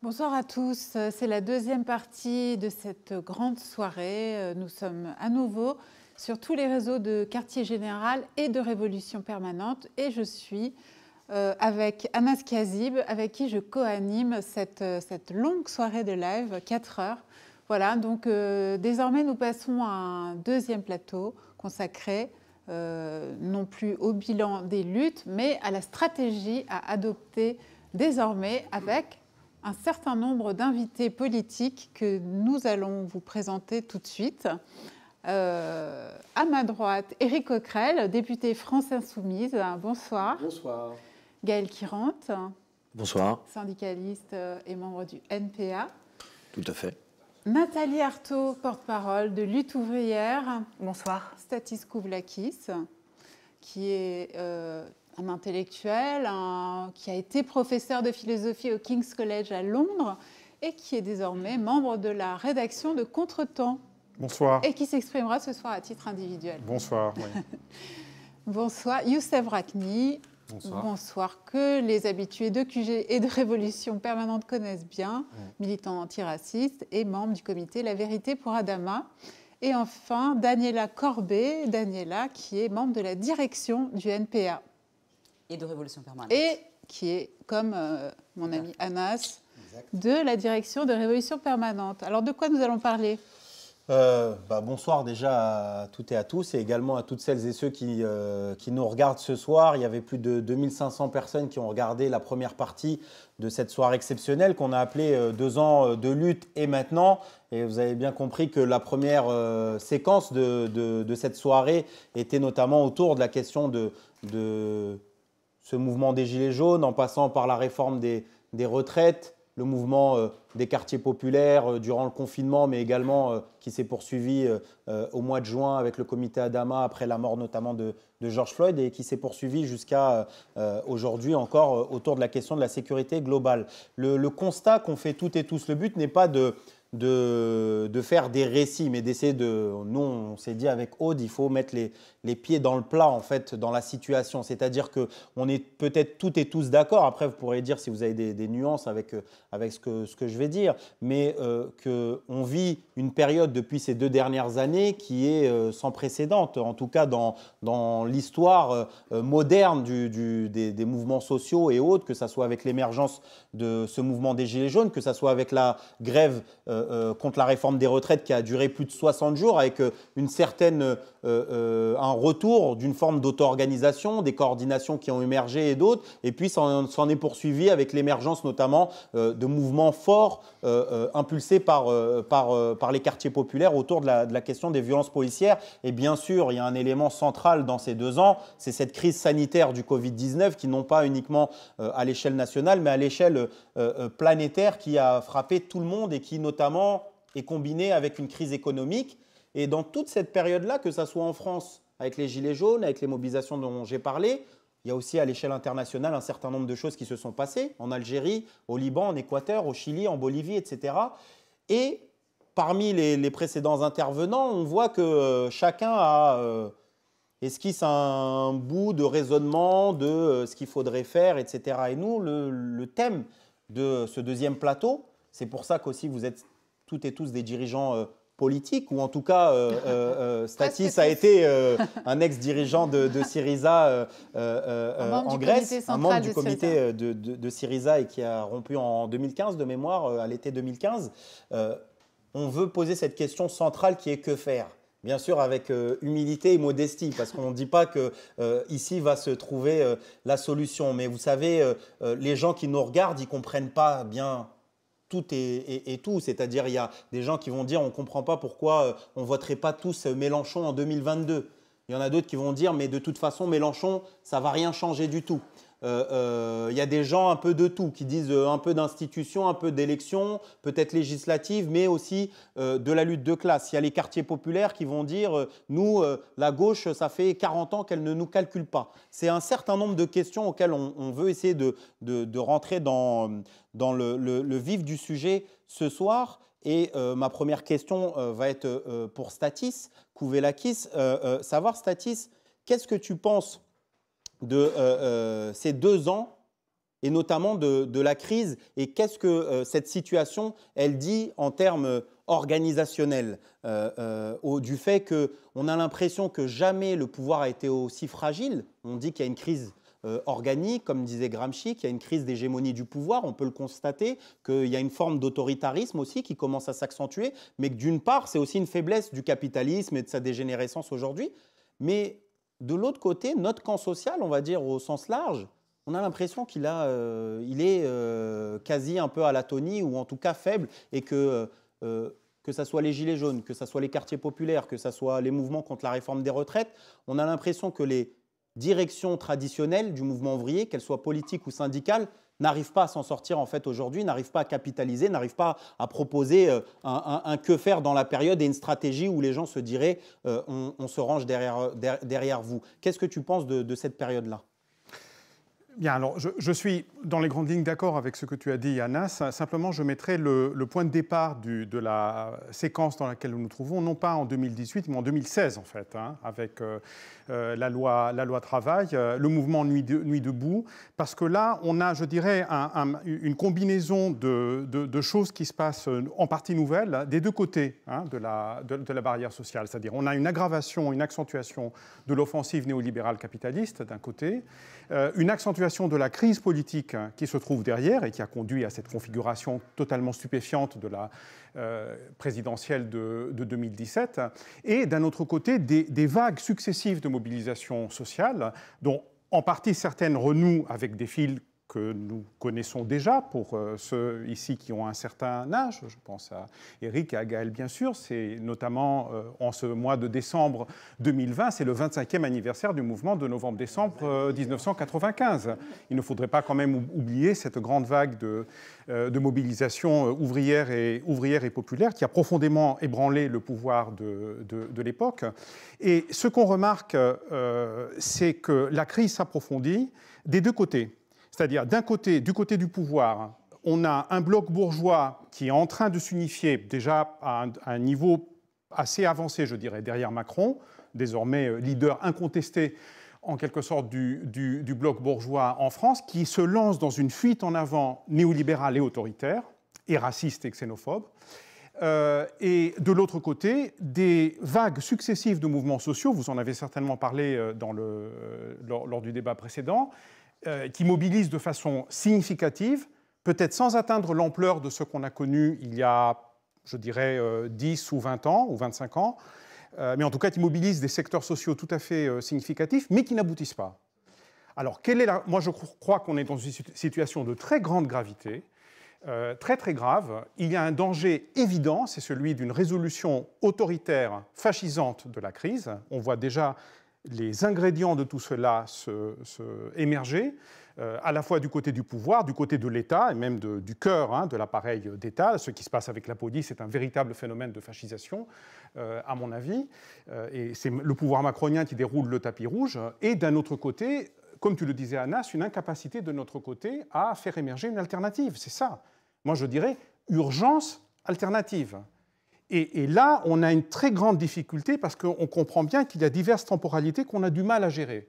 Bonsoir à tous. C'est la deuxième partie de cette grande soirée. Nous sommes à nouveau sur tous les réseaux de Quartier Général et de Révolution Permanente. Et je suis euh, avec Anas Kazib, avec qui je co-anime cette, longue soirée de live, 4 heures. Voilà, donc euh, désormais nous passons à un deuxième plateau consacré euh, non plus au bilan des luttes, mais à la stratégie à adopter désormais avec un certain nombre d'invités politiques que nous allons vous présenter tout de suite. Euh, à ma droite, Éric Coquerel, député France Insoumise. Bonsoir. Bonsoir. Gaël Quirante. Bonsoir. Syndicaliste euh, et membre du NPA. Tout à fait. Nathalie Artaud, porte-parole de Lutte ouvrière. Bonsoir. Statis Kouvlakis, qui est euh, un intellectuel qui a été professeur de philosophie au King's College à Londres et qui est désormais membre de la rédaction de Contretemps. Bonsoir. Et qui s'exprimera ce soir à titre individuel. Bonsoir. Bonsoir. Youssef Rakhni. Bonsoir. Bonsoir. Que les habitués de QG et de Révolution permanente connaissent bien, militant antiraciste et membre du comité La Vérité pour Adama. Et enfin, Daniela Corbet, Daniela qui est membre de la direction du NPA. Et de Révolution permanente. Et qui est, comme euh, mon ami Anas, de la direction de Révolution permanente. Alors de quoi nous allons parler euh, bah, bonsoir déjà à toutes et à tous et également à toutes celles et ceux qui, euh, qui, nous regardent ce soir. Il y avait plus de 2500 personnes qui ont regardé la première partie de cette soirée exceptionnelle qu'on a appelée deux ans de lutte et maintenant. Et vous avez bien compris que la première séquence de, de, de, cette soirée était notamment autour de la question de, de ce mouvement des Gilets jaunes, en passant par la réforme des, retraites, le mouvement euh, des quartiers populaires euh, durant le confinement, mais également euh, qui s'est poursuivi au mois de juin avec le comité Adama après la mort notamment de, George Floyd et qui s'est poursuivi jusqu'à aujourd'hui encore autour de la question de la sécurité globale. Le, le constat qu'on fait toutes et tous, le but n'est pas de de, de faire des récits, mais d'essayer de... Nous, on s'est dit avec Aude, il faut mettre les, les, pieds dans le plat, en fait, dans la situation. C'est-à-dire que on est peut-être toutes et tous d'accord. Après, vous pourrez dire si vous avez des, nuances avec, euh, avec ce, que, ce que je vais dire, mais euh, que qu'on vit une période depuis ces deux dernières années qui est euh, sans précédente, en tout cas dans, dans l'histoire moderne du, des, mouvements sociaux et autres, que ce soit avec l'émergence de ce mouvement des Gilets jaunes, que ce soit avec la grève euh, euh, contre la réforme des retraites qui a duré plus de 60 jours avec euh, une certaine, un retour d'une forme d'auto-organisation, des coordinations qui ont émergé et d'autres. Et puis, s'en est poursuivi avec l'émergence notamment de mouvements forts impulsés par, par, par les quartiers populaires autour de la, de la question des violences policières. Et bien sûr, il y a un élément central dans ces deux ans, c'est cette crise sanitaire du Covid-19 qui non pas uniquement à l'échelle nationale, mais à l'échelle planétaire qui a frappé tout le monde et qui notamment notamment est combiné avec une crise économique. Et dans toute cette période-là, que ce soit en France avec les Gilets jaunes, avec les mobilisations dont j'ai parlé, il y a aussi à l'échelle internationale un certain nombre de choses qui se sont passées, en Algérie, au Liban, en Équateur, au Chili, en Bolivie, etc. Et parmi les, précédents intervenants, on voit que euh, chacun a euh, esquisse un bout de raisonnement de euh, ce qu'il faudrait faire, etc. Et nous, le, le thème de ce deuxième plateau, c'est pour ça qu'aussi vous êtes toutes et tous des dirigeants euh, politiques, ou en tout cas, euh, euh, euh Statis a été un ex-dirigeant de, Syriza en Grèce, un membre du comité de, de, Syriza et qui a rompu en 2015, de mémoire, à l'été 2015. on veut poser cette question centrale qui est que faire Bien sûr, avec humilité et modestie, parce qu'on ne dit pas que ici va se trouver la solution. Mais vous savez, les gens qui nous regardent, ils comprennent pas bien tout et, tout. C'est-à-dire, il y a des gens qui vont dire on ne comprend pas pourquoi euh, on ne voterait pas tous euh, Mélenchon en 2022. Il y en a d'autres qui vont dire mais de toute façon, Mélenchon, ça ne va rien changer du tout il euh, euh, y a des gens un peu de tout qui disent euh, un peu d'institution, un peu d'élection, peut-être législative, mais aussi de la lutte de classe. Il y a les quartiers populaires qui vont dire nous, la gauche, ça fait 40 ans qu'elle ne nous calcule pas. C'est un certain nombre de questions auxquelles on, veut essayer de, rentrer dans, le, vif du sujet ce soir. Et ma première question va être pour Statis Kouvelakis. savoir, Statis, qu'est-ce que tu penses de euh, euh, ces deux ans et notamment de, la crise et qu'est-ce que euh, cette situation, elle dit en termes organisationnels du fait qu'on a l'impression que jamais le pouvoir a été aussi fragile. On dit qu'il y a une crise organique, comme disait Gramsci, qu'il y a une crise d'hégémonie du pouvoir, on peut le constater, qu'il y a une forme d'autoritarisme aussi qui commence à s'accentuer, mais que d'une part, c'est aussi une faiblesse du capitalisme et de sa dégénérescence aujourd'hui. Mais de l'autre côté, notre camp social, on va dire au sens large, on a l'impression qu'il euh, est euh, quasi un peu à l'atonie ou en tout cas faible et que ce euh, que soit les gilets jaunes, que ce soit les quartiers populaires, que ce soit les mouvements contre la réforme des retraites, on a l'impression que les directions traditionnelles du mouvement ouvrier, qu'elles soient politiques ou syndicales, n'arrive pas à s'en sortir en fait aujourd'hui, n'arrive pas à capitaliser, n'arrive pas à proposer euh, un, que faire dans la période et une stratégie où les gens se diraient euh, on, se range derrière, euh, derrière vous. Qu'est-ce que tu penses de, cette période-là Bien, alors je, suis dans les grandes lignes d'accord avec ce que tu as dit, Yannas. Simplement, je mettrai le, point de départ de la séquence dans laquelle nous nous trouvons, non pas en 2018, mais en 2016, en fait, hein, avec euh, la, loi, la loi travail, euh, le mouvement Nuit, debout, parce que là, on a, je dirais, une combinaison de, choses qui se passent euh, en partie nouvelles hein, des deux côtés hein, de, la, barrière sociale. C'est-à-dire, on a une aggravation, une accentuation de l'offensive néolibérale capitaliste, d'un côté, une accentuation de la crise politique qui se trouve derrière et qui a conduit à cette configuration totalement stupéfiante de la euh, présidentielle de, 2017, et d'un autre côté des, des vagues successives de mobilisation sociale, dont en partie certaines renouent avec des fils que nous connaissons déjà pour euh, ceux ici qui ont un certain âge. Je pense à Eric et à Gaël, bien sûr. C'est notamment euh, en ce mois de décembre 2020, c'est le 25e anniversaire du mouvement de novembre-décembre 1995. Euh, Il ne faudrait pas quand même oublier cette grande vague de, mobilisation ouvrière et, ouvrière et populaire qui a profondément ébranlé le pouvoir de, de l'époque. Et ce qu'on remarque, c'est que la crise s'approfondit des deux côtés. C'est-à-dire, d'un côté, du côté du pouvoir, on a un bloc bourgeois qui est en train de s'unifier déjà à un, niveau assez avancé, je dirais, derrière Macron, désormais euh, leader incontesté en quelque sorte du, bloc bourgeois en France, qui se lance dans une fuite en avant néolibérale et autoritaire, et raciste et xénophobe. Euh, et de l'autre côté, des vagues successives de mouvements sociaux, vous en avez certainement parlé euh, lors, du débat précédent, euh, qui mobilise de façon significative, peut-être sans atteindre l'ampleur de ce qu'on a connu il y a, je dirais, 10 euh, ou 20 ans, ou 25 ans, euh, mais en tout cas qui mobilise des secteurs sociaux tout à fait significatifs, mais qui n'aboutissent pas. Alors, est moi je crois qu'on est dans une situation de très grande gravité, très très grave. Il y a un danger évident, c'est celui d'une résolution autoritaire, fascisante de la crise. On voit déjà les ingrédients de tout cela se, se émerger, euh, à la fois du côté du pouvoir, du côté de l'État et même du cœur hein, de l'appareil d'État. Ce qui se passe avec la police est un véritable phénomène de fascisation, euh, à mon avis, euh, et c'est le pouvoir macronien qui déroule le tapis rouge, et d'un autre côté, comme tu le disais, Anas, une incapacité de notre côté à faire émerger une alternative. C'est ça. Moi, je dirais urgence alternative. Et, là, on a une très grande difficulté parce qu'on comprend bien qu'il y a diverses temporalités qu'on a du mal à gérer.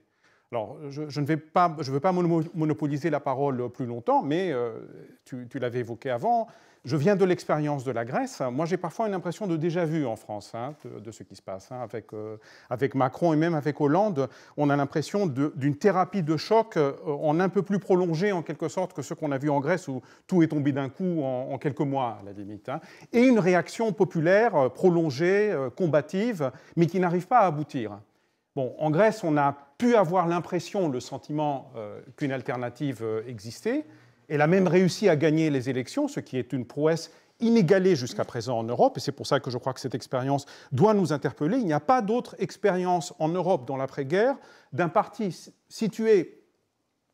Alors, je, ne vais pas, je veux pas monopoliser la parole plus longtemps, mais euh, tu l'avais évoqué avant, je viens de l'expérience de la Grèce. Moi, j'ai parfois une impression de déjà-vu en France hein, de, ce qui se passe hein, euh, avec, Macron et même avec Hollande. On a l'impression d'une thérapie de choc euh, en un peu plus prolongée, en quelque sorte, que ce qu'on a vu en Grèce où tout est tombé d'un coup en, quelques mois, à la limite. Hein. et une réaction populaire euh, prolongée, combative, mais qui n'arrive pas à aboutir. Bon, en Grèce, on a pu avoir l'impression, le sentiment qu'une alternative existait. Elle a même réussi à gagner les élections, ce qui est une prouesse inégalée jusqu'à présent en Europe, et c'est pour ça que je crois que cette expérience doit nous interpeller. Il n'y a pas d'autre expérience en Europe dans l'après-guerre d'un parti situé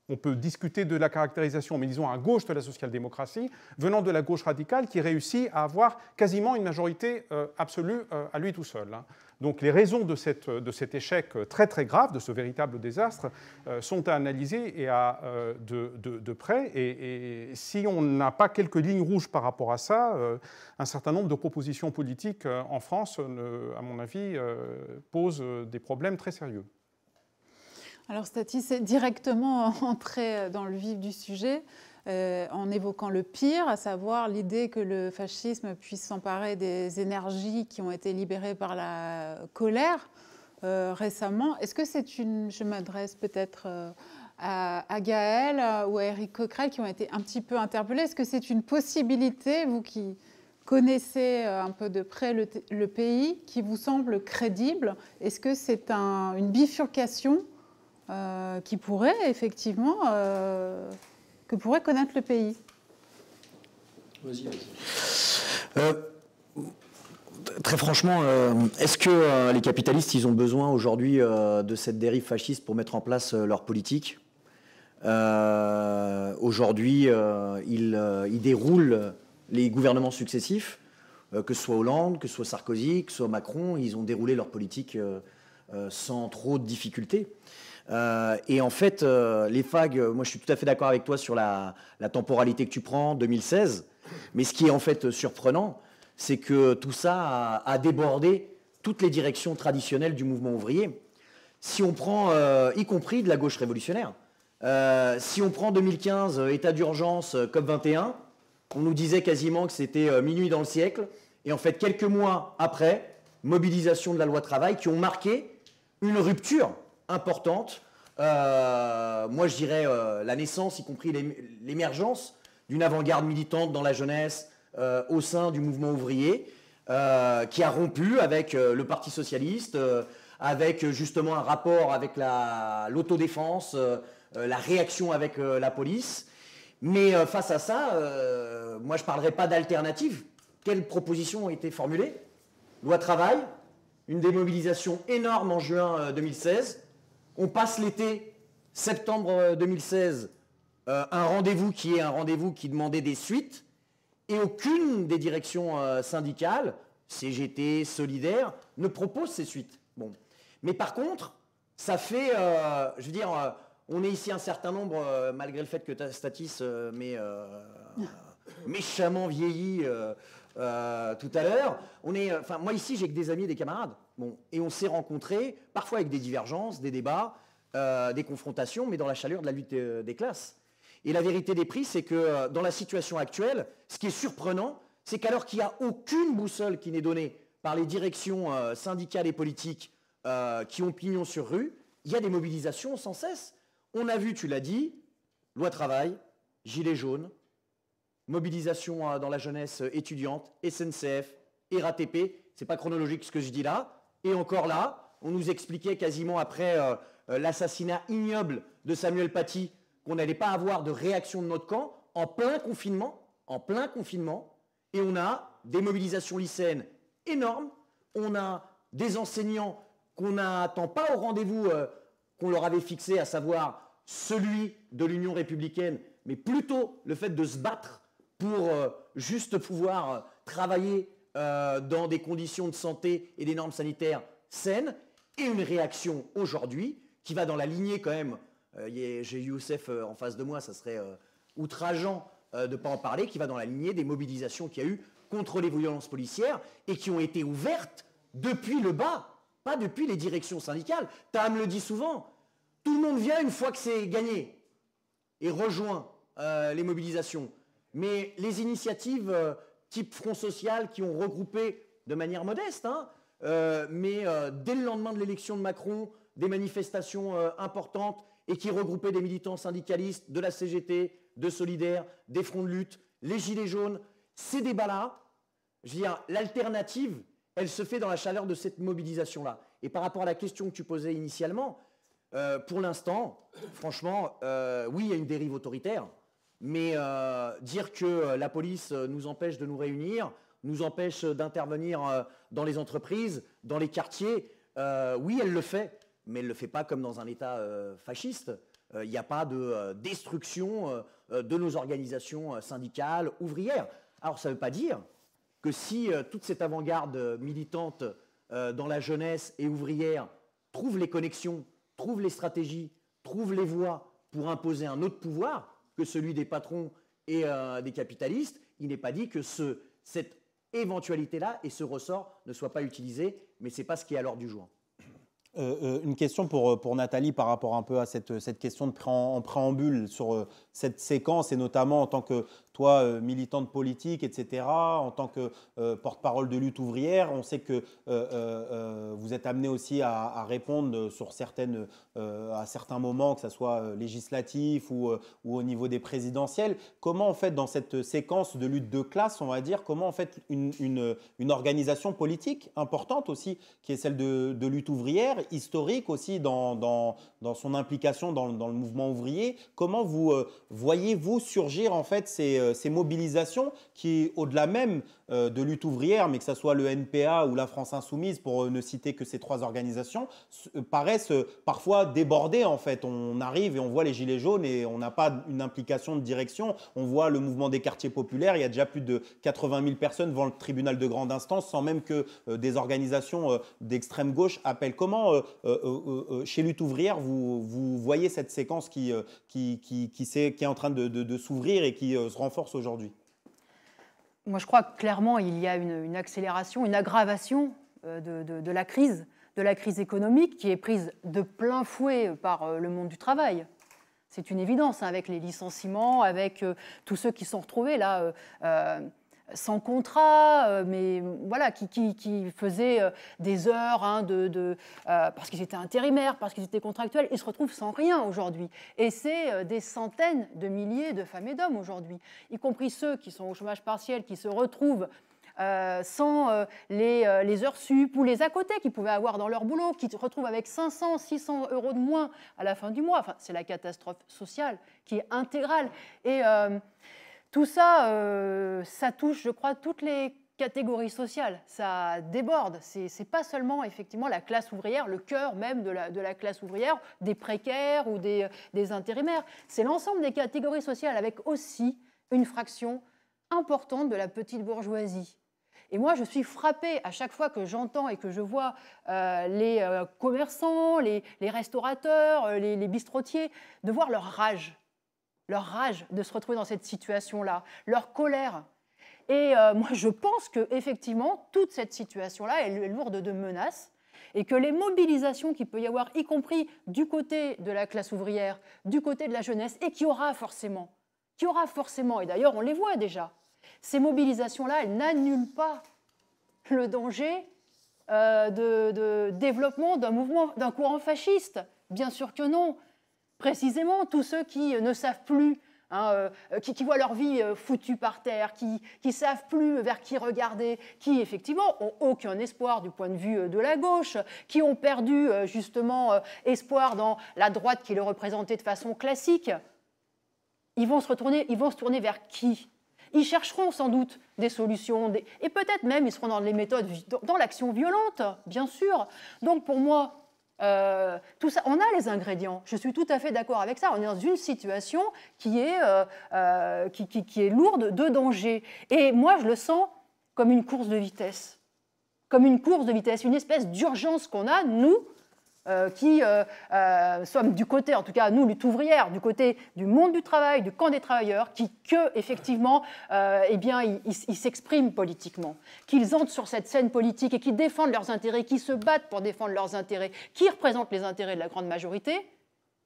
on peut discuter de la caractérisation, mais disons à gauche de la social-démocratie, venant de la gauche radicale qui réussit à avoir quasiment une majorité euh, absolue euh, à lui tout seul. Hein. Donc les raisons de, cet échec euh, très très grave, de ce véritable désastre, euh, sont à analyser et à, euh, de, près. Et, si on n'a pas quelques lignes rouges par rapport à ça, un certain nombre de propositions politiques en France, à mon avis, posent des problèmes très sérieux. Alors Statis est directement entré dans le vif du sujet. Euh, en évoquant le pire, à savoir l'idée que le fascisme puisse s'emparer des énergies qui ont été libérées par la colère euh, récemment. Est-ce que c'est une... Je m'adresse peut-être euh, à, Gaël ou à Eric Coquerel qui ont été un petit peu interpellés. Est-ce que c'est une possibilité, vous qui connaissez un peu de près le, pays, qui vous semble crédible Est-ce que c'est une bifurcation qui pourrait effectivement que pourrait connaître le pays euh, très franchement, euh, est-ce que euh, les capitalistes, ils ont besoin aujourd'hui de cette dérive fasciste pour mettre en place leur politique Aujourd'hui, ils, ils, déroulent les gouvernements successifs, que ce soit Hollande, que ce soit Sarkozy, que ce soit Macron, ils ont déroulé leur politique sans trop de difficultés. Euh, et en fait, euh, les FAG, euh, moi je suis tout à fait d'accord avec toi sur la, temporalité que tu prends, 2016. Mais ce qui est en fait surprenant, c'est que tout ça a, débordé toutes les directions traditionnelles du mouvement ouvrier. Si on prend, y compris de la gauche révolutionnaire, si on prend 2015, état d'urgence, COP21, on nous disait quasiment que c'était minuit dans le siècle. Et en fait, quelques mois après, mobilisation de la loi travail qui ont marqué une rupture importante. Euh, moi, je dirais euh, la naissance, y compris l'émergence d'une avant-garde militante dans la jeunesse euh, au sein du mouvement ouvrier, qui a rompu avec le Parti socialiste, avec justement un rapport avec l'autodéfense, la, la, réaction avec la police. Mais face à ça, moi, je ne parlerai pas d'alternative. Quelles propositions ont été formulées Loi travail, une démobilisation énorme en juin 2016 on passe l'été, septembre 2016, euh, euh, un rendez-vous qui est un rendez-vous qui demandait des suites, et aucune des directions euh, syndicales, CGT, Solidaire, ne propose ces suites. Bon. Mais par contre, ça fait, je veux dire, on est ici un certain nombre, malgré le fait que Statis mais méchamment vieilli tout à l'heure, on est, enfin moi ici j'ai que des amis et des camarades et on s'est rencontrés, parfois avec des divergences, des débats, euh, des confrontations, mais dans la chaleur de la lutte euh, des classes. Et la vérité des prix, c'est que euh, dans la situation actuelle, ce qui est surprenant, c'est qu'alors qu'il n'y a aucune boussole qui n'est donnée par les directions syndicales et politiques qui ont pignon sur rue, il y a des mobilisations sans cesse. On a vu, tu l'as dit, loi travail, gilets jaunes, mobilisation dans la jeunesse étudiante, SNCF, RATP, c'est pas chronologique ce que je dis là, et encore là, on nous expliquait quasiment après euh, euh, l'assassinat ignoble de Samuel Paty qu'on n'allait pas avoir de réaction de notre camp en plein confinement, en plein confinement, et on a des mobilisations lycéennes énormes, on a des enseignants qu'on n'attend pas au rendez-vous euh, qu'on leur avait fixé, à savoir celui de l'Union républicaine, mais plutôt le fait de se battre pour juste pouvoir travailler euh, dans des conditions de santé et des normes sanitaires saines, et une réaction aujourd'hui qui va dans la lignée quand même. Euh, j'ai Youssef euh, en face de moi, ça serait outrageant de ne pas en parler, qui va dans la lignée des mobilisations qu'il y a eu contre les violences policières et qui ont été ouvertes depuis le bas, pas depuis les directions syndicales. Tam le dit souvent, tout le monde vient une fois que c'est gagné et rejoint les mobilisations. Mais les initiatives type Front Social qui ont regroupé de manière modeste, hein, euh, mais euh, dès le lendemain de l'élection de Macron, des manifestations euh, importantes et qui regroupaient des militants syndicalistes de la CGT, de Solidaires, des fronts de lutte, les Gilets jaunes. Ces débats-là, je veux dire, l'alternative, elle se fait dans la chaleur de cette mobilisation-là. Et par rapport à la question que tu posais initialement, pour l'instant, franchement, oui, il y a une dérive autoritaire. Mais euh, dire que euh, la police euh, nous empêche de nous réunir, nous empêche d'intervenir dans les entreprises, dans les quartiers, oui, elle le fait, mais elle ne le fait pas comme dans un État fasciste. Il n'y a pas de destruction de nos organisations syndicales, ouvrières. Alors ça ne veut pas dire que si toute cette avant-garde militante dans la jeunesse et ouvrière trouve les connexions, trouve les stratégies, trouve les voies pour imposer un autre pouvoir, que celui des patrons et euh, des capitalistes, il n'est pas dit que ce, cette éventualité-là et ce ressort ne soient pas utilisés, mais ce n'est pas ce qui est à l'ordre du jour. Euh, euh, une question pour, pour, Nathalie par rapport un peu à cette, cette question de en préambule sur cette séquence et notamment en tant que toi, euh, militante politique, etc., en tant que euh, porte-parole de lutte ouvrière, on sait que euh, vous êtes amené aussi à, répondre sur certaines, à certains moments, que ce soit législatif ou, au niveau des présidentielles. Comment, en fait, dans cette séquence de lutte de classe, on va dire, comment, en fait, une, une, organisation politique importante aussi, qui est celle de, lutte ouvrière, historique aussi dans, dans, son implication dans, dans, le mouvement ouvrier, comment vous voyez-vous surgir, en fait, ces euh, ces mobilisations qui, au-delà même euh, de lutte ouvrière, mais que ce soit le NPA ou la France Insoumise, pour euh, ne citer que ces trois organisations, euh, paraissent parfois débordées en fait. On arrive et on voit les gilets jaunes et on n'a pas une implication de direction. On voit le mouvement des quartiers populaires, il y a déjà plus de 80 000 personnes devant le tribunal de grande instance, sans même que des organisations d'extrême gauche appellent. Comment, chez lutte ouvrière, vous, voyez cette séquence qui, est en train de s'ouvrir et qui se renforce aujourd'hui moi, je crois que clairement, il y a une, accélération, une aggravation euh, de, la crise, de la crise économique qui est prise de plein fouet par euh, le monde du travail. C'est une évidence, hein, avec les licenciements, avec euh, tous ceux qui sont retrouvés là sans contrat, euh, mais voilà, qui, qui, qui faisaient euh, des heures hein, euh, parce qu'ils étaient intérimaires, parce qu'ils étaient contractuels, ils se retrouvent sans rien aujourd'hui. Et c'est des centaines de milliers de femmes et d'hommes aujourd'hui, y compris ceux qui sont au chômage partiel, qui se retrouvent sans les, les, heures sup ou les à côté qu'ils pouvaient avoir dans leur boulot, qui se retrouvent avec 500, 600 euros de moins à la fin du mois. Enfin, c'est la catastrophe sociale qui est intégrale. Et tout ça, euh, ça touche, je crois, toutes les catégories sociales. Ça déborde. Ce n'est pas seulement effectivement la classe ouvrière, le cœur même de la, classe ouvrière, des précaires ou des, intérimaires. C'est l'ensemble des catégories sociales, avec aussi une fraction importante de la petite bourgeoisie. Et moi, je suis frappée à chaque fois que j'entends et que je vois euh, les euh, commerçants, les, restaurateurs, les, les bistrotiers, de voir leur rage leur rage de se retrouver dans cette situation-là, leur colère. Et euh, moi, je pense que effectivement, toute cette situation-là est lourde de menaces et que les mobilisations qu'il peut y avoir, y compris du côté de la classe ouvrière, du côté de la jeunesse, et qui aura forcément, qui aura forcément, et d'ailleurs on les voit déjà, ces mobilisations-là, elles n'annulent pas le danger euh, de, développement d'un mouvement, d'un courant fasciste. Bien sûr que non précisément tous ceux qui euh, ne savent plus hein, euh, euh, qui, voient leur vie foutue par terre, qui ne savent plus vers qui regarder, qui effectivement ont aucun espoir du point de vue de la gauche, qui ont perdu justement espoir dans la droite qui les représentait de façon classique, ils vont se, retourner, ils vont se tourner vers qui ils chercheront sans doute des solutions, des... et peut-être même ils seront dans les méthodes, dans l'action violente, bien sûr. Donc pour moi, euh, tout ça, on a les ingrédients. Je suis tout à fait d'accord avec ça. On est dans une situation qui est, euh, euh, qui est lourde de danger. Et moi, je le sens comme une course de vitesse. Comme une course de vitesse, une espèce d'urgence qu'on a, nous, euh, qui euh, euh, sommes du côté, en tout cas nous, lutte ouvrière, du côté du monde du travail, du camp des travailleurs, qui, que, effectivement, eh bien, ils, s'expriment politiquement, qu'ils entrent sur cette scène politique et qui défendent leurs intérêts, qui se battent pour défendre leurs intérêts, qui représentent les intérêts de la grande majorité,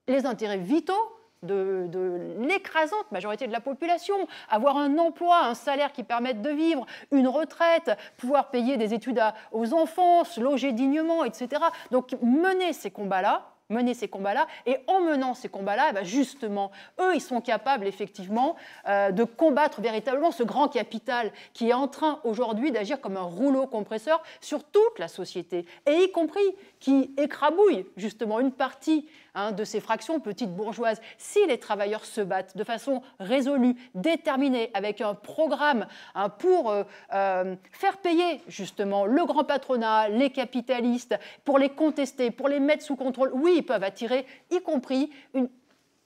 les intérêts vitaux de, l'écrasante majorité de la population, avoir un emploi, un salaire qui permette de vivre, une retraite, pouvoir payer des études aux enfants, se loger dignement, etc. Donc mener ces combats-là, mener ces combats-là. Et en menant ces combats-là, eh ben, justement, eux, ils sont capables effectivement euh, de combattre véritablement ce grand capital qui est en train aujourd'hui d'agir comme un rouleau compresseur sur toute la société, et y compris qui écrabouille justement une partie hein, de ces fractions petites bourgeoises. Si les travailleurs se battent de façon résolue, déterminée, avec un programme hein, pour euh, euh, faire payer justement le grand patronat, les capitalistes, pour les contester, pour les mettre sous contrôle, oui, peuvent attirer, y compris une,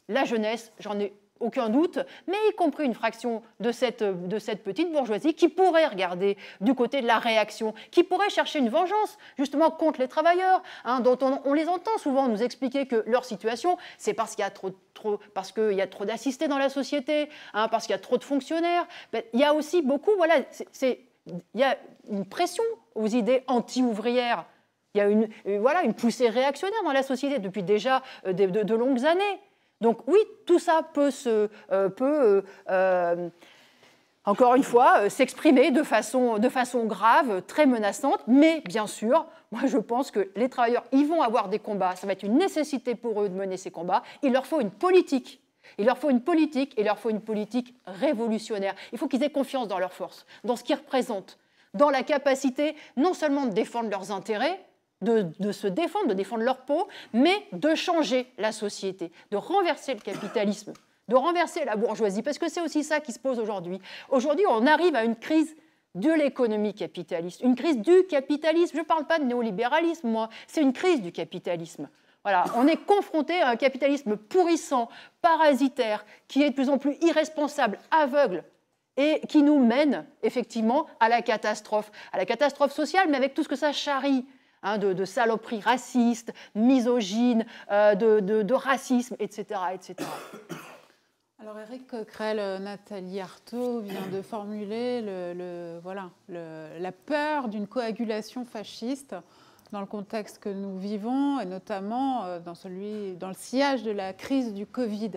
la jeunesse, j'en ai aucun doute, mais y compris une fraction de cette, de cette petite bourgeoisie qui pourrait regarder du côté de la réaction, qui pourrait chercher une vengeance justement contre les travailleurs, hein, dont on, les entend souvent nous expliquer que leur situation, c'est parce qu'il y a trop, trop parce qu'il y a trop d'assistés dans la société, hein, parce qu'il y a trop de fonctionnaires. Ben, il y a aussi beaucoup, voilà, il y a une pression aux idées anti-ouvrières il y a une, euh, voilà, une poussée réactionnaire dans la société depuis déjà euh, de, de, longues années. Donc oui, tout ça peut se... Euh, peut, encore une fois, s'exprimer de façon, de façon grave, très menaçante. Mais bien sûr, moi je pense que les travailleurs, ils vont avoir des combats. Ça va être une nécessité pour eux de mener ces combats. Il leur faut une politique. Il leur faut une politique il leur faut une politique révolutionnaire. Il faut qu'ils aient confiance dans leurs forces, dans ce qu'ils représentent, dans la capacité non seulement de défendre leurs intérêts, de, se défendre, de défendre leur peau, mais de changer la société, de renverser le capitalisme, de renverser la bourgeoisie, parce que c'est aussi ça qui se pose aujourd'hui. Aujourd'hui, on arrive à une crise de l'économie capitaliste, une crise du capitalisme. Je ne parle pas de néolibéralisme, moi, c'est une crise du capitalisme. Voilà, on est confronté à un capitalisme pourrissant, parasitaire, qui est de plus en plus irresponsable, aveugle, et qui nous mène effectivement à la catastrophe, à la catastrophe sociale, mais avec tout ce que ça charrie. Hein, de, saloperies racistes, misogynes, euh, de, racisme, etc. etc. Alors Eric Coquerel, euh, Nathalie Artaud vient de formuler voilà, la peur d'une coagulation fasciste dans le contexte que nous vivons, et notamment euh, dans, celui, dans le sillage de la crise du Covid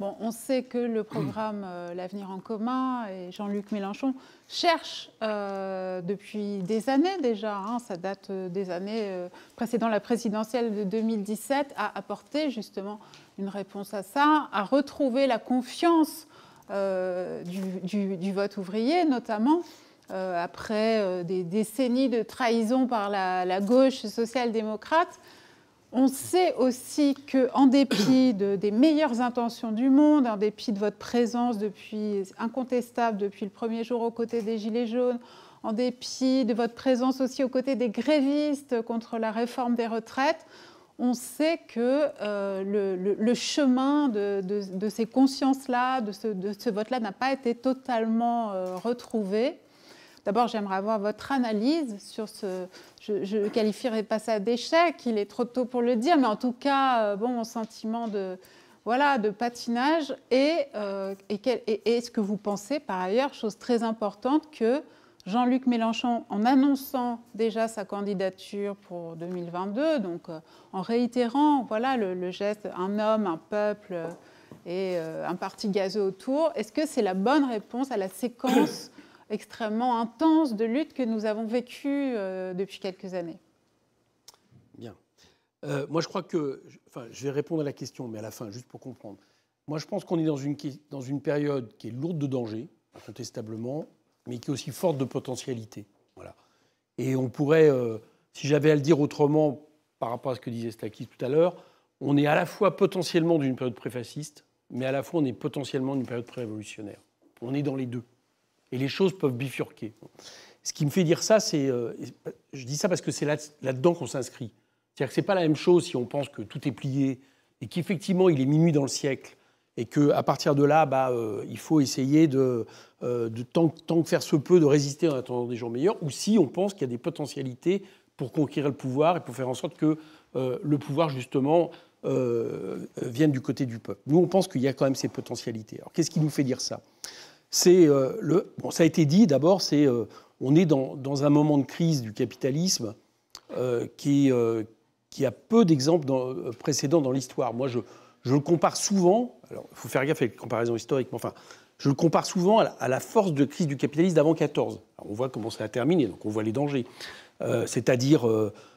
on sait que le mm. programme euh, L'avenir en commun et Jean-Luc Mélenchon cherchent euh, depuis des années déjà, hein, ça date euh, des années précédant la présidentielle de 2017, à apporter justement une réponse à ça, à retrouver la confiance du, vote ouvrier notamment. après des décennies de trahison par la, la gauche social-démocrate, on sait aussi que, en dépit des meilleures intentions du monde, en dépit de votre présence depuis incontestable depuis le premier jour aux côtés des Gilets jaunes, en dépit de votre présence aussi aux côtés des grévistes contre la réforme des retraites, on sait que euh, le, chemin de, ces consciences-là, de ce, vote-là, n'a pas été totalement euh, retrouvé. D'abord, j'aimerais avoir votre analyse sur ce. Je ne qualifierais pas ça d'échec, il est trop tôt pour le dire, mais en tout cas, euh, bon, mon sentiment de, voilà, de patinage. Et, euh, et, est-ce que vous pensez, par ailleurs, chose très importante, que Jean-Luc Mélenchon, en annonçant déjà sa candidature pour 2022, donc euh, en réitérant voilà, le, geste un homme, un peuple et un parti gazeux autour, est-ce que c'est la bonne réponse à la séquence extrêmement intense de lutte que nous avons vécue euh, depuis quelques années. Bien. Euh, moi, je crois que, enfin, je vais répondre à la question, mais à la fin, juste pour comprendre. Moi, je pense qu'on est dans une, dans une période qui est lourde de dangers, incontestablement, mais qui est aussi forte de potentialité. Voilà. Et on pourrait, euh, si j'avais à le dire autrement par rapport à ce que disait Stakis tout à l'heure, on est à la fois potentiellement d'une période préfaciste, mais à la fois on est potentiellement d'une période pré-révolutionnaire. On est dans les deux et les choses peuvent bifurquer. Ce qui me fait dire ça, c'est, euh, je dis ça parce que c'est là, là-dedans qu'on s'inscrit. C'est-à-dire que c'est pas la même chose si on pense que tout est plié et qu'effectivement il est minuit dans le siècle et qu'à partir de là, bah, euh, il faut essayer de, euh, tant, que faire se peut, de résister en attendant des jours meilleurs, ou si on pense qu'il y a des potentialités pour conquérir le pouvoir et pour faire en sorte que le pouvoir, justement, vienne du côté du peuple. Nous, on pense qu'il y a quand même ces potentialités. Alors, qu'est-ce qui nous fait dire ça c'est euh, le. Bon, ça a été dit d'abord, c'est euh, on est dans, un moment de crise du capitalisme euh, qui, qui a peu d'exemples précédents dans l'histoire. Moi, je, le compare souvent. Alors, il faut faire gaffe avec les comparaisons historiques, mais enfin, je le compare souvent à la, force de crise du capitalisme d'avant 14. on voit comment ça a terminé, donc on voit les dangers. C'est-à-dire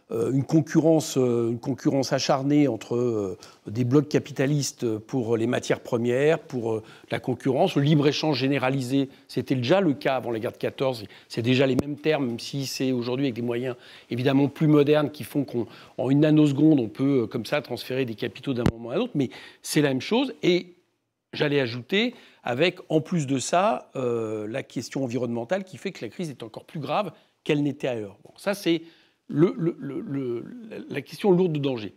euh, une concurrence, euh, une concurrence acharnée entre euh, des blocs capitalistes pour les matières premières, pour la concurrence, le libre-échange généralisé, c'était déjà le cas avant la guerre de 14, c'est déjà les mêmes termes, même si c'est aujourd'hui avec des moyens évidemment plus modernes qui font qu'en une nanoseconde, on peut comme ça transférer des capitaux d'un moment à l'autre, mais c'est la même chose, et j'allais ajouter, avec en plus de ça, la question environnementale qui fait que la crise est encore plus grave qu'elle n'était ailleurs. Bon, ça c'est le, la question lourde de danger.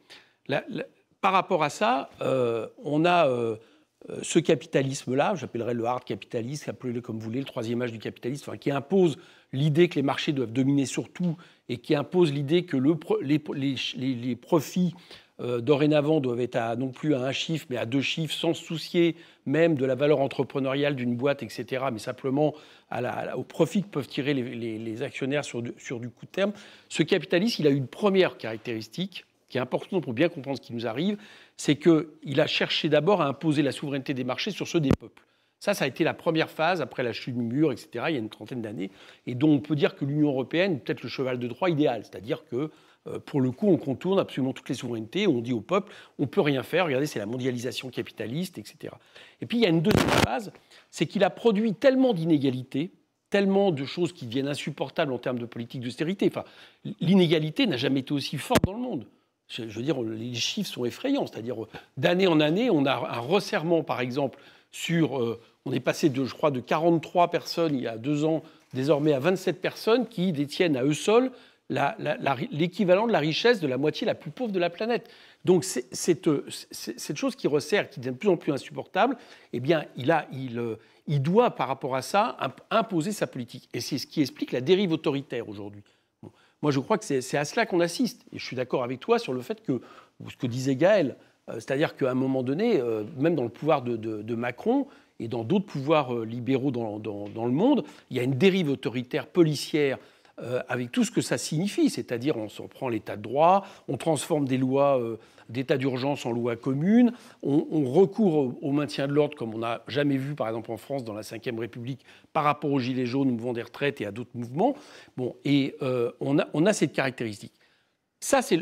par rapport à ça, euh, on a euh, ce capitalisme-là, j'appellerais le hard capitalisme, appelez-le comme vous voulez, le troisième âge du capitalisme, qui impose l'idée que les marchés doivent dominer sur tout et qui impose l'idée que les, les profits euh, dorénavant doivent être non plus à un chiffre, mais à deux chiffres, sans soucier même de la valeur entrepreneuriale d'une boîte, etc., mais simplement au profit que peuvent tirer les, actionnaires sur, du coup de terme. Ce capitaliste, il a une première caractéristique qui est importante pour bien comprendre ce qui nous arrive, c'est qu'il a cherché d'abord à imposer la souveraineté des marchés sur ceux des peuples. Ça, ça a été la première phase après la chute du mur, etc., il y a une trentaine d'années, et dont on peut dire que l'Union européenne est peut-être le cheval de droit idéal, c'est-à-dire que euh, pour le coup, on contourne absolument toutes les souverainetés, on dit au peuple, on ne peut rien faire, regardez, c'est la mondialisation capitaliste, etc. Et puis il y a une deuxième phase, c'est qu'il a produit tellement d'inégalités, tellement de choses qui deviennent insupportables en termes de politique d'austérité. l'inégalité n'a jamais été aussi forte dans le monde. Je veux dire, les chiffres sont effrayants. C'est-à-dire, d'année en année, on a un resserrement, par exemple, sur. Euh, on est passé de, je crois, de 43 personnes il y a deux ans, désormais à 27 personnes qui détiennent à eux seuls l'équivalent de la richesse de la moitié la plus pauvre de la planète. Donc cette, euh, cette chose qui resserre, qui devient de plus en plus insupportable, eh bien, il, a, il, euh, il doit, par rapport à ça, imposer sa politique. Et c'est ce qui explique la dérive autoritaire aujourd'hui. Moi, je crois que c'est à cela qu'on assiste. Et je suis d'accord avec toi sur le fait que, ce que disait Gaël, euh, c'est-à-dire qu'à un moment donné, même dans le pouvoir de, Macron, et dans d'autres pouvoirs libéraux dans, le monde, il y a une dérive autoritaire policière euh, avec tout ce que ça signifie, c'est-à-dire on s'en prend l'état de droit, on transforme des lois euh, d'état d'urgence en lois communes, on, recourt au, maintien de l'ordre comme on n'a jamais vu par exemple en France dans la Ve République par rapport aux Gilets jaunes, au mouvement des retraites et à d'autres mouvements. Bon, et euh, on, a, cette caractéristique. Ça, c'est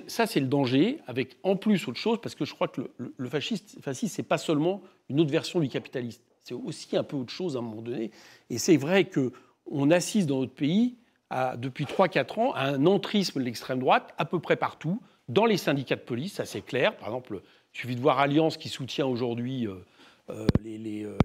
le danger, avec en plus autre chose, parce que je crois que le, le, fasciste, fasciste c'est pas seulement une autre version du capitaliste, c'est aussi un peu autre chose à un moment donné. Et c'est vrai que on assiste dans notre pays depuis 3-4 ans un entrisme de l'extrême droite à peu près partout, dans les syndicats de police, ça c'est clair. Par exemple, il suffit de voir Alliance qui soutient aujourd'hui euh, euh, euh,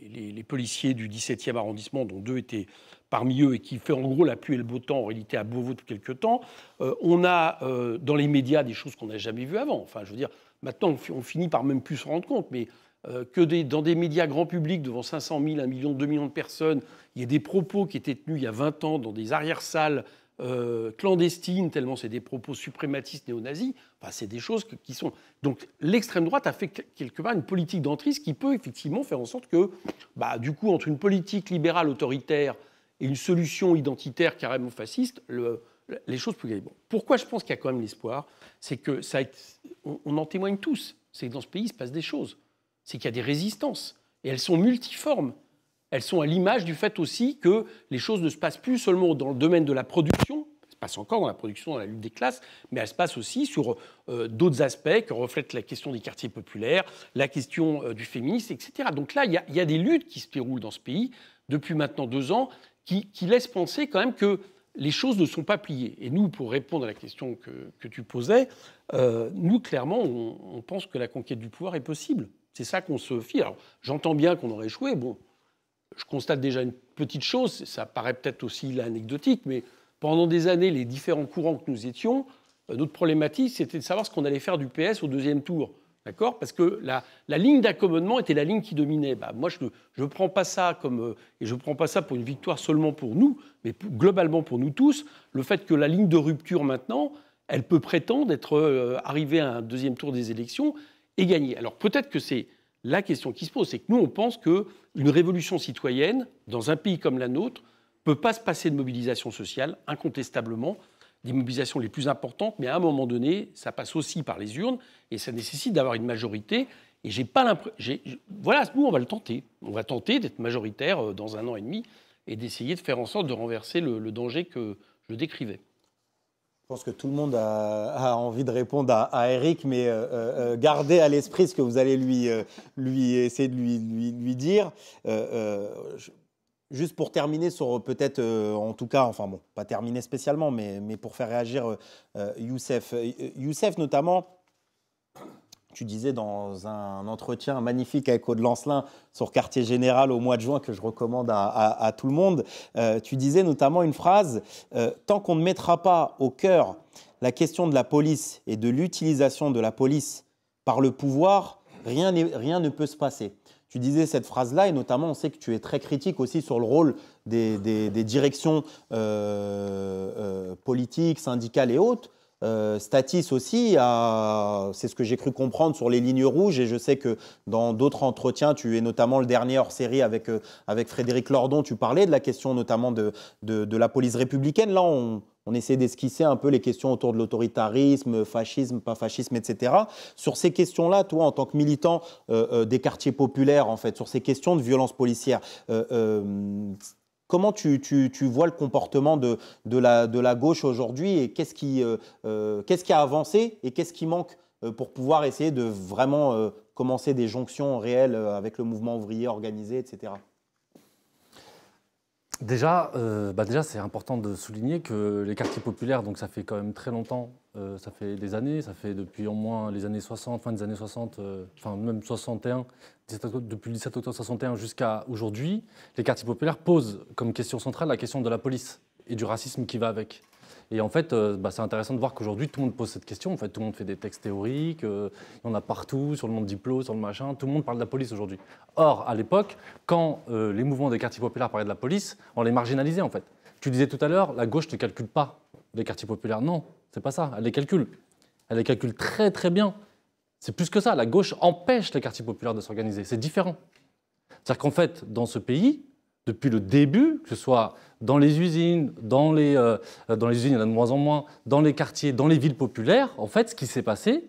les, les, policiers du 17e arrondissement, dont deux étaient parmi eux, et qui fait en gros la pluie et le beau temps, en réalité à Beauvau depuis quelques temps. on a dans les médias des choses qu'on n'a jamais vues avant. Enfin, je veux dire, maintenant on, on finit par même plus se rendre compte, mais euh, que dans des médias grand public, devant 500 000, 1 million, 2 millions de personnes, il y ait des propos qui étaient tenus il y a 20 ans dans des arrières salles euh, clandestines, tellement c'est des propos suprématistes néo-nazis. Enfin, c'est des choses qui sont. Donc l'extrême droite a fait quelque part une politique d'entrise qui peut effectivement faire en sorte que, bah, du coup, entre une politique libérale autoritaire et une solution identitaire carrément fasciste, les choses peuvent gagner. Pourquoi je pense qu'il y a quand même l'espoir C'est que ça, on, en témoigne tous. C'est que dans ce pays, il se passe des choses c'est qu'il y a des résistances. Et elles sont multiformes. Elles sont à l'image du fait aussi que les choses ne se passent plus seulement dans le domaine de la production, elles se passent encore dans la production, dans la lutte des classes, mais elles se passent aussi sur euh, d'autres aspects que reflètent la question des quartiers populaires, la question euh, du féminisme, etc. Donc là, il y, a, des luttes qui se déroulent dans ce pays depuis maintenant deux ans qui, laissent penser quand même que les choses ne sont pas pliées. Et nous, pour répondre à la question que, tu posais, euh, nous, clairement, on pense que la conquête du pouvoir est possible. C'est ça qu'on se fie. Alors, j'entends bien qu'on aurait échoué. Bon, je constate déjà une petite chose, ça paraît peut-être aussi anecdotique, mais pendant des années, les différents courants que nous étions, euh, notre problématique, c'était de savoir ce qu'on allait faire du PS au deuxième tour. D'accord Parce que la, ligne d'accommodement était la ligne qui dominait. Bah, moi, je ne prends pas ça comme. Euh, et je prends pas ça pour une victoire seulement pour nous, mais globalement pour nous tous. Le fait que la ligne de rupture maintenant, elle peut prétendre être euh, arrivée à un deuxième tour des élections et gagner. Alors peut-être que c'est la question qui se pose, c'est que nous, on pense qu'une révolution citoyenne, dans un pays comme la nôtre, ne peut pas se passer de mobilisation sociale, incontestablement, des mobilisations les plus importantes, mais à un moment donné, ça passe aussi par les urnes, et ça nécessite d'avoir une majorité. Et j'ai pas l'impression... Voilà, nous, on va le tenter. On va tenter d'être majoritaire euh, dans un an et demi et d'essayer de faire en sorte de renverser le danger que je décrivais. Je pense que tout le monde a, envie de répondre à, Eric, mais euh, euh, euh, gardez à l'esprit ce que vous allez lui, lui essayer de lui, lui, dire. juste pour terminer sur peut-être, en tout cas, enfin bon, pas terminer spécialement, mais, mais pour faire réagir Youssef. Youssef notamment, tu disais dans un entretien magnifique avec Aude Lancelin sur Quartier Général au mois de juin que je recommande à, tout le monde, euh, tu disais notamment une phrase, euh, tant qu'on ne mettra pas au cœur la question de la police et de l'utilisation de la police par le pouvoir, rien, rien ne peut se passer tu disais cette phrase-là, et notamment on sait que tu es très critique aussi sur le rôle des, directions euh, politiques, syndicales et autres. Euh, Statis aussi, c'est ce que j'ai cru comprendre sur les lignes rouges, et je sais que dans d'autres entretiens, tu es notamment le dernier hors série avec, euh, avec Frédéric Lordon, tu parlais de la question notamment de, de, la police républicaine. Là, on, essaie d'esquisser un peu les questions autour de l'autoritarisme, fascisme, pas fascisme, etc. Sur ces questions-là, toi, en tant que militant euh, des quartiers populaires, en fait, sur ces questions de violence policière, Comment tu, vois le comportement de, la, de la, gauche aujourd'hui et qu'est-ce qui, euh, euh, qui, a avancé et qu'est-ce qui manque euh, pour pouvoir essayer de vraiment commencer des jonctions réelles avec le mouvement ouvrier organisé, etc. Déjà, euh, bah déjà c'est important de souligner que les quartiers populaires, donc ça fait quand même très longtemps, euh, ça fait des années, ça fait depuis au moins les années 60, fin des années 60, euh, enfin même 61, depuis le 17 octobre 61 jusqu'à aujourd'hui, les quartiers populaires posent comme question centrale la question de la police et du racisme qui va avec. Et en fait, euh, bah, c'est intéressant de voir qu'aujourd'hui, tout le monde pose cette question. En fait, tout le monde fait des textes théoriques, euh, y en a partout, sur le monde diplôme, sur le machin, tout le monde parle de la police aujourd'hui. Or, à l'époque, quand euh, les mouvements des quartiers populaires parlaient de la police, on les marginalisait en fait. Tu disais tout à l'heure, la gauche ne calcule pas les quartiers populaires. Non, c'est pas ça, elle les calcule. Elle les calcule très très bien. C'est plus que ça, la gauche empêche les quartiers populaires de s'organiser, c'est différent. C'est-à-dire qu'en fait, dans ce pays, depuis le début, que ce soit dans les usines, dans les, euh, dans les usines, il y en a de moins en moins, dans les quartiers, dans les villes populaires, en fait, ce qui s'est passé,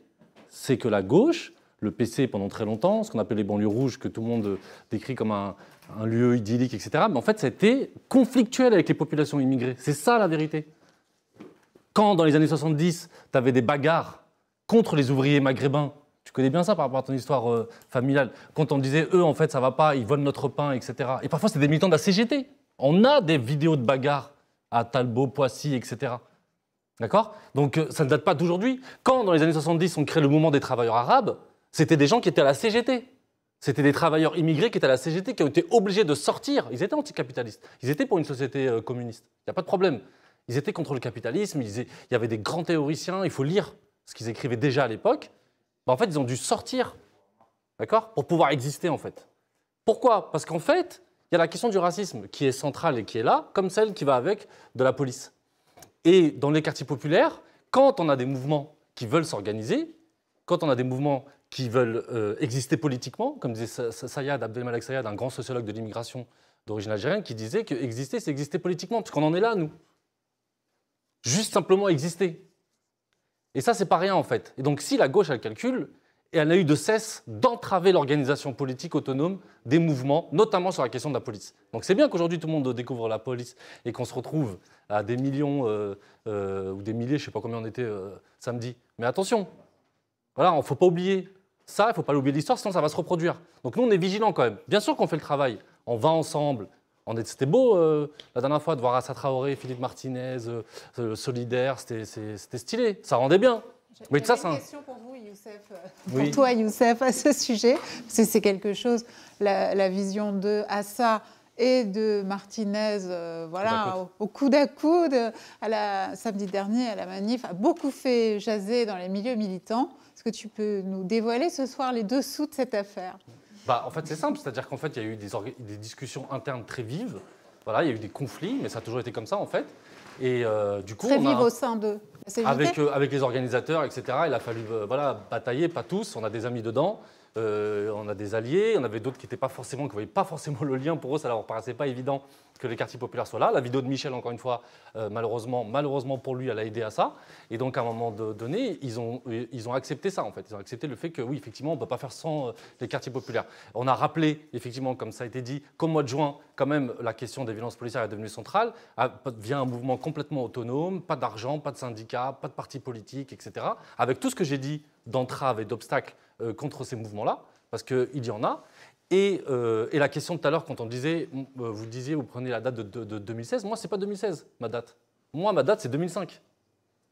c'est que la gauche, le PC pendant très longtemps, ce qu'on appelle les banlieues rouges, que tout le monde décrit comme un, lieu idyllique, etc., mais en fait, c'était conflictuel avec les populations immigrées. C'est ça la vérité. Quand, dans les années 70, tu avais des bagarres contre les ouvriers maghrébins tu connais bien ça par rapport à ton histoire euh, familiale. Quand on disait, eux, en fait, ça va pas, ils volent notre pain, etc. Et parfois, c'est des militants de la CGT. On a des vidéos de bagarres à Talbot, Poissy, etc. D'accord Donc, euh, ça ne date pas d'aujourd'hui. Quand, dans les années 70, on crée le mouvement des travailleurs arabes, c'était des gens qui étaient à la CGT. C'était des travailleurs immigrés qui étaient à la CGT, qui ont été obligés de sortir. Ils étaient anticapitalistes. Ils étaient pour une société euh, communiste. Il n'y a pas de problème. Ils étaient contre le capitalisme. Il y avait des grands théoriciens. Il faut lire ce qu'ils écrivaient déjà à l'époque. Bah, en fait, ils ont dû sortir, d'accord, pour pouvoir exister, en fait. Pourquoi Parce qu'en fait, il y a la question du racisme qui est centrale et qui est là, comme celle qui va avec de la police. Et dans les quartiers populaires, quand on a des mouvements qui veulent s'organiser, quand on a des mouvements qui veulent euh, exister politiquement, comme disait Sayad, Abdelmalek Sayad, un grand sociologue de l'immigration d'origine algérienne, qui disait que exister, c'est exister politiquement, parce qu'on en est là, nous. Juste simplement exister. Et ça, c'est pas rien en fait. Et donc, si la gauche, elle calcule, et elle a eu de cesse d'entraver l'organisation politique autonome des mouvements, notamment sur la question de la police. Donc c'est bien qu'aujourd'hui tout le monde découvre la police et qu'on se retrouve à des millions euh, euh, ou des milliers, je sais pas combien on était euh, samedi. Mais attention, voilà, il ne faut pas oublier ça, il ne faut pas oublier l'histoire, sinon ça va se reproduire. Donc nous, on est vigilants quand même. Bien sûr qu'on fait le travail, on va ensemble, c'était beau euh, la dernière fois de voir Assa Traoré, Philippe Martinez, euh, euh, Solidaire, c'était stylé, ça rendait bien. Mais ça, une question pour vous, Youssef. Pour toi, Youssef, à ce sujet, parce que c'est quelque chose, la, vision de Assa et de Martinez, voilà, au, coup coude à coude, à la, samedi dernier à la manif, a beaucoup fait jaser dans les milieux militants. Est-ce que tu peux nous dévoiler ce soir les dessous de cette affaire bah, en fait, c'est simple. C'est-à-dire qu'en fait, il y a eu des, discussions internes très vives. Voilà, il y a eu des conflits, mais ça a toujours été comme ça, en fait. Et euh, du coup, très au sein d'eux. avec, euh, avec les organisateurs, etc. Il a fallu euh, voilà, batailler, pas tous. On a des amis dedans. Euh, on a des alliés, on avait d'autres qui n'étaient pas forcément, qui ne voyaient pas forcément le lien pour eux, ça leur paraissait pas évident que les quartiers populaires soient là. La vidéo de Michel, encore une fois, euh, malheureusement, malheureusement pour lui, elle a aidé à ça. Et donc, à un moment donné, euh, ils ont, accepté ça, en fait. Ils ont accepté le fait que, oui, effectivement, on ne peut pas faire sans les quartiers populaires. On a rappelé, effectivement, comme ça a été dit, qu'au mois de juin, quand même, la question des violences policières est devenue centrale, via un mouvement complètement autonome, pas d'argent, pas de syndicats, pas de partis politiques, etc. Avec tout ce que j'ai dit d'entraves et d'obstacles euh, contre ces mouvements-là, parce qu'il y en a. Euh, et, la question de tout à l'heure, quand on disait, euh, vous disiez, vous prenez la date de, 2016, moi, ce n'est pas 2016, ma date. Moi, ma date, c'est 2005.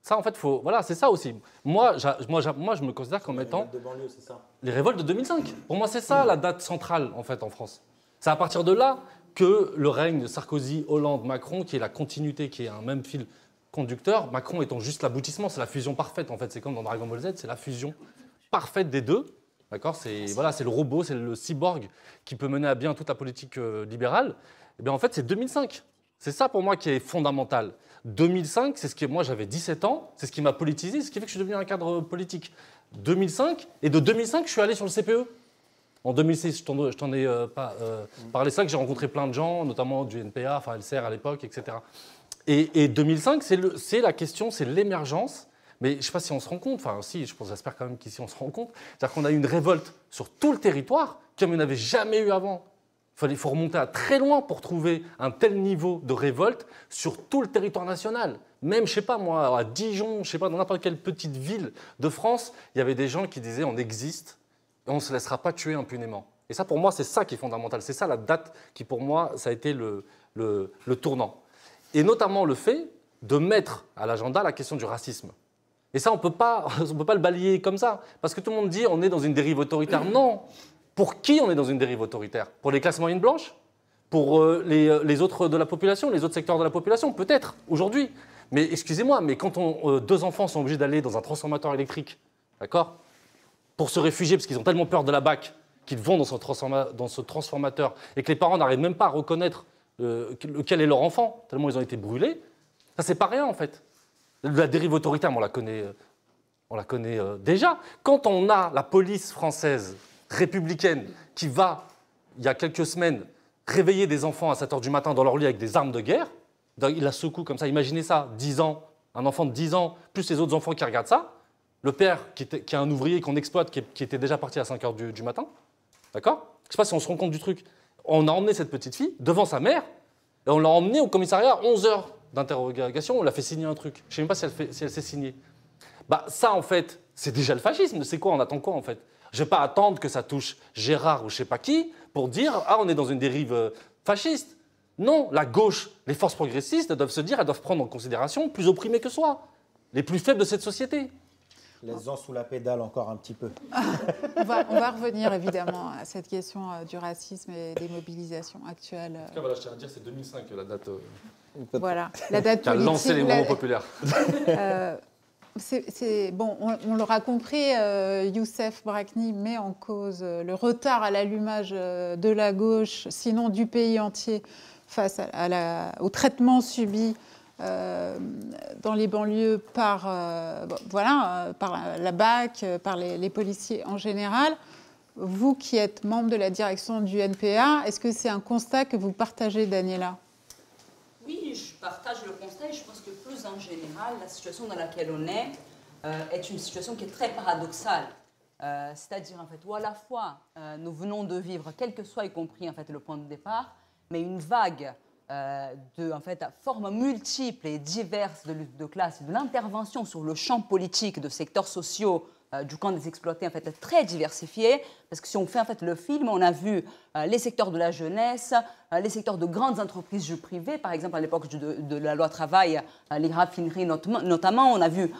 Ça, en fait, faut, voilà, c'est ça aussi. Moi, moi, moi, je me considère comme étant. Les révoltes de c'est ça Les révoltes de 2005. Pour moi, c'est ça la date centrale, en fait, en France. C'est à partir de là que le règne de Sarkozy, Hollande, Macron, qui est la continuité, qui est un même fil conducteur, Macron étant juste l'aboutissement, c'est la fusion parfaite, en fait. C'est comme dans Dragon Ball Z, c'est la fusion parfaite des deux. D'accord C'est le robot, c'est le cyborg qui peut mener à bien toute la politique euh, libérale. Et eh bien en fait, c'est 2005. C'est ça pour moi qui est fondamental. 2005, c'est ce qui moi j'avais 17 ans, c'est ce qui m'a politisé, ce qui fait que je suis devenu un cadre politique. 2005 et de 2005, je suis allé sur le CPE. En 2006, je t'en ai euh, pas, euh, mm. parlé ça, que j'ai rencontré plein de gens, notamment du NPA, enfin LCR à l'époque, etc. Et, et 2005, c'est la question, c'est l'émergence mais je ne sais pas si on se rend compte, enfin si, j'espère quand même qu'ici on se rend compte, c'est-à-dire qu'on a eu une révolte sur tout le territoire comme il n'y avait jamais eu avant. Il faut remonter à très loin pour trouver un tel niveau de révolte sur tout le territoire national. Même, je sais pas moi, à Dijon, je sais pas, dans n'importe quelle petite ville de France, il y avait des gens qui disaient on existe et on ne se laissera pas tuer impunément. Et ça, pour moi, c'est ça qui est fondamental. C'est ça la date qui, pour moi, ça a été le tournant. Et notamment le fait de mettre à l'agenda la question du racisme. Et ça, on ne peut pas le balayer comme ça. Parce que tout le monde dit on est dans une dérive autoritaire. Mm. Non Pour qui on est dans une dérive autoritaire Pour les classes moyennes blanches Pour euh, euh, les, autres de la population Les autres secteurs de la population Peut-être, aujourd'hui. Mais excusez-moi, mais quand euh, deux enfants sont obligés d'aller dans un transformateur électrique, d'accord Pour se réfugier parce qu'ils ont tellement peur de la BAC qu'ils vont dans ce, transformateur et que les parents n'arrivent même pas à reconnaître quel est leur enfant, tellement ils ont été brûlés, ça c'est pas rien en fait. La dérive autoritaire, on la connaît, euh, on la connaît euh, déjà. Quand on a la police française républicaine qui va, il y a quelques semaines, réveiller des enfants à 7 h du matin dans leur lit avec des armes de guerre, il la secoue comme ça, imaginez ça, 10 ans, un enfant de 10 ans, plus les autres enfants qui regardent ça, le père qui, est un ouvrier qu'on exploite, qui, était déjà parti à 5 h du, matin, d'accord Je sais pas si on se rend compte du truc. On a emmené cette petite fille devant sa mère, et on l'a emmenée au commissariat à 11 h d'interrogation, on l'a fait signer un truc. Je ne sais même pas si elle, s'est signée. Bah, ça, en fait, c'est déjà le fascisme. C'est quoi On attend quoi, en fait Je ne vais pas attendre que ça touche Gérard ou je ne sais pas qui pour dire Ah, on est dans une dérive euh, fasciste. Non, la gauche, les forces progressistes, doivent se dire, elles doivent prendre en considération plus opprimés que soi, les plus faibles de cette société. Laissons sous la pédale encore un petit peu. on, va, revenir évidemment à cette question euh, du racisme et des mobilisations actuelles. En tout cas, je tiens à dire, c'est 2005 la date. Euh, voilà, la date qui a lancé les mouvements populaires. Euh, c'est bon, on, l'aura compris, Youssef Brakni met en cause le retard à l'allumage de la gauche, sinon du pays entier, face au traitement subi euh, dans les banlieues par, euh, voilà, euh, par la BAC, par les, policiers en général. Vous qui êtes membre de la direction du NPA, est-ce que c'est un constat que vous partagez, Daniela oui, je partage le constat et je pense que plus en général, la situation dans laquelle on est est une situation qui est très paradoxale. C'est-à-dire, en fait, où à la fois, nous venons de vivre, quel que soit, y compris en fait, le point de départ, mais une vague euh, de en fait, formes multiples et diverses de lutte de classe, de l'intervention sur le champ politique de secteurs sociaux euh, du camp des exploités, en fait, très diversifiée. Parce que si on fait en fait, le film, on a vu euh, les secteurs de la jeunesse, les secteurs de grandes entreprises privées, par exemple à l'époque de, la loi travail, les raffineries notamment, on a vu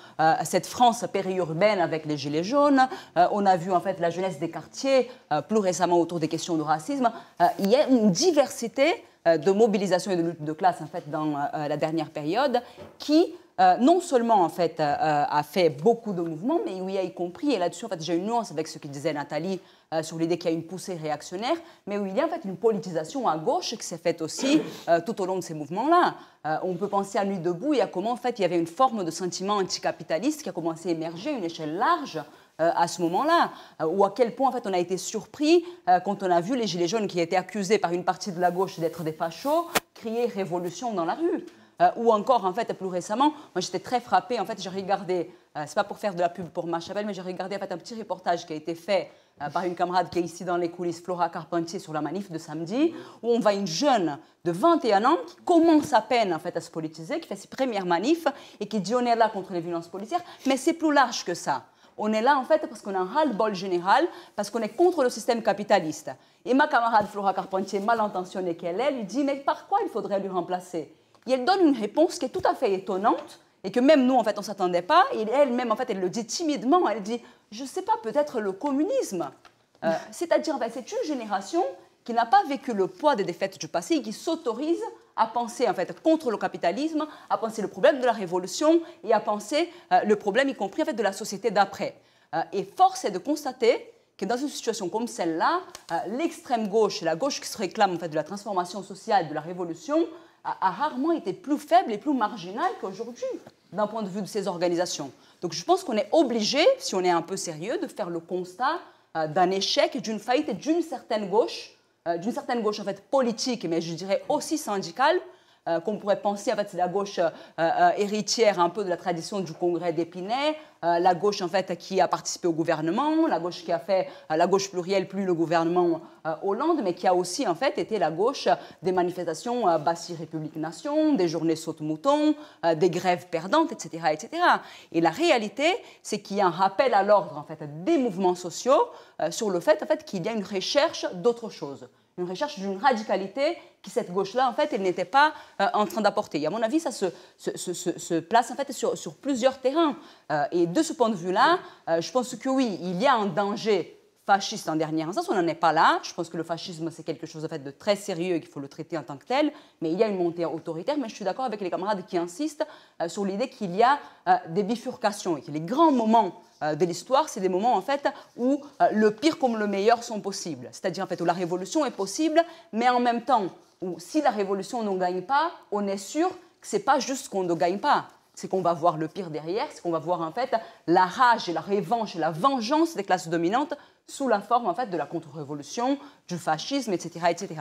cette France périurbaine avec les gilets jaunes, on a vu en fait la jeunesse des quartiers, plus récemment autour des questions de racisme. il y a une diversité euh, de mobilisation et de lutte de classe en fait dans euh, euh, la dernière période, qui non seulement en fait a fait beaucoup de mouvements, mais où il y a y compris, et là-dessus en fait j'ai une nuance avec ce que disait Nathalie sur l'idée qu'il y a une poussée réactionnaire, mais où il y a en fait une politisation à gauche qui s'est faite aussi tout au long de ces mouvements-là. on peut penser à Nuit debout et à comment en fait il y avait une forme de sentiment anticapitaliste qui a commencé à émerger à une échelle large euh, à ce moment-là, euh, ou à quel point en fait on a été surpris euh, quand on a vu les Gilets jaunes qui étaient accusés par une partie de la gauche d'être des fachos crier révolution dans la rue. ou encore en fait plus récemment, moi j'étais très frappé en fait j'ai regardé, c'est pas pour faire de la pub pour ma chapelle, mais j'ai regardé un petit reportage qui a été fait par une camarade qui est ici dans les coulisses, Flora Carpentier, sur la manif de samedi, où on voit une jeune de 21 ans qui commence à peine en fait à se politiser, qui fait ses premières manifs et qui dit on est là contre les violences policières, mais c'est plus large que ça. On est là en fait parce qu'on a un ras-le-bol général, parce qu'on est contre le système capitaliste. Et ma camarade Flora Carpentier, mal intentionnée qu'elle est, lui dit mais par quoi il faudrait lui remplacer Et elle donne une réponse qui est tout à fait étonnante et que même nous en fait on ne s'attendait pas. Et elle-même en fait elle le dit timidement, elle dit je ne sais pas peut-être le communisme. Euh, c'est-à-dire c'est une génération qui n'a pas vécu le poids des défaites du passé et qui s'autorise à penser en fait contre le capitalisme, à penser le problème de la révolution et à penser euh, le problème y compris en fait de la société d'après. Euh, et force est de constater que dans une situation comme celle-là, euh, l'extrême gauche, la gauche qui se réclame en fait de la transformation sociale, de la révolution, a, rarement été plus faible et plus marginale qu'aujourd'hui d'un point de vue de ces organisations. Donc je pense qu'on est obligé, si on est un peu sérieux, de faire le constat d'un échec, d'une faillite d'une certaine gauche euh, d'une certaine gauche en fait, politique, mais je dirais aussi syndicale, euh, qu'on pourrait penser, en fait, c'est la gauche euh, héritière un peu de la tradition du Congrès d'Épinay, la gauche, en fait, qui a participé au gouvernement, la gauche qui a fait la gauche plurielle, plus le gouvernement Hollande, mais qui a aussi, en fait, été la gauche des manifestations Bassi République Nation, des journées saute-mouton, des grèves perdantes, etc., etc. Et la réalité, c'est qu'il y a un rappel à l'ordre, en fait, des mouvements sociaux sur le fait, en fait, qu'il y a une recherche d'autre chose une recherche d'une radicalité qui cette gauche-là, en fait, elle n'était pas euh, en train d'apporter. Et à mon avis, ça se, place en fait sur, plusieurs terrains. Euh, et de ce point de vue-là, euh, je pense que oui, il y a un danger fasciste en dernière instance, on n'en est pas là. Je pense que le fascisme, c'est quelque chose en fait, de très sérieux et qu'il faut le traiter en tant que tel. Mais il y a une montée autoritaire. Mais je suis d'accord avec les camarades qui insistent sur l'idée qu'il y a des bifurcations et que les grands moments euh, de l'histoire, c'est des moments en fait où euh, le pire comme le meilleur sont possibles. C'est-à-dire en fait où la révolution est possible, mais en même temps où si la révolution ne gagne pas, on est sûr que c'est pas juste qu'on ne gagne pas, c'est qu'on va voir le pire derrière, c'est qu'on va voir en fait la rage la revanche, la vengeance des classes dominantes sous la forme en fait de la contre-révolution, du fascisme, etc., etc.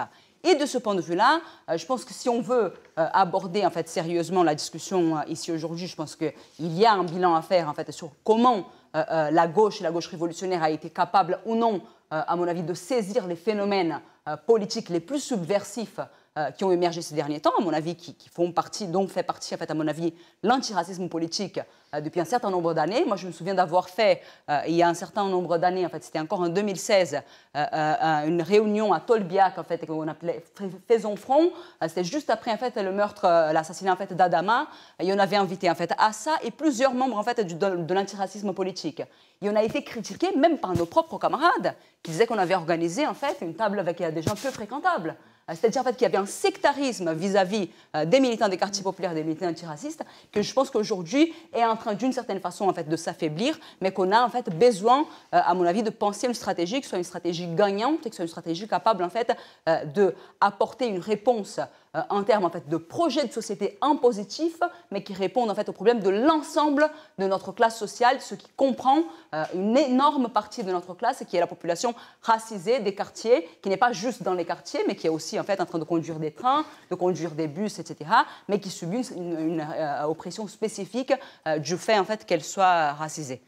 Et de ce point de vue-là, euh, je pense que si on veut aborder en fait sérieusement la discussion ici aujourd'hui, je pense qu'il y a un bilan à faire en fait sur comment euh, euh, la gauche et la gauche révolutionnaire a été capable ou non, euh, à mon avis, de saisir les phénomènes politiques les plus subversifs euh, qui ont émergé ces derniers temps, à mon avis, qui, font partie, donc fait partie, en fait, à mon avis, l'antiracisme politique euh, depuis un certain nombre d'années. Moi, je me souviens d'avoir fait, euh, il y a un certain nombre d'années, en fait, c'était encore en 2016, une réunion à Tolbiac, en fait, qu'on appelait Faisons Front. c'était juste après, en fait, le meurtre, l'assassinat, en fait, d'Adama. Et on avait invité, en fait, Assa et plusieurs membres, en fait, de, l'antiracisme politique. Et on a été critiqué, même par nos propres camarades, qui disaient qu'on avait organisé, en fait, une table avec des gens peu fréquentables. Euh, c'est-à-dire fait, qu'il y avait un sectarisme vis-à-vis euh, des militants des quartiers populaires, des militants antiracistes, que je pense qu'aujourd'hui est en train d'une certaine façon en fait, de s'affaiblir, mais qu'on a en fait, besoin, euh, à mon avis, de penser une stratégie qui soit une stratégie gagnante et qui soit une stratégie capable en fait, d'apporter une réponse euh, en termes en fait, de projets de société impositifs, mais qui répondent en fait, au problème de l'ensemble de notre classe sociale, ce qui comprend euh, une énorme partie de notre classe, qui est la population racisée des quartiers, qui n'est pas juste dans les quartiers, mais qui est aussi en, fait, en train de conduire des trains, de conduire des bus, etc., mais qui subit une, une euh, oppression spécifique du fait, en fait qu'elle soit racisée.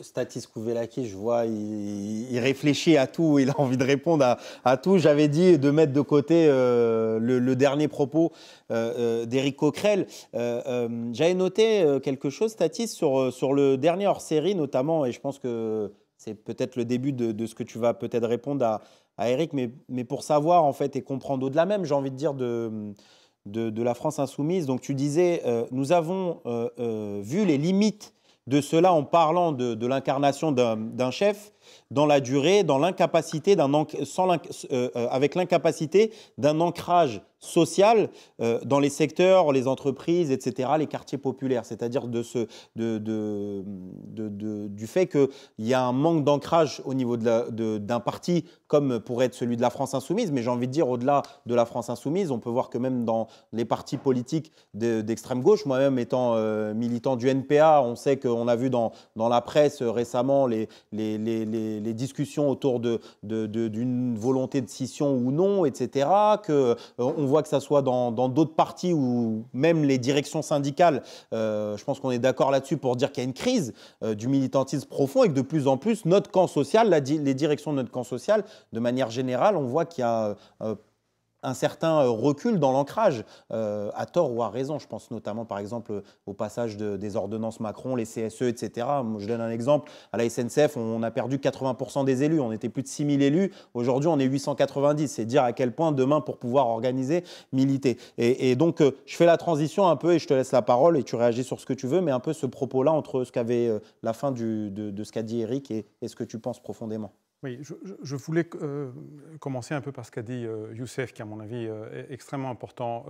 Statis Kouvelaki, je vois, il, réfléchit à tout, il a envie de répondre à, tout. J'avais dit de mettre de côté euh, le, dernier propos euh, euh, d'Éric Coquerel. J'avais noté quelque chose, Statis, sur, sur le dernier hors-série notamment, et je pense que c'est peut-être le début de, ce que tu vas peut-être répondre à, à Eric, mais, mais, pour savoir en fait et comprendre au-delà même, j'ai envie de dire, de, de, la France insoumise. Donc tu disais, nous avons vu les limites de cela en parlant de, de l'incarnation d'un chef, dans la durée, dans l'incapacité d'un euh, euh, avec l'incapacité d'un ancrage social euh, dans les secteurs, les entreprises, etc., les quartiers populaires, c'est-à-dire de ce, de, de, de, du fait qu'il y a un manque d'ancrage au niveau d'un parti comme pourrait être celui de la France insoumise, mais j'ai envie de dire au-delà de la France insoumise, on peut voir que même dans les partis politiques d'extrême gauche, moi-même étant militant du NPA, on sait qu'on a vu dans, dans la presse récemment les, les les, discussions autour d'une de, volonté de scission ou non, etc. Que, euh, on voit que ça soit dans d'autres partis ou même les directions syndicales. Euh, je pense qu'on est d'accord là-dessus pour dire qu'il y a une crise euh, du militantisme profond et que de plus en plus, notre camp social, les directions de notre camp social, de manière générale, on voit qu'il y a un certain euh, recul dans l'ancrage, euh, à tort ou à raison. Je pense notamment, par exemple, au passage des ordonnances Macron, les CSE, etc. Je donne un exemple. À la SNCF, on a perdu 80% des élus. On était plus de 6000 élus. Aujourd'hui, on est 890. C'est dire à quel point demain, pour pouvoir organiser, militer. Et, donc, euh, je fais la transition un peu et je te laisse la parole et tu réagis sur ce que tu veux, mais un peu ce propos-là entre ce qu'avait la fin de, ce qu'a dit Eric et, et ce que tu penses profondément. Oui, je, voulais euh, commencer un peu par ce qu'a dit euh, Youssef, qui à mon avis euh, est extrêmement important.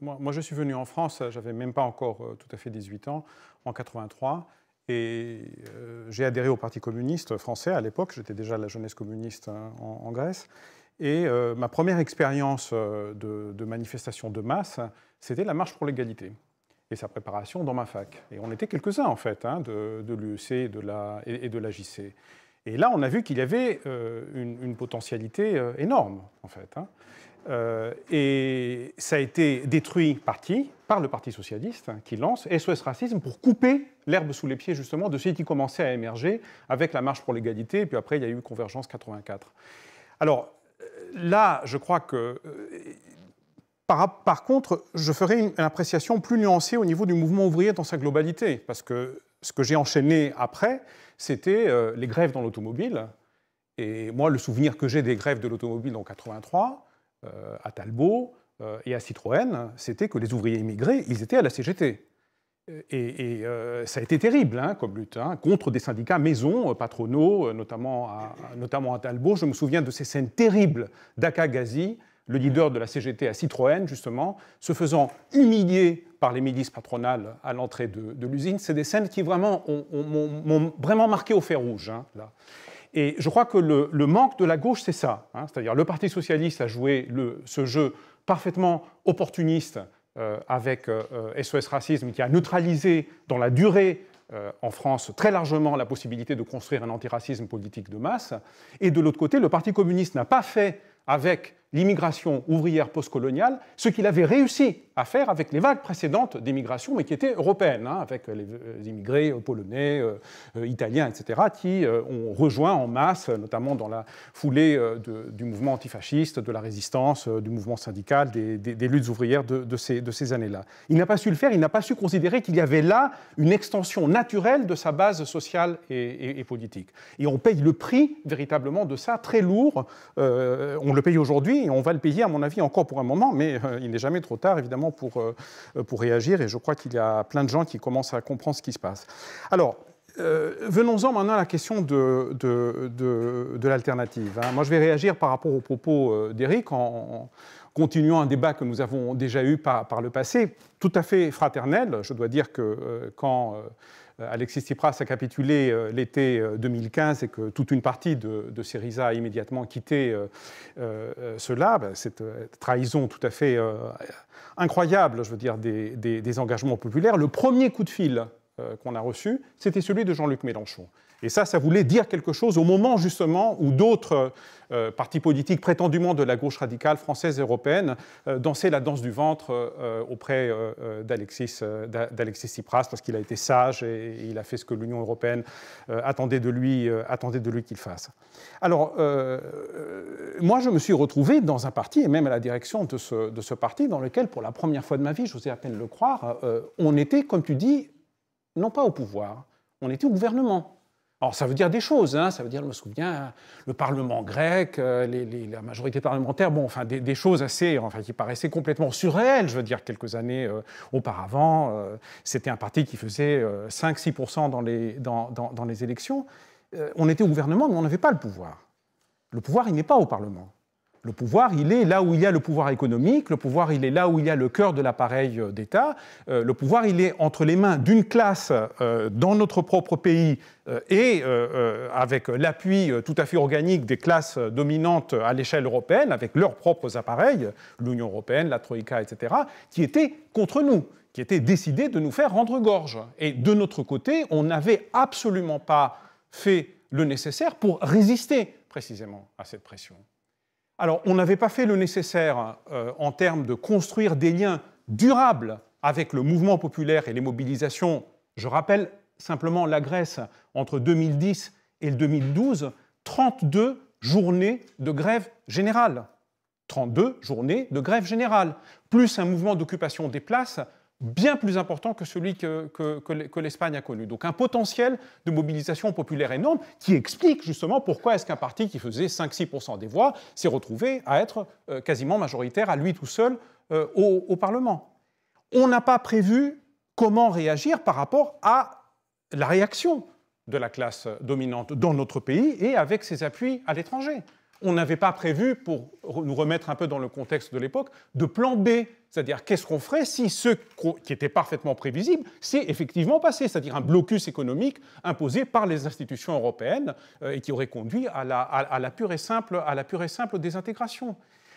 Moi, je suis venu en France, j'avais même pas encore tout à fait 18 ans, en 83, et j'ai adhéré au Parti communiste français à l'époque, j'étais déjà la jeunesse communiste hein, en, Grèce, et ma première expérience de, manifestation de masse, c'était la marche pour l'égalité et sa préparation dans ma fac. Et on était quelques-uns en fait, hein, de, de l'UEC et, et de la JC. Et là, on a vu qu'il y avait euh, une, potentialité euh, énorme, en fait. Hein. Euh, et ça a été détruit par Par le Parti socialiste, hein, qui lance SOS Racisme pour couper l'herbe sous les pieds, justement, de ceux qui commençaient à émerger avec la marche pour l'égalité, et puis après, il y a eu Convergence 84. Alors, là, je crois que... Par, contre, je ferai une appréciation plus nuancée au niveau du mouvement ouvrier dans sa globalité, parce que ce que j'ai enchaîné après, c'était euh, les grèves dans l'automobile. Et moi, le souvenir que j'ai des grèves de l'automobile en 83, euh, à Talbot euh, et à Citroën, c'était que les ouvriers immigrés, ils étaient à la CGT. Et, ça a été terrible hein, comme lutte, hein, contre des syndicats maison, patronaux, notamment à, notamment à Talbot. Je me souviens de ces scènes terribles d'Akagazi le leader de la CGT à Citroën, justement, se faisant humilier par les milices patronales à l'entrée de, l'usine. C'est des scènes qui vraiment m'ont vraiment marqué au fer rouge. Hein, là. Et je crois que le, manque de la gauche, c'est ça. Hein. C'est-à-dire le Parti socialiste a joué ce jeu parfaitement opportuniste euh, avec SOS euh, Racisme, qui a neutralisé dans la durée euh, en France très largement la possibilité de construire un antiracisme politique de masse. Et de l'autre côté, le Parti communiste n'a pas fait avec l'immigration ouvrière postcoloniale, ce qu'il avait réussi à faire avec les vagues précédentes d'immigration, mais qui étaient européennes, hein, avec les euh, immigrés euh, polonais, euh, italiens, etc., qui ont rejoint en masse, notamment dans la foulée du mouvement antifasciste, de la résistance, du mouvement syndical, des, luttes ouvrières de, ces, de ces années-là. Il n'a pas su le faire, il n'a pas su considérer qu'il y avait là une extension naturelle de sa base sociale et, politique. Et on paye le prix véritablement de ça, très lourd. on le paye aujourd'hui on va le payer, à mon avis, encore pour un moment, mais euh, il n'est jamais trop tard, évidemment, pour, euh, euh, pour réagir. Et je crois qu'il y a plein de gens qui commencent à comprendre ce qui se passe. Alors, venons-en maintenant à la question de, de, l'alternative. Hein. Moi, je vais réagir par rapport aux propos d'Éric en, continuant un débat que nous avons déjà eu par, par, le passé, tout à fait fraternel. Je dois dire que quand... Euh, Alexis Tsipras a capitulé euh, l'été 2015 euh, et que toute une partie de, Syriza a immédiatement quitté cela, ben, cette trahison tout à fait incroyable, je veux dire, des engagements populaires, le premier coup de fil qu'on a reçu, c'était celui de Jean-Luc Mélenchon. Et ça, ça voulait dire quelque chose au moment justement où d'autres euh, partis politiques prétendument de la gauche radicale française et européenne euh, dansaient la danse du ventre euh, auprès d'Alexis, Tsipras parce qu'il a été sage et, il a fait ce que l'Union européenne attendait de lui, attendait de lui qu'il fasse. Alors, moi, je me suis retrouvé dans un parti et même à la direction de ce, de ce parti dans lequel, pour la première fois de ma vie, j'osais à peine le croire, on était, comme tu dis, non pas au pouvoir, on était au gouvernement. Alors ça veut dire des choses, hein, ça veut dire, je me souviens, le Parlement grec, euh, la majorité parlementaire, bon, enfin des, choses assez, enfin qui paraissaient complètement surréelles, je veux dire, quelques années euh, auparavant, euh, c'était un parti qui faisait 5-6% dans les, dans, dans, dans les élections. on était au gouvernement, mais on n'avait pas le pouvoir. Le pouvoir, il n'est pas au Parlement. Le pouvoir, il est là où il y a le pouvoir économique, le pouvoir, il est là où il y a le cœur de l'appareil euh, d'État, euh, le pouvoir, il est entre les mains d'une classe euh, dans notre propre pays et avec l'appui tout à fait organique des classes dominantes à l'échelle européenne, avec leurs propres appareils, l'Union européenne, la Troïka, etc., qui étaient contre nous qui étaient décidés de nous faire rendre gorge. Et de notre côté, on n'avait absolument pas fait le nécessaire pour résister précisément à cette pression. Alors, on n'avait pas fait le nécessaire euh, en termes de construire des liens durables avec le mouvement populaire et les mobilisations. Je rappelle simplement la Grèce entre 2010 et 2012, 32 journées de grève générale. 32 journées de grève générale, plus un mouvement d'occupation des places bien plus important que celui que, l'Espagne a connu. Donc un potentiel de mobilisation populaire énorme qui explique justement pourquoi est-ce qu'un parti qui faisait 5-6% des voix s'est retrouvé à être euh, quasiment majoritaire à lui tout seul euh, au Parlement. On n'a pas prévu comment réagir par rapport à la réaction de la classe dominante dans notre pays et avec ses appuis à l'étranger on n'avait pas prévu, pour nous remettre un peu dans le contexte de l'époque, de plan B. C'est-à-dire, qu'est-ce qu'on ferait si ce qui était parfaitement prévisible s'est effectivement passé, c'est-à-dire un blocus économique imposé par les institutions européennes euh, et qui aurait conduit la, pure, et simple, à la pure et simple désintégration.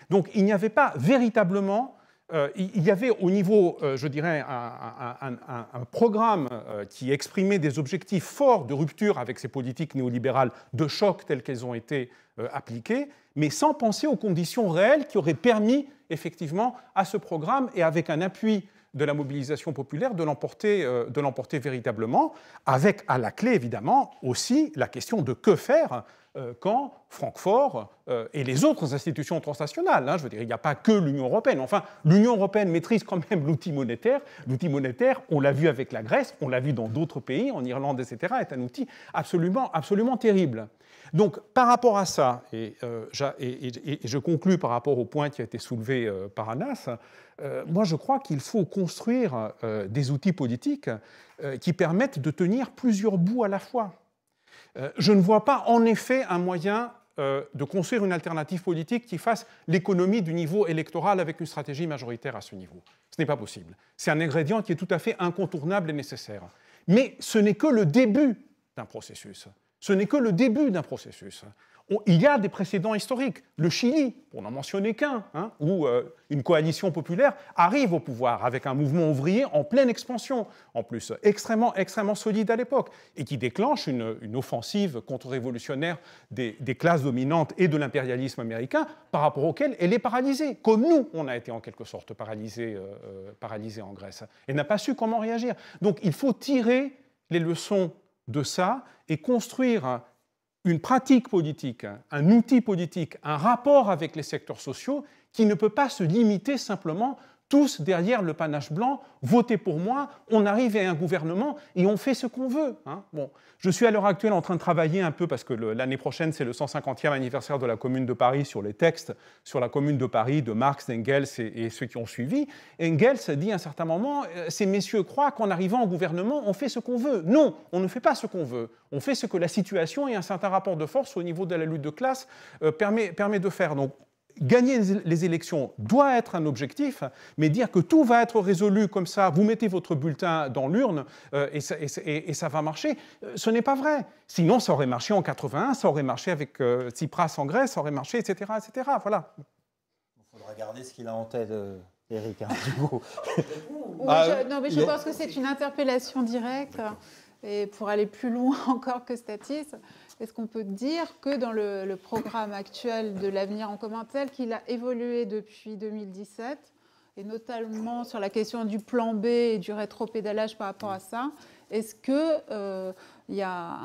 Donc il n'y avait pas véritablement euh, il y avait au niveau, euh, je dirais, un, programme euh, qui exprimait des objectifs forts de rupture avec ces politiques néolibérales de choc telles qu'elles ont été appliquées, mais sans penser aux conditions réelles qui auraient permis effectivement à ce programme et avec un appui de la mobilisation populaire de l'emporter véritablement, avec à la clé évidemment aussi la question de que faire euh, quand Francfort euh, et les autres institutions transnationales, hein, je veux dire, il n'y a pas que l'Union européenne, enfin, l'Union européenne maîtrise quand même l'outil monétaire. L'outil monétaire, on l'a vu avec la Grèce, on l'a vu dans d'autres pays, en Irlande, etc., est un outil absolument, absolument terrible. Donc, par rapport à ça, et, euh, je conclus par rapport au point qui a été soulevé par Anas, moi je crois qu'il faut construire des outils politiques qui permettent de tenir plusieurs bouts à la fois. Euh, je ne vois pas en effet un moyen euh, de construire une alternative politique qui fasse l'économie du niveau électoral avec une stratégie majoritaire à ce niveau. Ce n'est pas possible. C'est un ingrédient qui est tout à fait incontournable et nécessaire. Mais ce n'est que le début d'un processus. Ce n'est que le début d'un processus il y a des précédents historiques. Le Chili, pour n'en mentionner qu'un, hein, où euh, une coalition populaire arrive au pouvoir avec un mouvement ouvrier en pleine expansion, en plus euh, extrêmement, extrêmement solide à l'époque, et qui déclenche une, offensive contre-révolutionnaire des, classes dominantes et de l'impérialisme américain, par rapport auquel elle est paralysée, comme nous, on a été en quelque sorte paralysés, euh, en Grèce, et n'a pas su comment réagir. Donc il faut tirer les leçons de ça et construire une pratique politique, hein, un outil politique, un rapport avec les secteurs sociaux qui ne peut pas se limiter simplement tous derrière le panache blanc, votez pour moi, on arrive à un gouvernement et on fait ce qu'on veut. Hein. Bon, je suis à l'heure actuelle en train de travailler un peu parce que l'année prochaine c'est le 150e anniversaire de la Commune de Paris sur les textes sur la Commune de Paris de Marx, d'Engels et, ceux qui ont suivi. Engels dit à un certain moment, euh, ces messieurs croient qu'en arrivant au gouvernement on fait ce qu'on veut. Non, on ne fait pas ce qu'on veut. On fait ce que la situation et un certain rapport de force au niveau de la lutte de classe euh, permet, permet de faire. Donc gagner les élections doit être un objectif, mais dire que tout va être résolu comme ça, vous mettez votre bulletin dans l'urne euh, et, ça, va marcher, euh, ce n'est pas vrai. Sinon, ça aurait marché en 81, ça aurait marché avec euh, Tsipras en Grèce, ça aurait marché, etc. etc. voilà. Il faudra garder ce qu'il a en tête. Eric, hein, du coup. je, non, mais je ah, pense que c'est une interpellation directe et pour aller plus loin encore que Statis. Est-ce qu'on peut dire que dans le, programme actuel de l'avenir en commun tel qu'il a évolué depuis 2017, et notamment sur la question du plan B et du rétropédalage par rapport à ça, est-ce qu'il euh, y a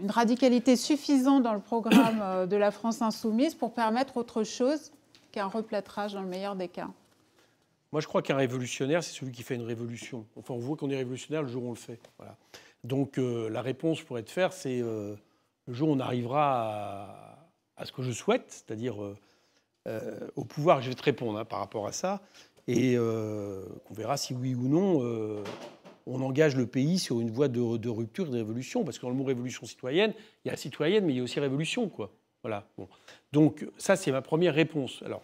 une radicalité suffisante dans le programme euh, de la France insoumise pour permettre autre chose qu'un replâtrage dans le meilleur des cas Moi, je crois qu'un révolutionnaire, c'est celui qui fait une révolution. Enfin, on voit qu'on est révolutionnaire le jour où on le fait. Voilà. Donc, euh, la réponse pour être faire, c'est... Euh, le jour on arrivera à, ce que je souhaite, c'est-à-dire euh, euh, au pouvoir, je vais te répondre hein, par rapport à ça, et euh, on verra si oui ou non on engage le pays sur une voie de, rupture, de révolution, parce que dans le mot révolution citoyenne, il y a citoyenne, mais il y a aussi révolution, quoi. Voilà. Donc ça, c'est ma première réponse. Alors,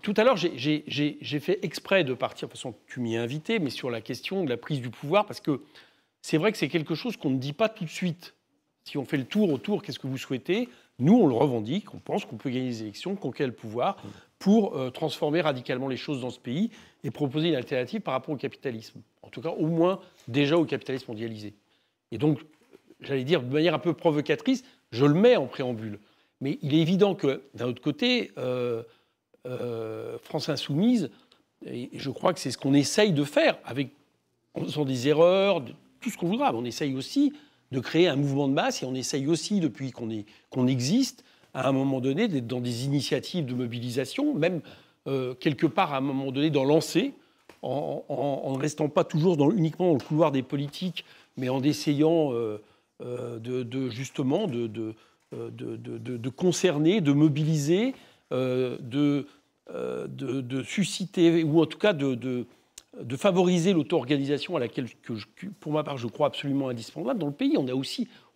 tout à l'heure, j'ai fait exprès de partir, de toute façon, tu m'y as invité, mais sur la question de la prise du pouvoir, parce que c'est vrai que c'est quelque chose qu'on ne dit pas tout de suite si on fait le tour autour, qu'est-ce que vous souhaitez Nous, on le revendique, on pense qu'on peut gagner les élections, conquérir le pouvoir pour euh, transformer radicalement les choses dans ce pays et proposer une alternative par rapport au capitalisme. En tout cas, au moins déjà au capitalisme mondialisé. Et donc, j'allais dire de manière un peu provocatrice, je le mets en préambule. Mais il est évident que, d'un autre côté, euh, euh, France Insoumise, et je crois que c'est ce qu'on essaye de faire, avec, en faisant des erreurs, tout ce qu'on voudra, on essaye aussi de créer un mouvement de masse. Et on essaye aussi, depuis qu'on qu'on existe, à un moment donné, d'être dans des initiatives de mobilisation, même euh, quelque part à un moment donné d'en lancer, en, ne restant pas toujours dans, uniquement dans le couloir des politiques, mais en essayant euh, euh, de, justement de, de, de, concerner, de mobiliser, de, susciter, ou en tout cas de de favoriser l'auto-organisation à laquelle, pour ma part, je crois absolument indispensable dans le pays. On,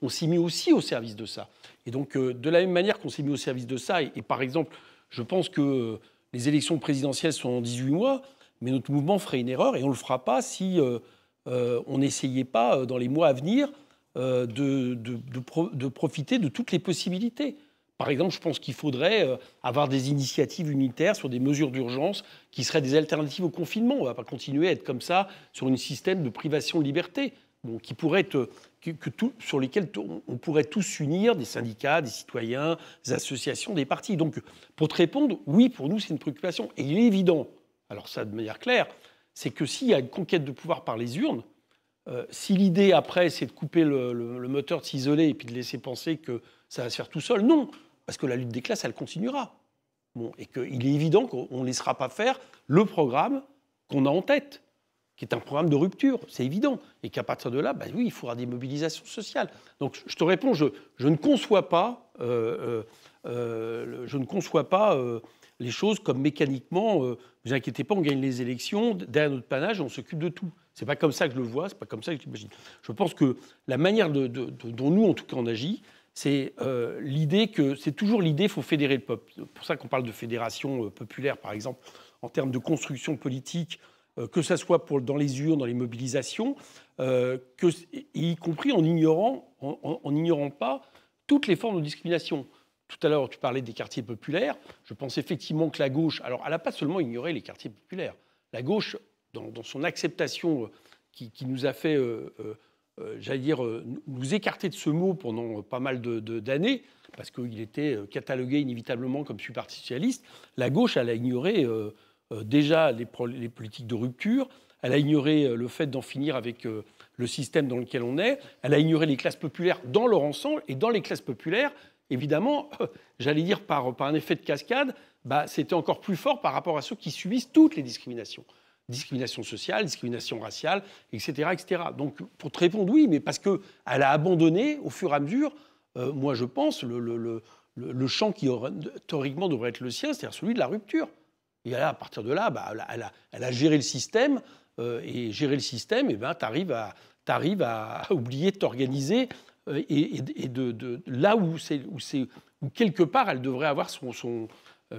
s'est mis aussi au service de ça. Et donc, euh, de la même manière qu'on s'est mis au service de ça, et, par exemple, je pense que les élections présidentielles sont en 18 mois, mais notre mouvement ferait une erreur, et on ne le fera pas si euh, euh, on n'essayait pas, dans les mois à venir, de profiter de toutes les possibilités. Par exemple, je pense qu'il faudrait euh, avoir des initiatives unitaires sur des mesures d'urgence qui seraient des alternatives au confinement. On ne va pas continuer à être comme ça sur un système de privation de liberté. qui pourrait être, euh, que, tout, sur lesquels on pourrait tous s'unir, des syndicats, des citoyens, des associations, des partis. Donc, pour te répondre, oui, pour nous, c'est une préoccupation. Et il est évident, alors ça de manière claire, c'est que s'il y a une conquête de pouvoir par les urnes, euh, si l'idée après, c'est de couper le moteur, de s'isoler et puis de laisser penser que ça va se faire tout seul, non parce que la lutte des classes, elle continuera. Bon, et qu'il est évident qu'on ne laissera pas faire le programme qu'on a en tête, qui est un programme de rupture, c'est évident. Et qu'à partir de là, bah oui, il faudra des mobilisations sociales. Donc je te réponds, je, je ne conçois pas, euh, euh, euh, je ne conçois pas les choses comme mécaniquement, ne vous inquiétez pas, on gagne les élections, derrière notre panache, on s'occupe de tout. C'est pas comme ça que je le vois, c'est pas comme ça que j'imagine. Je pense que la manière de, dont nous, en tout cas, on agit, c'est euh, l'idée que c'est toujours l'idée qu'il faut fédérer le peuple. C'est pour ça qu'on parle de fédération euh, populaire, par exemple, en termes de construction politique, euh, que ce soit pour, dans les urnes, dans les mobilisations, que, y compris en ignorant, en, ignorant pas toutes les formes de discrimination. Tout à l'heure, tu parlais des quartiers populaires. Je pense effectivement que la gauche, alors elle n'a pas seulement ignoré les quartiers populaires. La gauche, dans, son acceptation qui, nous a fait euh, j'allais dire, euh, nous écarter de ce mot pendant euh, pas mal d'années, parce qu'il était catalogué inévitablement comme superficialiste, la gauche, elle a ignoré déjà les, politiques de rupture, elle a ignoré le fait d'en finir avec le système dans lequel on est, elle a ignoré les classes populaires dans leur ensemble, et dans les classes populaires, évidemment, j'allais dire par, un effet de cascade, bah, c'était encore plus fort par rapport à ceux qui subissent toutes les discriminations discrimination sociale, discrimination raciale, etc., etc. Donc, pour te répondre, oui, mais parce qu'elle a abandonné, au fur et à mesure, euh, moi je pense, le, le, le, le champ qui théoriquement devrait être le sien, c'est-à-dire celui de la rupture. Et à partir de là, bah, elle, a, elle, a, géré le système, euh, et gérer le système, et eh ben, tu arrives à, à, oublier de t'organiser, euh, et, et de, de, là où, c'est, où, c'est, où quelque part elle devrait avoir son, son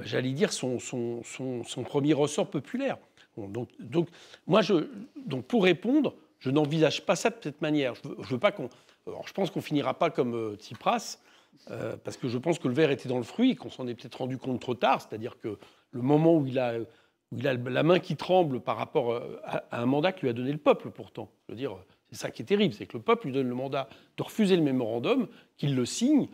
j'allais dire, son, son, son, son premier ressort populaire. Donc, moi, je, donc pour répondre, je n'envisage pas ça de cette manière. Je, je veux pas qu'on. je pense qu'on finira pas comme euh, Tsipras, euh, parce que je pense que le verre était dans le fruit, qu'on s'en est peut-être rendu compte trop tard. C'est-à-dire que le moment où il a, où il a la main qui tremble par rapport euh, à, un mandat que lui a donné le peuple, pourtant. Je veux dire, c'est ça qui est terrible, c'est que le peuple lui donne le mandat de refuser le mémorandum, qu'il le signe.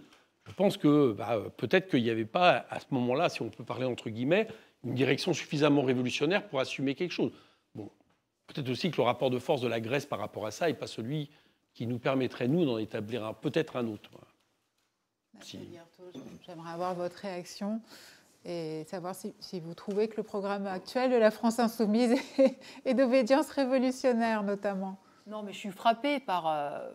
Je pense que bah, peut-être qu'il n'y avait pas à ce moment-là, si on peut parler entre guillemets, une direction suffisamment révolutionnaire pour assumer quelque chose. Bon, peut-être aussi que le rapport de force de la Grèce par rapport à ça n'est pas celui qui nous permettrait, nous, d'en établir un, peut-être un autre. Merci. J'aimerais avoir votre réaction et savoir si, vous trouvez que le programme actuel de la France insoumise est, d'obédience révolutionnaire, notamment. Non, mais je suis frappée par, euh,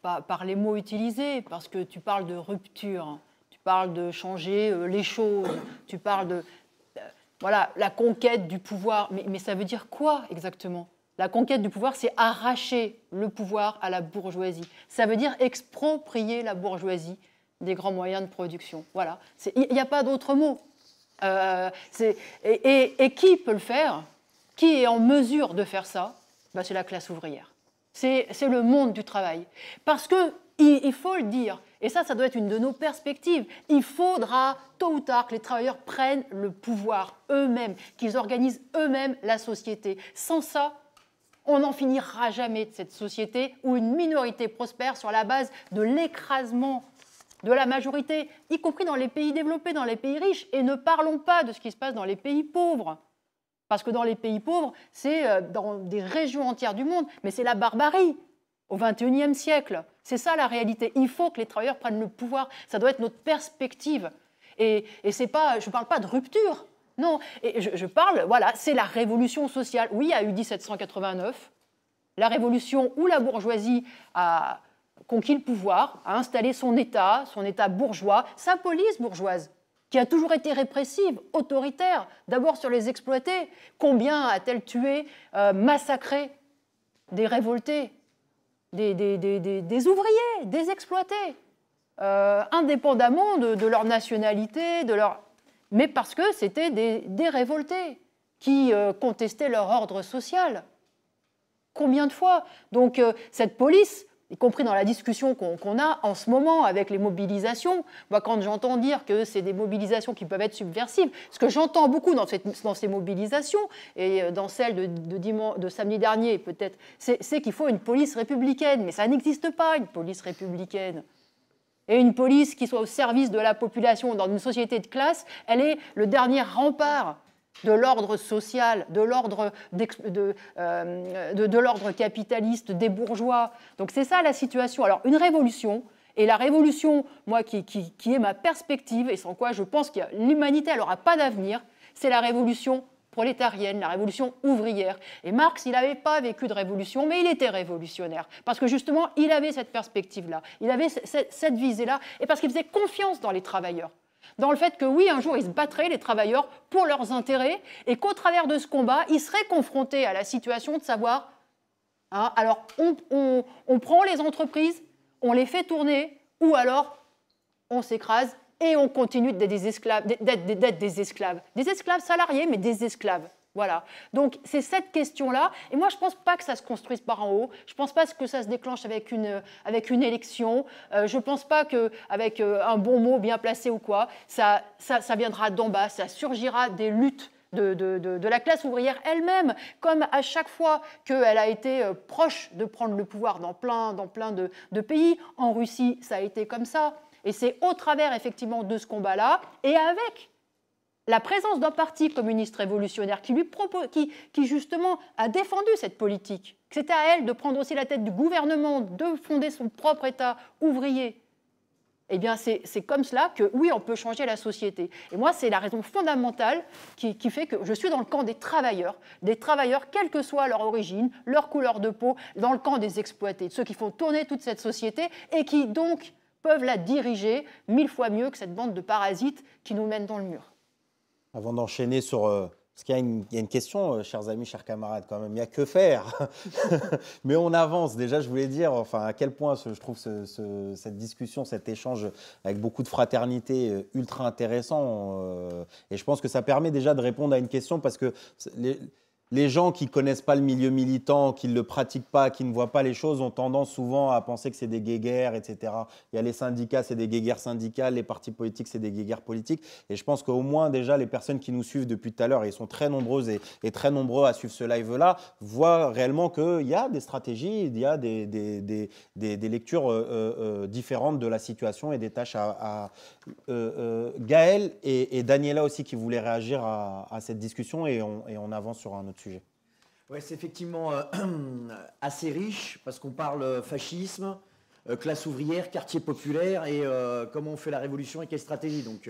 par, par, les mots utilisés, parce que tu parles de rupture parles de changer euh, les choses, tu parles de euh, voilà, la conquête du pouvoir. Mais, ça veut dire quoi exactement La conquête du pouvoir, c'est arracher le pouvoir à la bourgeoisie. Ça veut dire exproprier la bourgeoisie des grands moyens de production. Voilà, il n'y a pas d'autre mot. Euh, et, qui peut le faire Qui est en mesure de faire ça bah, C'est la classe ouvrière. C'est le monde du travail. Parce que, faut le dire, et ça, ça doit être une de nos perspectives. Il faudra, tôt ou tard, que les travailleurs prennent le pouvoir eux-mêmes, qu'ils organisent eux-mêmes la société. Sans ça, on n'en finira jamais de cette société où une minorité prospère sur la base de l'écrasement de la majorité, y compris dans les pays développés, dans les pays riches, et ne parlons pas de ce qui se passe dans les pays pauvres. Parce que dans les pays pauvres, c'est euh, dans des régions entières du monde, mais c'est la barbarie au XXIe siècle. C'est ça la réalité. Il faut que les travailleurs prennent le pouvoir. Ça doit être notre perspective. Et, c'est pas, je ne parle pas de rupture. Non, et je, parle, voilà, c'est la révolution sociale. Oui, il y a eu 1789. La révolution où la bourgeoisie a conquis le pouvoir, a installé son État, son État bourgeois, sa police bourgeoise, qui a toujours été répressive, autoritaire, d'abord sur les exploités. Combien a-t-elle tué, euh, massacré des révoltés des, ouvriers, des exploités, euh, indépendamment de, leur nationalité, de leur... mais parce que c'était des, révoltés qui euh, contestaient leur ordre social. Combien de fois Donc euh, cette police, y compris dans la discussion qu'on a en ce moment avec les mobilisations, moi quand j'entends dire que c'est des mobilisations qui peuvent être subversives, ce que j'entends beaucoup dans, dans, ces mobilisations, et euh, dans celles de, de samedi dernier peut-être, c'est qu'il faut une police républicaine. Mais ça n'existe pas, une police républicaine. Et une police qui soit au service de la population dans une société de classe, elle est le dernier rempart de l'ordre social, de l'ordre de, euh, capitaliste, des bourgeois. Donc c'est ça la situation. Alors une révolution, et la révolution, moi qui, qui, est ma perspective, et sans quoi je pense que l'humanité n'aura pas d'avenir, c'est la révolution prolétarienne, la révolution ouvrière. Et Marx, il n'avait pas vécu de révolution, mais il était révolutionnaire, parce que justement, il avait cette perspective-là, il avait cette visée-là, et parce qu'il faisait confiance dans les travailleurs dans le fait que oui, un jour, ils se battraient, les travailleurs, pour leurs intérêts, et qu'au travers de ce combat, ils seraient confrontés à la situation de savoir, hein, alors on, prend les entreprises, on les fait tourner, ou alors on s'écrase et on continue d'être des esclaves, d'être des esclaves. Des esclaves salariés, mais des esclaves. Voilà. Donc c'est cette question-là. Et moi, je ne pense pas que ça se construise par en haut. Je ne pense pas que ça se déclenche avec une, avec une élection. Euh, je ne pense pas qu'avec avec euh, un bon mot bien placé ou quoi, ça, ça, viendra d'en bas, ça surgira des luttes de, la classe ouvrière elle-même, comme à chaque fois qu'elle a été euh, proche de prendre le pouvoir dans plein, dans plein de pays. En Russie, ça a été comme ça. Et c'est au travers effectivement de ce combat-là, et avec la présence d'un parti communiste révolutionnaire qui, justement a défendu cette politique, que c'était à elle de prendre aussi la tête du gouvernement, de fonder son propre État ouvrier, eh bien c'est comme cela que oui, on peut changer la société. Et moi, c'est la raison fondamentale qui, qui, fait que je suis dans le camp des travailleurs, des travailleurs, quelle que soit leur origine, leur couleur de peau, dans le camp des exploités, de ceux qui font tourner toute cette société et qui donc peuvent la diriger mille fois mieux que cette bande de parasites qui nous mènent dans le mur. Avant d'enchaîner sur... Euh, parce qu'il y, a une question, euh, chers amis, chers camarades, quand même, il n'y a que faire. Mais on avance. Déjà, je voulais dire enfin, à quel point je trouve cette discussion, cet échange avec beaucoup de fraternité euh, ultra intéressant. et je pense que ça permet déjà de répondre à une question parce que... Les, les gens qui connaissent pas le milieu militant, qui ne le pratiquent pas, qui ne voient pas les choses, ont tendance souvent à penser que c'est des guéguerres, etc. Il y a les syndicats, c'est des guéguerres syndicales, les partis politiques, c'est des guéguerres politiques. Et je pense qu'au moins déjà les personnes qui nous suivent depuis tout à l'heure, et ils sont très nombreuses et, très nombreux à suivre ce live-là, voient réellement qu'il y a des stratégies, il y a des, des, lectures euh, euh, euh, différentes de la situation et des tâches à... à Gaël et, Daniela aussi qui voulaient réagir à, cette discussion et on, et on avance sur un autre sujet. c'est effectivement euh, assez riche parce qu'on parle euh, fascisme, euh, classe ouvrière, quartier populaire et comment on fait la révolution et quelle stratégie. Donc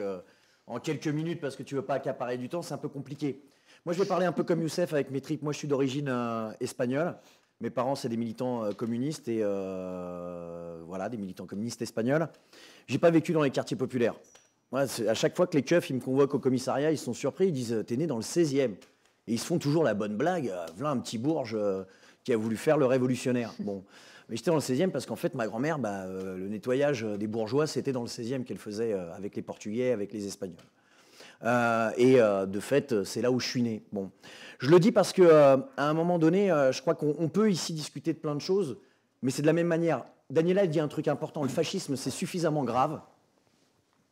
en quelques minutes, parce que tu veux pas accaparer du temps, c'est un peu compliqué. Moi, je vais parler un peu comme Youssef avec mes tripes. Moi, je suis d'origine espagnole. Mes parents, c'est des militants communistes et voilà, des militants communistes espagnols. J'ai pas vécu dans les quartiers populaires. Moi, à chaque fois que les keufs ils me convoquent au commissariat, ils sont surpris. Ils disent T'es né dans le 16e. Et ils se font toujours la bonne blague. Euh, voilà un petit bourge euh, qui a voulu faire le révolutionnaire. Bon. Mais j'étais dans le 16e parce qu'en fait, ma grand-mère, bah, euh, le nettoyage des bourgeois, c'était dans le 16e qu'elle faisait avec les Portugais, avec les Espagnols. et de fait, c'est là où je suis né. Bon. Je le dis parce qu'à un moment donné, je crois qu'on peut ici discuter de plein de choses, mais c'est de la même manière. Daniela dit un truc important le fascisme, c'est suffisamment grave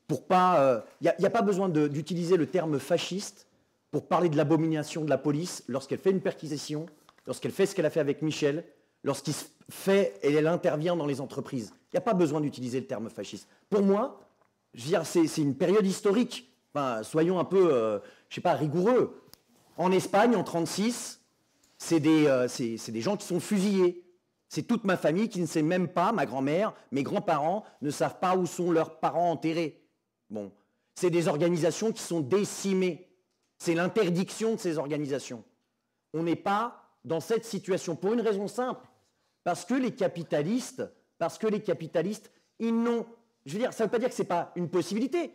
pour pas. Il n'y a, pas besoin d'utiliser le terme fasciste pour parler de l'abomination de la police lorsqu'elle fait une perquisition, lorsqu'elle fait ce qu'elle a fait avec Michel, lorsqu'il fait et elle intervient dans les entreprises. Il n'y a pas besoin d'utiliser le terme fasciste. Pour moi, je c'est une période historique. soyons un peu, euh, je sais pas, rigoureux. En Espagne, en 36, euh, c'est des, gens qui sont fusillés. C'est toute ma famille qui ne sait même pas, ma grand-mère, mes grands-parents ne savent pas où sont leurs parents enterrés. Bon, c'est des organisations qui sont décimées. C'est l'interdiction de ces organisations. On n'est pas dans cette situation pour une raison simple. Parce que les capitalistes, parce que les capitalistes, ils n'ont... Je veux dire, ça ne veut pas dire que ce n'est pas une possibilité.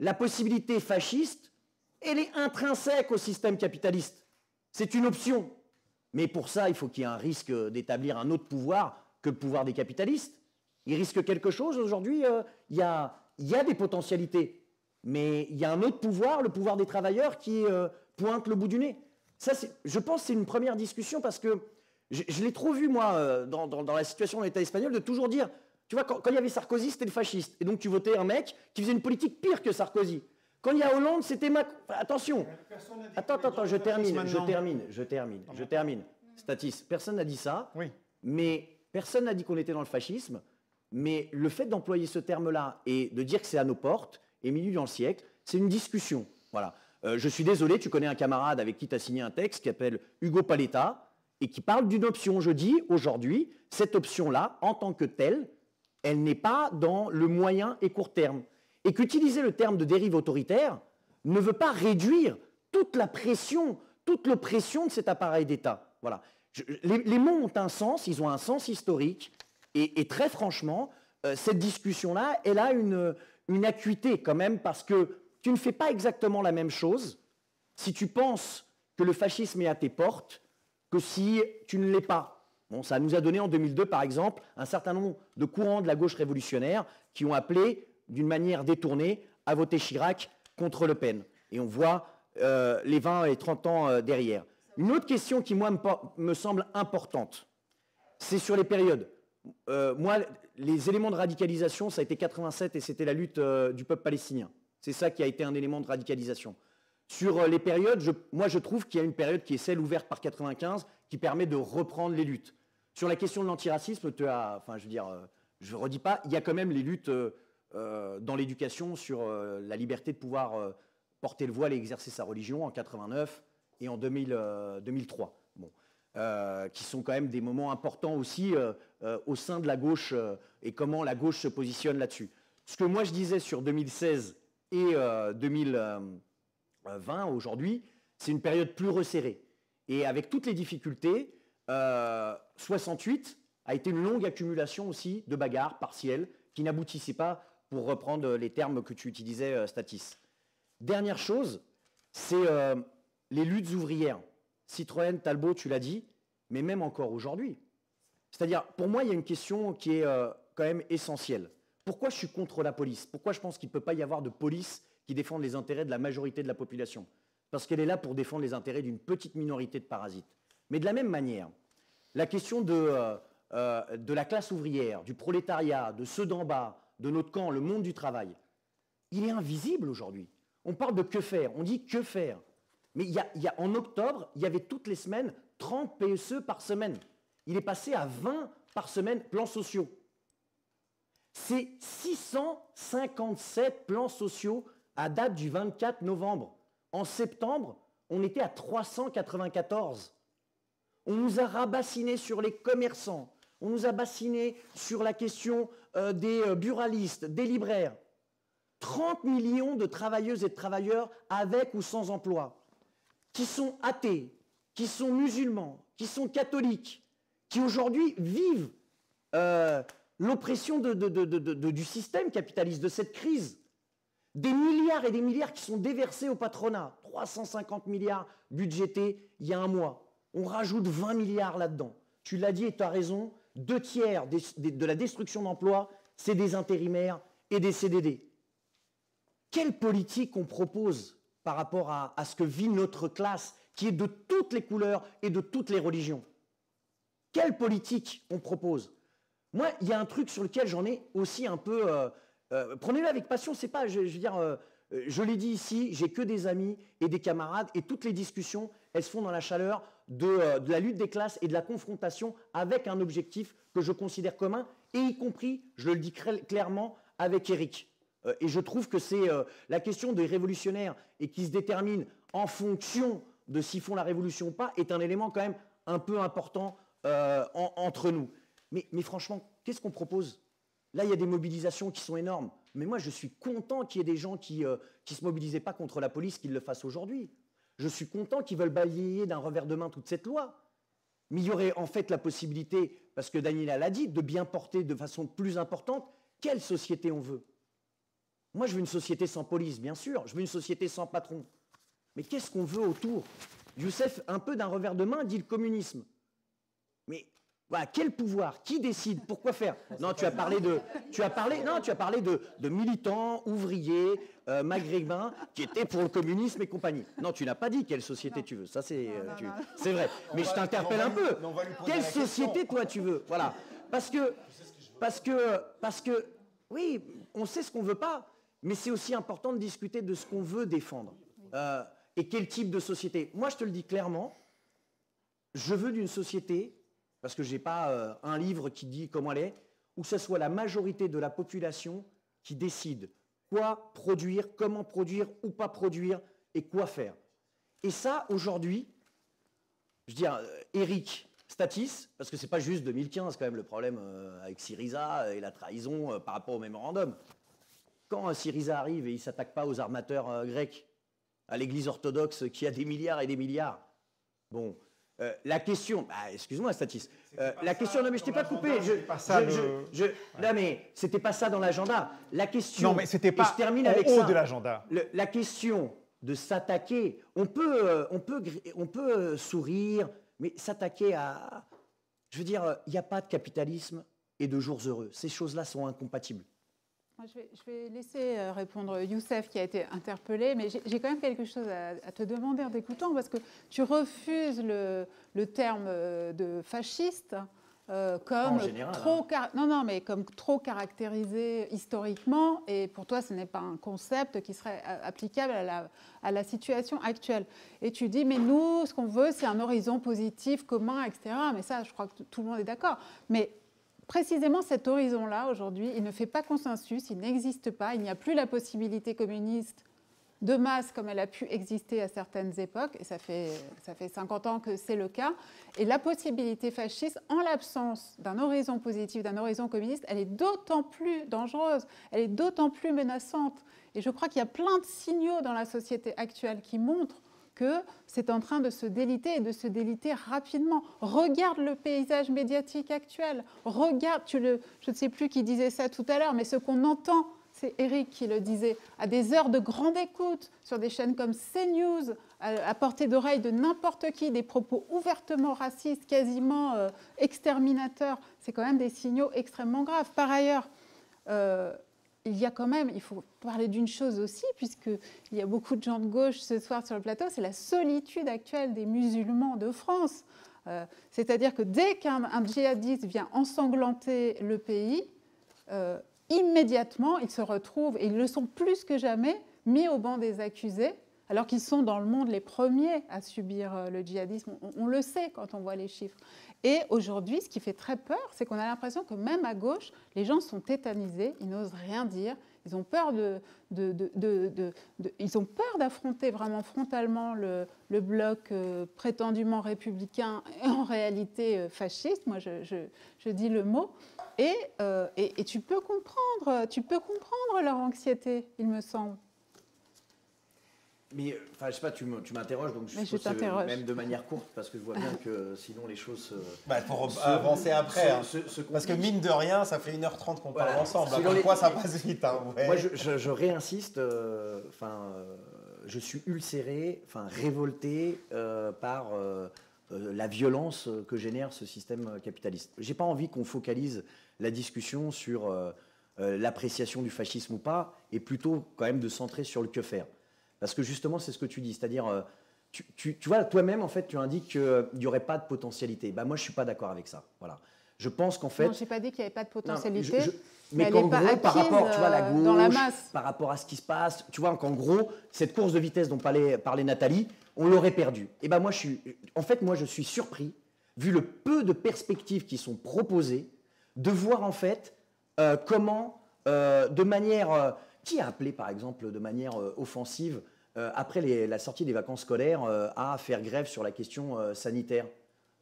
La possibilité fasciste, elle est intrinsèque au système capitaliste. C'est une option. Mais pour ça, il faut qu'il y ait un risque d'établir un autre pouvoir que le pouvoir des capitalistes. Il risque quelque chose aujourd'hui. Euh, il y a des potentialités. Mais il y a un autre pouvoir, le pouvoir des travailleurs, qui euh, pointe le bout du nez. Ça, je pense que c'est une première discussion parce que je, l'ai trop vu, moi, euh, dans, la situation de l'État espagnol, de toujours dire, tu vois, quand, il y avait Sarkozy, c'était le fasciste. Et donc tu votais un mec qui faisait une politique pire que Sarkozy. Quand il y a Hollande, c'était Macron. Attention. Attends, attends, attends, je termine, je termine, je termine, je termine. Statis, personne n'a dit ça. Oui. Mais personne n'a dit qu'on était dans le fascisme. Mais le fait d'employer ce terme-là et de dire que c'est à nos portes, et milieu dans le siècle. C'est une discussion. Voilà. Euh, je suis désolé, tu connais un camarade avec qui tu as signé un texte qui s'appelle Hugo Paletta et qui parle d'une option. Je dis aujourd'hui, cette option-là, en tant que telle, elle n'est pas dans le moyen et court terme. Et qu'utiliser le terme de dérive autoritaire ne veut pas réduire toute la pression, toute l'oppression de cet appareil d'État. Voilà. les, mots ont un sens, ils ont un sens historique. Et, très franchement, euh, cette discussion-là, elle a une, une acuité quand même, parce que tu ne fais pas exactement la même chose si tu penses que le fascisme est à tes portes que si tu ne l'es pas. Bon, ça nous a donné en 2002, par exemple, un certain nombre de courants de la gauche révolutionnaire qui ont appelé, d'une manière détournée, à voter Chirac contre Le Pen. Et on voit euh, les 20 et 30 ans euh, derrière. Une autre question qui, moi, me, semble importante, c'est sur les périodes. Euh, moi, les éléments de radicalisation, ça a été 87 et c'était la lutte euh, du peuple palestinien. C'est ça qui a été un élément de radicalisation. Sur euh, les périodes, moi je trouve qu'il y a une période qui est celle ouverte par 95 qui permet de reprendre les luttes. Sur la question de l'antiracisme, tu as, enfin je veux dire, euh, je redis pas, il y a quand même les luttes dans l'éducation sur la liberté de pouvoir porter le voile et exercer sa religion en 89 et en 2003. Euh, qui sont quand même des moments importants aussi euh, euh, au sein de la gauche et comment la gauche se positionne là-dessus. Ce que moi je disais sur 2016 et 2020 aujourd'hui, c'est une période plus resserrée. Et avec toutes les difficultés, 68 a été une longue accumulation aussi de bagarres partielles qui n'aboutissaient pas, pour reprendre les termes que tu utilisais, Statis. Dernière chose, c'est les luttes ouvrières. Citroën, Talbot, tu l'as dit, mais même encore aujourd'hui. C'est-à-dire, pour moi, il y a une question qui est euh, quand même essentielle. Pourquoi je suis contre la police Pourquoi je pense qu'il ne peut pas y avoir de police qui défende les intérêts de la majorité de la population Parce qu'elle est là pour défendre les intérêts d'une petite minorité de parasites. Mais de la même manière, la question euh, euh, de la classe ouvrière, du prolétariat, de ceux d'en bas, de notre camp, le monde du travail, il est invisible aujourd'hui. On parle de que faire, on dit que faire. Mais en octobre, il y avait toutes les semaines 30 PSE par semaine. Il est passé à 20 par semaine plans sociaux. C'est 657 plans sociaux à date du 24 novembre. En septembre, on était à 394. On nous a rabassiné sur les commerçants, on nous a bassiné sur la question euh, des euh, buralistes, des libraires. 30 millions de travailleuses et de travailleurs avec ou sans emploi qui sont athées, qui sont musulmans, qui sont catholiques, qui aujourd'hui vivent euh, l'oppression du système capitaliste, de cette crise. Des milliards et des milliards qui sont déversés au patronat. 350 milliards budgétés il y a un mois. On rajoute 20 milliards là-dedans. Tu l'as dit et tu as raison, deux tiers de la destruction d'emplois, c'est des intérimaires et des CDD. Quelle politique on propose par rapport à, ce que vit notre classe, qui est de toutes les couleurs et de toutes les religions. Quelle politique on propose Moi, il y a un truc sur lequel j'en ai aussi un peu... Euh, euh, prenez-le avec passion, c'est pas, je, veux dire, euh, je l'ai dit ici, j'ai que des amis et des camarades, et toutes les discussions, elles se font dans la chaleur de, de la lutte des classes et de la confrontation avec un objectif que je considère commun, et y compris, je le dis clairement, avec Eric. Euh, et je trouve que c'est euh, la question des révolutionnaires et qui se détermine en fonction de s'ils font la révolution ou pas est un élément quand même un peu important euh, entre nous. Mais, franchement, qu'est-ce qu'on propose Là, il y a des mobilisations qui sont énormes. Mais moi, je suis content qu'il y ait des gens qui ne se mobilisaient pas contre la police, qu'ils le fassent aujourd'hui. Je suis content qu'ils veulent balayer d'un revers de main toute cette loi. Mais il y aurait en fait la possibilité, parce que Daniela l'a dit, de bien porter de façon plus importante quelle société on veut. Moi, je veux une société sans police, bien sûr. Je veux une société sans patron. Mais qu'est-ce qu'on veut autour Youssef, un peu d'un revers de main, dit le communisme. Mais voilà, quel pouvoir Qui décide Pourquoi faire Non, tu as parlé de, tu as parlé, non, tu as parlé de, militants, ouvriers, euh, maghrébins qui étaient pour le communisme et compagnie. Non, tu n'as pas dit quelle société tu veux. Ça, c'est, euh, vrai. Mais je t'interpelle un peu. Quelle société toi tu veux Voilà, parce que, parce que, parce que, oui, on sait ce qu'on veut pas. Mais c'est aussi important de discuter de ce qu'on veut défendre euh, et quel type de société. Moi, je te le dis clairement, je veux d'une société, parce que je n'ai pas euh, un livre qui dit comment elle est, où ce soit la majorité de la population qui décide quoi produire, comment produire ou pas produire et quoi faire. Et ça, aujourd'hui, je veux dire, Eric Statis, parce que ce n'est pas juste 2015 quand même le problème euh, avec Syriza et la trahison par rapport au mémorandum quand hein, Syriza arrive et il ne s'attaque pas aux armateurs euh, grecs, à l'Église orthodoxe qui a des milliards et des milliards. Bon, euh, la question, bah, excuse-moi Statis, euh, la question, non mais je t'ai pas coupé, je, je, non mais c'était pas ça dans l'agenda. La question, non mais c'était pas je termine avec haut ça, de l'agenda. La question de s'attaquer, on peut, on peut, on peut sourire, mais s'attaquer à, je veux dire, il n'y a pas de capitalisme et de jours heureux. Ces choses-là sont incompatibles je, vais, laisser euh, répondre Youssef qui a été interpellé, mais j'ai quand même quelque chose à, te demander en t'écoutant, parce que tu refuses le, terme euh, de fasciste. Euh, comme trop hein. non non mais comme trop caractérisé historiquement et pour toi ce n'est pas un concept qui serait applicable à la, à la situation actuelle et tu dis mais nous ce qu'on veut c'est un horizon positif commun etc mais ça je crois que tout le monde est d'accord mais précisément cet horizon-là, aujourd'hui, il ne fait pas consensus, il n'existe pas, il n'y a plus la possibilité communiste de masse comme elle a pu exister à certaines époques, et ça fait, ça 50 ans que c'est le cas, et la possibilité fasciste, en l'absence d'un horizon positif, d'un horizon communiste, elle est d'autant plus dangereuse, elle est d'autant plus menaçante. Et je crois qu'il y a plein de signaux dans la société actuelle qui montrent que c'est en train de se déliter et de se déliter rapidement. Regarde le paysage médiatique actuel. Regarde, tu le, je ne sais plus qui disait ça tout à l'heure, mais ce qu'on entend, c'est Eric qui le disait, à des heures de grande écoute sur des chaînes comme CNews, à, portée d'oreille de n'importe qui, des propos ouvertement racistes, quasiment euh, exterminateurs. C'est quand même des signaux extrêmement graves. Par ailleurs, euh, il y a quand même, il faut parler d'une chose aussi, puisqu'il y a beaucoup de gens de gauche ce soir sur le plateau, c'est la solitude actuelle des musulmans de France. Euh, c'est-à-dire que dès qu'un djihadiste vient ensanglanter le pays, euh, immédiatement, ils se retrouvent, et ils le sont plus que jamais, mis au banc des accusés, alors qu'ils sont dans le monde les premiers à subir euh, le djihadisme. on le sait quand on voit les chiffres. Et aujourd'hui, ce qui fait très peur, c'est qu'on a l'impression que même à gauche, les gens sont tétanisés, ils n'osent rien dire, ils ont peur de, ils ont peur d'affronter vraiment frontalement le, bloc euh, prétendument républicain et en réalité euh, fasciste. Moi, je, dis le mot. Et, euh, et, tu peux tu peux comprendre leur anxiété, il me semble. Mais euh, enfin, je sais pas, tu m'interroges, donc je, même de manière courte, parce que je vois bien que sinon les choses. pour euh, bah, avancer après. Hein. parce que mine de rien, ça fait 1h30 qu'on parle ensemble. pourquoi ça passe vite. Hein, Moi, je, réinsiste. Euh, enfin, je suis ulcéré, enfin révolté par. la violence que génère ce système capitaliste. J'ai pas envie qu'on focalise la discussion sur l'appréciation du fascisme ou pas, et plutôt quand même de centrer sur le que faire. Parce que justement, c'est ce que tu dis, c'est-à-dire, euh, tu, vois, toi-même, en fait, tu indiques qu'il euh, n'y aurait pas de potentialité. Bah, moi, je ne suis pas d'accord avec ça. Voilà. Je pense qu'en fait. Non, n'ai pas dit qu'il n'y avait pas de potentialité. mais, qu'en gros, par rapport, à la euh, gauche, par rapport à ce qui se passe, tu vois, qu'en gros, cette course de vitesse dont parlait, Nathalie, on l'aurait perdue. Et ben moi, je suis, en fait, moi, je suis surpris, vu le peu de perspectives qui sont proposées, de voir en fait comment, de manière, qui a appelé par exemple de manière offensive euh, après la sortie des vacances scolaires, euh, à faire grève sur la question euh, sanitaire.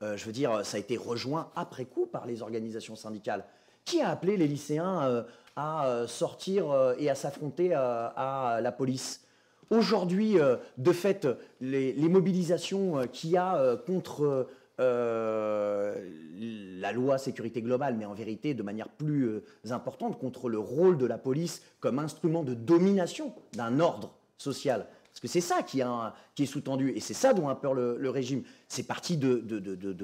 je veux dire, ça a été rejoint après coup par les organisations syndicales. Qui a appelé les lycéens à sortir et à s'affronter à la police Aujourd'hui, de fait, les mobilisations qu'il y a contre la loi sécurité globale, mais en vérité de manière plus importante contre le rôle de la police comme instrument de domination d'un ordre social, parce que c'est ça qui, est sous-tendu, et c'est ça dont a peur le, régime. C'est parti de,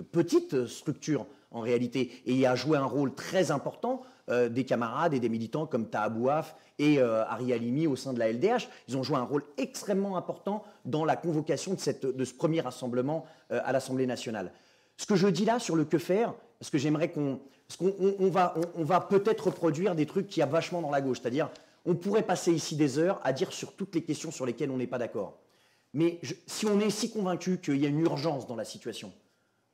petites structures, en réalité, et il a joué un rôle très important euh, des camarades et des militants comme Tahabouaf et euh, Ari Alimi au sein de la LDH. Ils ont joué un rôle extrêmement important dans la convocation de, ce premier rassemblement euh, à l'Assemblée nationale. Ce que je dis là sur le que faire, parce que j'aimerais qu'on... qu'on va, va peut-être reproduire des trucs qu'il y a vachement dans la gauche, c'est-à-dire on pourrait passer ici des heures à dire sur toutes les questions sur lesquelles on n'est pas d'accord. Mais si on est si convaincu qu'il y a une urgence dans la situation,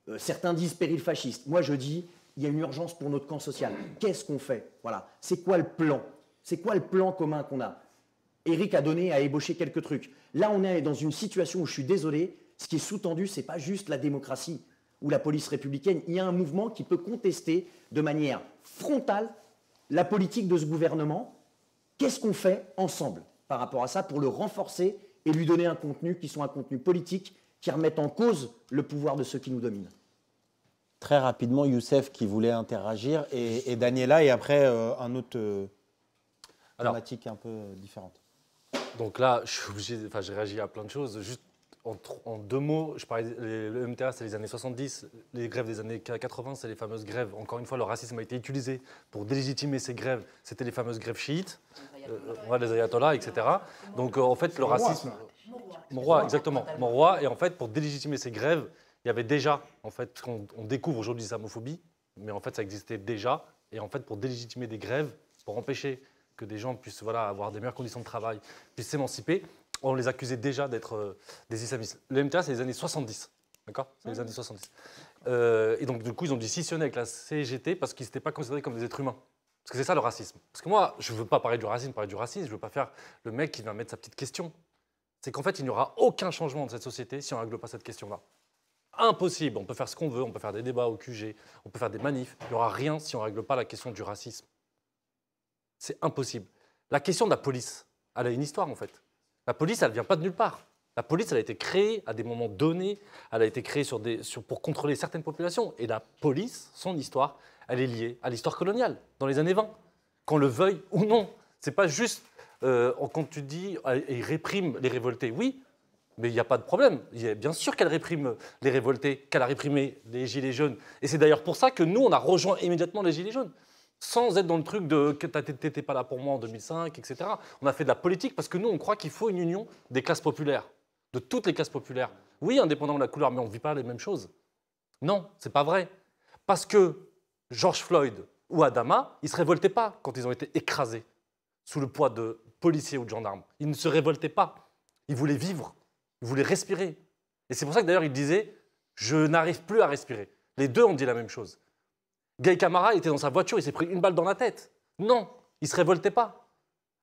euh, certains disent péril fasciste, moi je dis il y a une urgence pour notre camp social. Qu'est-ce qu'on fait Voilà. C'est quoi le plan C'est quoi le plan commun qu'on a Eric a donné à ébaucher quelques trucs. Là, on est dans une situation où je suis désolé, ce qui est sous-tendu, ce n'est pas juste la démocratie ou la police républicaine. Il y a un mouvement qui peut contester de manière frontale la politique de ce gouvernement Qu'est-ce qu'on fait ensemble par rapport à ça pour le renforcer et lui donner un contenu qui soit un contenu politique, qui remette en cause le pouvoir de ceux qui nous dominent Très rapidement, Youssef qui voulait interagir et, Daniela, et après euh, un autre euh, thématique un peu euh, différente. Donc là, je suis obligé, enfin, j'ai réagi à plein de choses. Juste en, deux mots, je parlais, le MTA, c'est les années 70, les grèves des années 80, c'est les fameuses grèves. Encore une fois, le racisme a été utilisé pour délégitimer ces grèves. C'était les fameuses grèves chiites, les euh, ayatollahs, etc. Donc, euh, en fait, le racisme. Mon roi, exactement. Mon roi, et en fait, pour délégitimer ces grèves, il y avait déjà, en fait, on, découvre aujourd'hui l'islamophobie, mais en fait, ça existait déjà. Et en fait, pour délégitimer des grèves, pour empêcher que des gens puissent voilà, avoir des meilleures conditions de travail, puissent s'émanciper, on les accusait déjà d'être euh, des islamistes. Le MTA, c'est les années 70. D'accord C'est les ah. années 70. Euh, et donc, du coup, ils ont dû scissionner avec la CGT parce qu'ils n'étaient pas considérés comme des êtres humains. Parce que c'est ça le racisme. Parce que moi, je ne veux pas parler du racisme, parler du racisme, je ne veux pas faire le mec qui va mettre sa petite question. C'est qu'en fait, il n'y aura aucun changement de cette société si on ne règle pas cette question-là. Impossible. On peut faire ce qu'on veut, on peut faire des débats au QG, on peut faire des manifs. Il n'y aura rien si on ne règle pas la question du racisme. C'est impossible. La question de la police, elle a une histoire en fait. La police, elle ne vient pas de nulle part. La police, elle a été créée à des moments donnés, elle a été créée pour contrôler certaines populations. Et la police, son histoire, elle est liée à l'histoire coloniale, dans les années 20, qu'on le veuille ou non. C'est pas juste, euh, quand tu dis, euh, ils réprime les révoltés, oui, mais il n'y a pas de problème. Il est bien sûr qu'elle réprime les révoltés, qu'elle a réprimé les Gilets jaunes. Et c'est d'ailleurs pour ça que nous, on a rejoint immédiatement les Gilets jaunes sans être dans le truc de t'étais pas là pour moi en 2005, etc. On a fait de la politique parce que nous, on croit qu'il faut une union des classes populaires, de toutes les classes populaires. Oui, indépendamment de la couleur, mais on ne vit pas les mêmes choses. Non, c'est pas vrai. Parce que George Floyd ou Adama, ils se révoltaient pas quand ils ont été écrasés sous le poids de policiers ou de gendarmes. Ils ne se révoltaient pas. Ils voulaient vivre, ils voulaient respirer. Et c'est pour ça que d'ailleurs, ils disaient Je n'arrive plus à respirer. Les deux ont dit la même chose. Gay Camara était dans sa voiture, il s'est pris une balle dans la tête. Non, il ne se révoltait pas.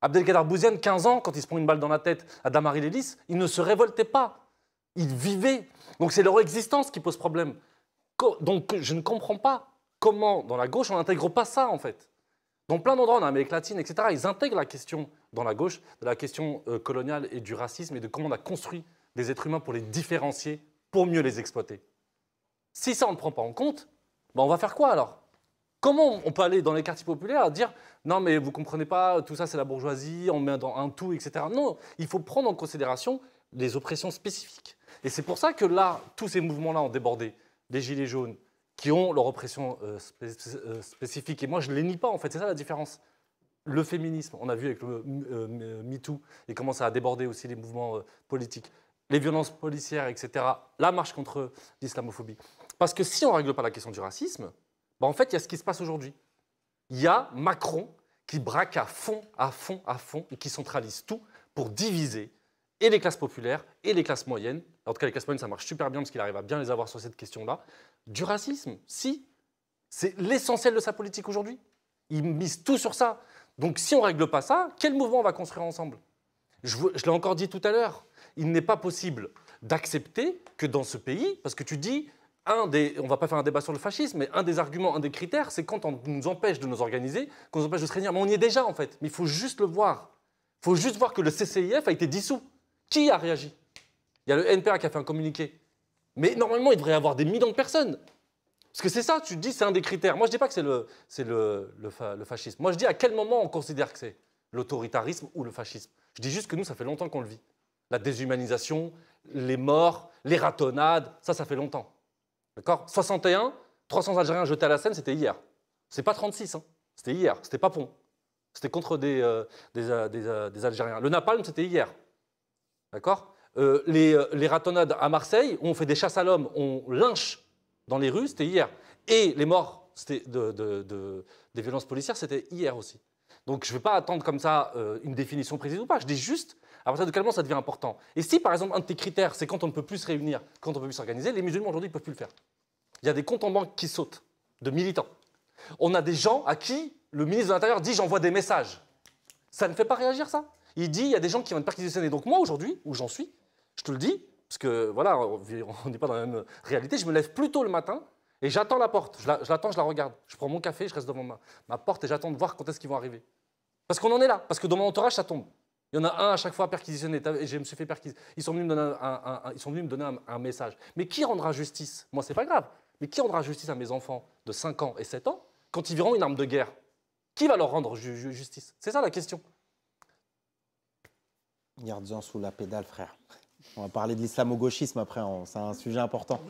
Abdelkader Bouziane, 15 ans, quand il se prend une balle dans la tête à Damary Lélis, il ne se révoltait pas. Il vivait. Donc c'est leur existence qui pose problème. Donc je ne comprends pas comment, dans la gauche, on n'intègre pas ça, en fait. Dans plein d'endroits, en Amérique latine, etc., ils intègrent la question, dans la gauche, de la question euh, coloniale et du racisme et de comment on a construit des êtres humains pour les différencier, pour mieux les exploiter. Si ça, on ne prend pas en compte, ben, on va faire quoi alors Comment on peut aller dans les quartiers populaires à dire non mais vous comprenez pas, tout ça c'est la bourgeoisie, on met dans un tout, etc. Non, il faut prendre en considération les oppressions spécifiques. Et c'est pour ça que là, tous ces mouvements-là ont débordé. Les Gilets jaunes, qui ont leur oppression euh, euh, spécifique. Et moi, je ne les nie pas, en fait. C'est ça la différence. Le féminisme, on a vu avec le euh, MeToo, et comment ça a débordé aussi les mouvements politiques. Les violences policières, etc. La marche contre l'islamophobie. Parce que si on règle pas la question du racisme, bah, en fait, il y a ce qui se passe aujourd'hui. Il y a Macron qui braque à fond, à fond, à fond, et qui centralise tout pour diviser et les classes populaires et les classes moyennes. En tout cas, les classes moyennes, ça marche super bien parce qu'il arrive à bien les avoir sur cette question-là. Du racisme, si. C'est l'essentiel de sa politique aujourd'hui. Il mise tout sur ça. Donc si on ne règle pas ça, quel mouvement on va construire ensemble je l'ai encore dit tout à l'heure, il n'est pas possible d'accepter que dans ce pays, parce que tu dis, un des, on va pas faire un débat sur le fascisme, mais un des arguments, un des critères, c'est quand on nous empêche de nous organiser, qu'on nous empêche de se réunir. Mais on y est déjà en fait. Mais il faut juste le voir. Il faut juste voir que le CCIF a été dissous. Qui a réagi Il y a le NPA qui a fait un communiqué. Mais normalement, il devrait y avoir des millions de personnes. Parce que c'est ça, tu dis, c'est un des critères. Moi, je dis pas que c'est le, le fascisme. Moi, je dis à quel moment on considère que c'est l'autoritarisme ou le fascisme. Je dis juste que nous, ça fait longtemps qu'on le vit. La déshumanisation, les morts, les ratonnades, ça, ça fait longtemps. D'accord 61, 300 Algériens jetés à la scène, c'était hier. C'est pas 36, hein. c'était hier, c'était pas Pont. C'était contre euh, euh, euh, des, Algériens. Le napalm, c'était hier. D'accord les, ratonnades à Marseille, on fait des chasses à l'homme, on lynche dans les rues, c'était hier. Et les morts des violences policières, c'était hier aussi. Donc je ne vais pas attendre comme ça une définition précise ou pas. Je dis juste à partir de quel moment ça devient important Et si, par exemple, un de tes critères, c'est quand on ne peut plus se réunir, quand on ne peut plus s'organiser, les musulmans aujourd'hui ne peuvent plus le faire. Il y a des comptes en banque qui sautent, de militants. On a des gens à qui le ministre de l'Intérieur dit j'envoie des messages. Ça ne fait pas réagir ça Il dit il y a des gens qui vont être perquisitionnés. Donc moi aujourd'hui, où j'en suis, je te le dis, parce que voilà, on n'est pas dans la même réalité, je me lève plus tôt le matin et j'attends la porte. Je l'attends, je la regarde. Je prends mon café, je reste devant ma, ma porte et j'attends de voir quand est-ce qu'ils vont arriver. Parce qu'on en est là, parce que dans mon entourage, ça tombe. Il y en a un à chaque fois perquisitionné. Je me suis fait perquisitionner. Ils sont venus me donner, un, ils sont venus me donner un, message. Mais qui rendra justice Moi, c'est pas grave. Mais qui rendra justice à mes enfants de 5 ans et 7 ans quand ils verront une arme de guerre Qui va leur rendre justice C'est ça la question. Garde-en sous la pédale, frère. On va parler de l'islamo-gauchisme après, c'est un sujet important.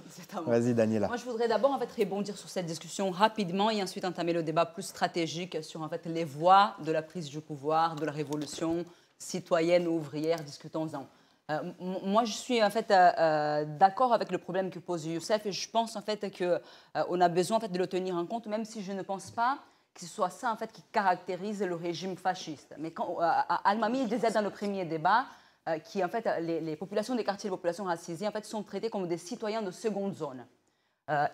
Vas-y, Daniela. Moi, je voudrais d'abord en fait, rebondir sur cette discussion rapidement et ensuite entamer le débat plus stratégique sur en fait, les voies de la prise du pouvoir, de la révolution, citoyenne ouvrière discutons en euh, moi, je suis en fait euh, euh, d'accord avec le problème que pose Youssef et je pense en fait que a besoin en fait de le tenir en compte, même si je ne pense pas que ce soit ça en fait qui caractérise le régime fasciste. Mais quand Al-Mami il disait dans le premier débat qui en fait les, populations des quartiers, les populations racisées en fait sont traitées comme des citoyens de seconde zone.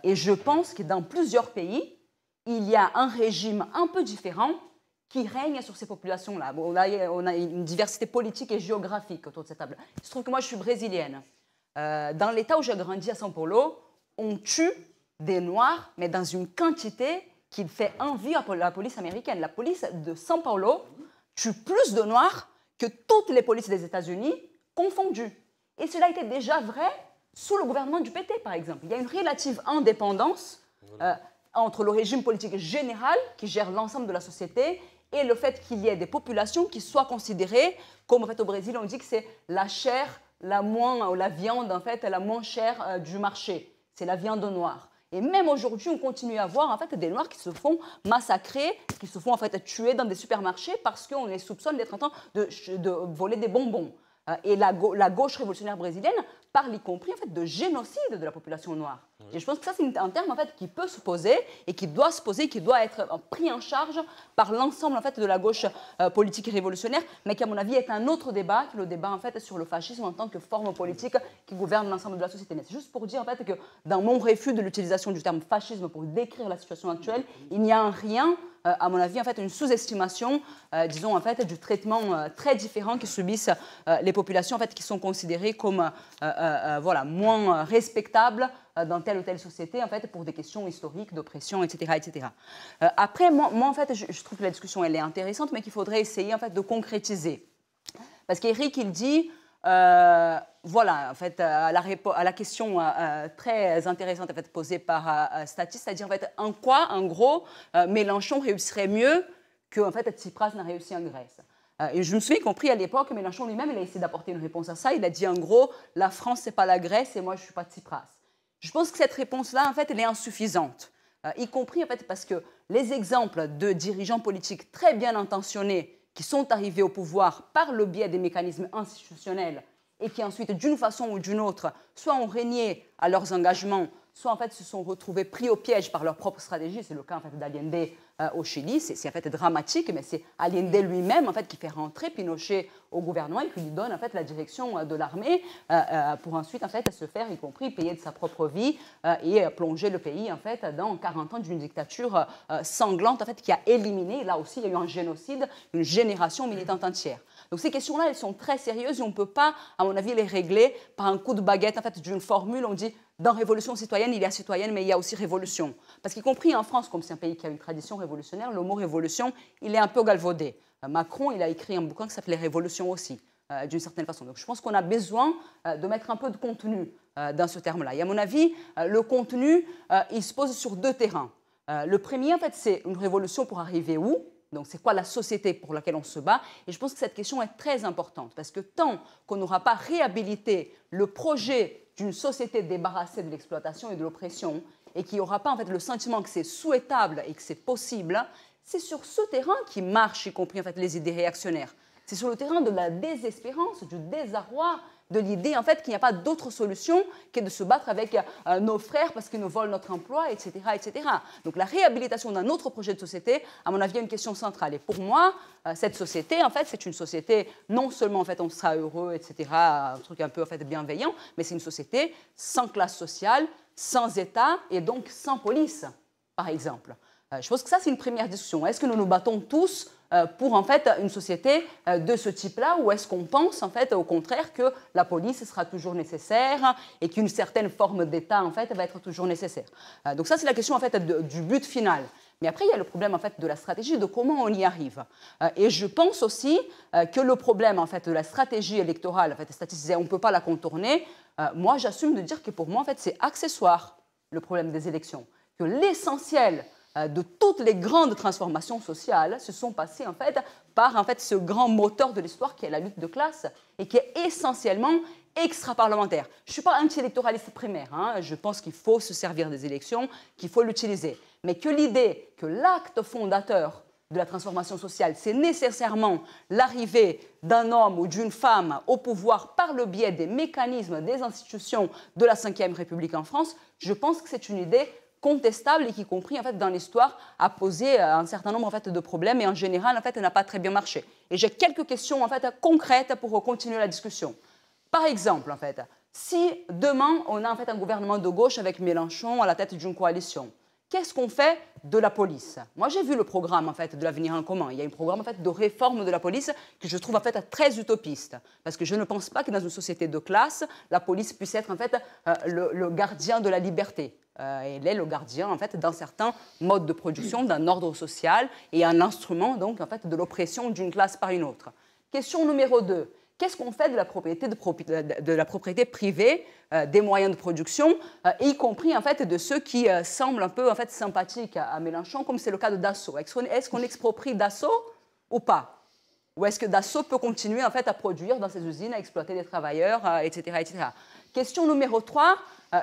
et je pense que dans plusieurs pays, il y a un régime un peu différent qui règne sur ces populations-là. On a, on a, une diversité politique et géographique autour de cette table. Il se trouve que moi, je suis brésilienne. Euh, dans l'État où j'ai grandi, à São Paulo, on tue des Noirs, mais dans une quantité qui fait envie à la police américaine. La police de São Paulo tue plus de Noirs que toutes les polices des États-Unis confondues. Et cela était déjà vrai sous le gouvernement du PT, par exemple. Il y a une relative indépendance euh, entre le régime politique général qui gère l'ensemble de la société et le fait qu'il y ait des populations qui soient considérées comme en fait au Brésil on dit que c'est la chair la moins la viande en fait la moins chère euh, du marché, c'est la viande noire. Et même aujourd'hui, on continue à voir en fait des noirs qui se font massacrer, qui se font en fait tuer dans des supermarchés parce qu'on les soupçonne d'être en train de, voler des bonbons. Euh, et la, gauche révolutionnaire brésilienne par y compris en fait, de génocide de la population noire. Et je pense que ça, c'est un terme en fait, qui peut se poser et qui doit se poser, qui doit être euh, pris en charge par l'ensemble en fait, de la gauche euh, politique révolutionnaire, mais qui, à mon avis, est un autre débat, que le débat en fait, sur le fascisme en tant que forme politique qui gouverne l'ensemble de la société. c'est juste pour dire en fait, que dans mon refus de l'utilisation du terme fascisme pour décrire la situation actuelle, il n'y a rien euh, à mon avis, en fait, une sous-estimation, euh, disons, en fait, du traitement euh, très différent que subissent les populations, en fait, qui sont considérées comme, voilà, moins respectables dans telle ou telle société, en fait, pour des questions historiques, d'oppression, etc., etc. après, moi, en fait, je, trouve que la discussion, elle est intéressante, mais qu'il faudrait essayer, en fait, de concrétiser. Parce qu'Éric, il dit, euh, voilà, en fait, euh, à la, question euh, très intéressante en fait, posée par Statiste, c'est-à-dire en, fait, en quoi, en gros, Mélenchon réussirait mieux que en fait, Tsipras n'a réussi en Grèce. et je me suis compris à l'époque, Mélenchon lui-même, il a essayé d'apporter une réponse à ça. Il a dit en gros, la France, n'est pas la Grèce et moi, je ne suis pas Tsipras. Je pense que cette réponse-là, en fait, elle est insuffisante, y compris en fait, parce que les exemples de dirigeants politiques très bien intentionnés qui sont arrivés au pouvoir par le biais des mécanismes institutionnels et qui ensuite, d'une façon ou d'une autre, soit ont régné à leurs engagements, soit en fait se sont retrouvés pris au piège par leur propre stratégie. C'est le cas en fait d'Allende euh, au Chili. C'est en fait dramatique, mais c'est Allende lui-même en fait qui fait rentrer Pinochet au gouvernement et qui lui donne en fait la direction euh, de l'armée euh, pour ensuite en fait se faire, y compris payer de sa propre vie et plonger le pays en fait dans 40 ans d'une dictature sanglante qui a éliminé. Là aussi, il y a eu un génocide, une génération militante entière. Donc ces questions-là, elles sont très sérieuses et on ne peut pas, à mon avis, les régler par un coup de baguette, en fait, d'une formule. On dit, dans Révolution citoyenne, il y a citoyenne, mais il y a aussi révolution. Parce qu'y compris en France, comme c'est un pays qui a une tradition révolutionnaire, le mot révolution, il est un peu galvaudé. Euh, Macron, il a écrit un bouquin qui s'appelait Révolution aussi. Euh, d'une certaine façon. Donc je pense qu'on a besoin euh, de mettre un peu de contenu dans ce terme-là. Et à mon avis, le contenu, il se pose sur deux terrains. le premier, en fait, c'est une révolution pour arriver où donc c'est quoi la société pour laquelle on se bat Et je pense que cette question est très importante parce que tant qu'on n'aura pas réhabilité le projet d'une société débarrassée de l'exploitation et de l'oppression et qui aura pas en fait le sentiment que c'est souhaitable et que c'est possible, c'est sur ce terrain qui marche, y compris en fait les idées réactionnaires. C'est sur le terrain de la désespérance, du désarroi de l'idée en fait qu'il n'y a pas d'autre solution que de se battre avec euh, nos frères parce qu'ils nous volent notre emploi, etc., etc. Donc la réhabilitation d'un autre projet de société, à mon avis, est une question centrale. Et pour moi, euh, cette société, en fait, c'est une société non seulement en fait on sera heureux, etc., un truc un peu en fait bienveillant, mais c'est une société sans classe sociale, sans État et donc sans police, par exemple. Euh, je pense que ça c'est une première discussion. Est-ce que nous nous battons tous euh, pour en fait une société euh, de ce type-là où est-ce qu'on pense en fait au contraire que la police sera toujours nécessaire et qu'une certaine forme d'État en fait va être toujours nécessaire. Euh, donc ça c'est la question en fait du but final. Mais après, il y a le problème en fait de la stratégie, de comment on y arrive. et je pense aussi que le problème en fait de la stratégie électorale, en fait, on ne peut pas la contourner. moi, j'assume de dire que pour moi, en fait, c'est accessoire le problème des élections. Que l'essentiel euh, de toutes les grandes transformations sociales se sont passées en fait par en fait ce grand moteur de l'histoire qui est la lutte de classe et qui est essentiellement extra-parlementaire. Je ne suis pas anti-électoraliste primaire, hein. je pense qu'il faut se servir des élections, qu'il faut l'utiliser, mais que l'idée que l'acte fondateur de la transformation sociale, c'est nécessairement l'arrivée d'un homme ou d'une femme au pouvoir par le biais des mécanismes des institutions de la Ve République en France, je pense que c'est une idée contestable et qui, y compris en fait, dans l'histoire, a posé euh, un certain nombre en fait, de problèmes et en général, en fait, n'a pas très bien marché. Et j'ai quelques questions en fait, concrètes pour continuer la discussion. Par exemple, en fait, si demain on a en fait un gouvernement de gauche avec Mélenchon à la tête d'une coalition, Qu'est-ce qu'on fait de la police Moi, j'ai vu le programme en fait de l'avenir en commun. Il y a un programme en fait de réforme de la police que je trouve en fait très utopiste, parce que je ne pense pas que dans une société de classe, la police puisse être en fait euh, le, gardien de la liberté. Euh, elle est le gardien en fait d'un certain mode de production, d'un ordre social et un instrument donc en fait de l'oppression d'une classe par une autre. Question numéro 2 qu'est-ce qu'on fait de la propriété, de, de la propriété privée, euh, des moyens de production, euh, y compris en fait de ceux qui euh, semblent un peu en fait sympathiques à, Mélenchon, comme c'est le cas de Dassault. Est-ce qu'on exproprie Dassault ou pas ou est-ce que Dassault peut continuer en fait à produire dans ses usines, à exploiter des travailleurs, etc., etc. Question numéro 3,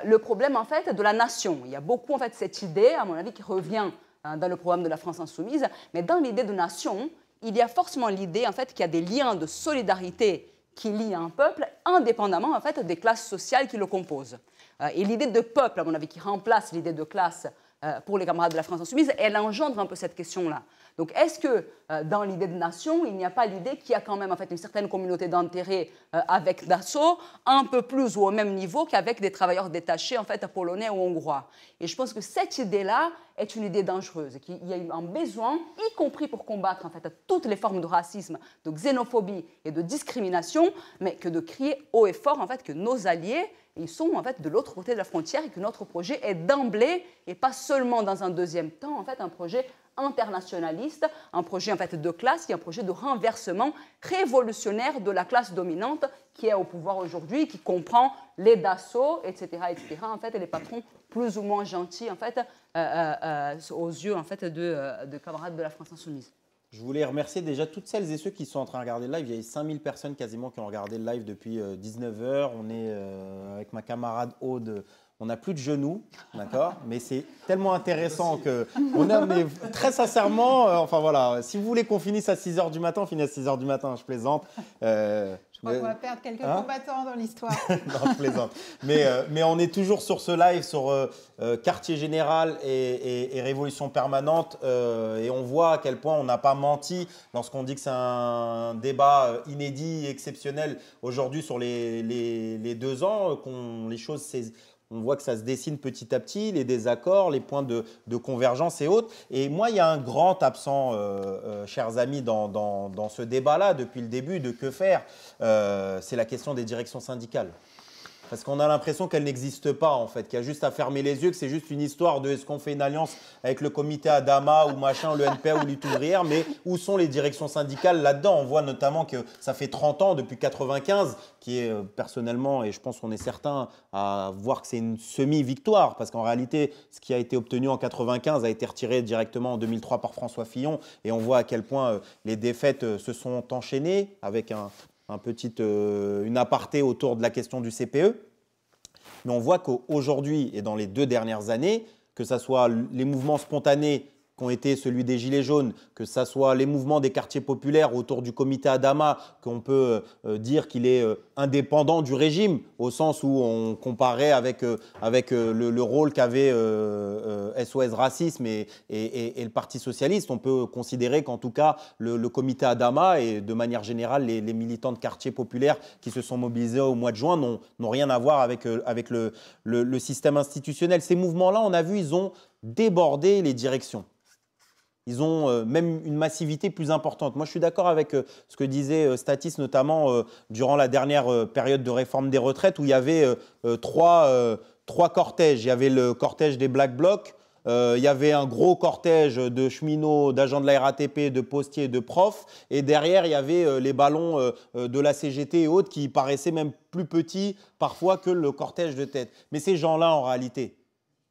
le problème en fait de la nation. Il y a beaucoup en fait cette idée, à mon avis, qui revient hein, dans le programme de la France insoumise, mais dans l'idée de nation, il y a forcément l'idée en fait, qu'il y a des liens de solidarité qui lient un peuple, indépendamment fait, des classes sociales qui le composent. Euh, et l'idée de peuple, à mon avis, qui remplace l'idée de classe euh, pour les camarades de la France insoumise, elle engendre un peu cette question-là. Donc est-ce que euh, dans l'idée de nation, il n'y a pas l'idée qu'il y a quand même en fait une certaine communauté d'intérêt euh, avec Dassault, un peu plus ou au même niveau qu'avec des travailleurs détachés en fait polonais ou hongrois Et je pense que cette idée-là est une idée dangereuse, qu'il y a un besoin, y compris pour combattre en fait toutes les formes de racisme, de xénophobie et de discrimination, mais que de crier haut et fort en fait que nos alliés ils sont en fait de l'autre côté de la frontière et que notre projet est d'emblée et pas seulement dans un deuxième temps en fait un projet internationaliste, un projet en fait de classe qui est un projet de renversement révolutionnaire de la classe dominante qui est au pouvoir aujourd'hui, qui comprend les Dassault, etc., etc. En fait, et les patrons plus ou moins gentils en fait euh, euh, euh, aux yeux en fait de, camarades de la France insoumise. Je voulais remercier déjà toutes celles et ceux qui sont en train de regarder le live. Il y a 5000 personnes quasiment qui ont regardé le live depuis 19h. On est avec ma camarade Aude on n'a plus de genoux, d'accord Mais c'est tellement intéressant que on a, mais très sincèrement, euh, enfin voilà, si vous voulez qu'on finisse à 6 h du matin, on finit à 6 h du matin, je plaisante. Euh, je crois qu'on va perdre quelques hein combattants dans l'histoire. non, je plaisante. Euh, mais, on est toujours sur ce live, sur Quartier Général et, Révolution Permanente, et on voit à quel point on n'a pas menti lorsqu'on dit que c'est un débat inédit, exceptionnel aujourd'hui sur les, deux ans, qu'on les choses on voit que ça se dessine petit à petit, les désaccords, les points de, convergence et autres. Et moi, il y a un grand absent, euh, euh, chers amis, dans, ce débat-là, depuis le début, de que faire. Euh, c'est la question des directions syndicales. Parce qu'on a l'impression qu'elle n'existe pas, en fait, qu'il y a juste à fermer les yeux, que c'est juste une histoire de est-ce qu'on fait une alliance avec le comité Adama ou machin, le NPA ou l'Utoubrière, mais où sont les directions syndicales là-dedans On voit notamment que ça fait 30 ans, depuis 95, qui est euh, personnellement, et je pense qu'on est certain à voir que c'est une semi-victoire, parce qu'en réalité, ce qui a été obtenu en 95 a été retiré directement en 2003 par François Fillon, et on voit à quel point euh, les défaites euh, se sont enchaînées avec un un euh, une aparté autour de la question du CPE. Mais on voit qu'aujourd'hui et dans les deux dernières années, que ce soit les mouvements spontanés qu'ont été celui des Gilets jaunes, que ce soit les mouvements des quartiers populaires autour du comité Adama, qu'on peut euh, euh, dire qu'il est euh, indépendant du régime, au sens où on comparait avec, avec le, rôle qu'avait SOS Racisme et, le Parti Socialiste. On peut considérer qu'en tout cas, le, comité Adama et de manière générale les, militants de quartiers populaires qui se sont mobilisés au mois de juin n'ont rien à voir avec, avec le, le système institutionnel. Ces mouvements-là, on a vu, ils ont débordé les directions. Ils ont euh, même une massivité plus importante. Moi, je suis d'accord avec euh, ce que disait euh, Statis, notamment durant la dernière période de réforme des retraites, où il y avait trois, cortèges. Il y avait le cortège des Black Blocs, il y avait un gros cortège de cheminots, d'agents de la RATP, de postiers, de profs. Et derrière, il y avait les ballons de la CGT et autres qui paraissaient même plus petits parfois que le cortège de tête. Mais ces gens-là, en réalité,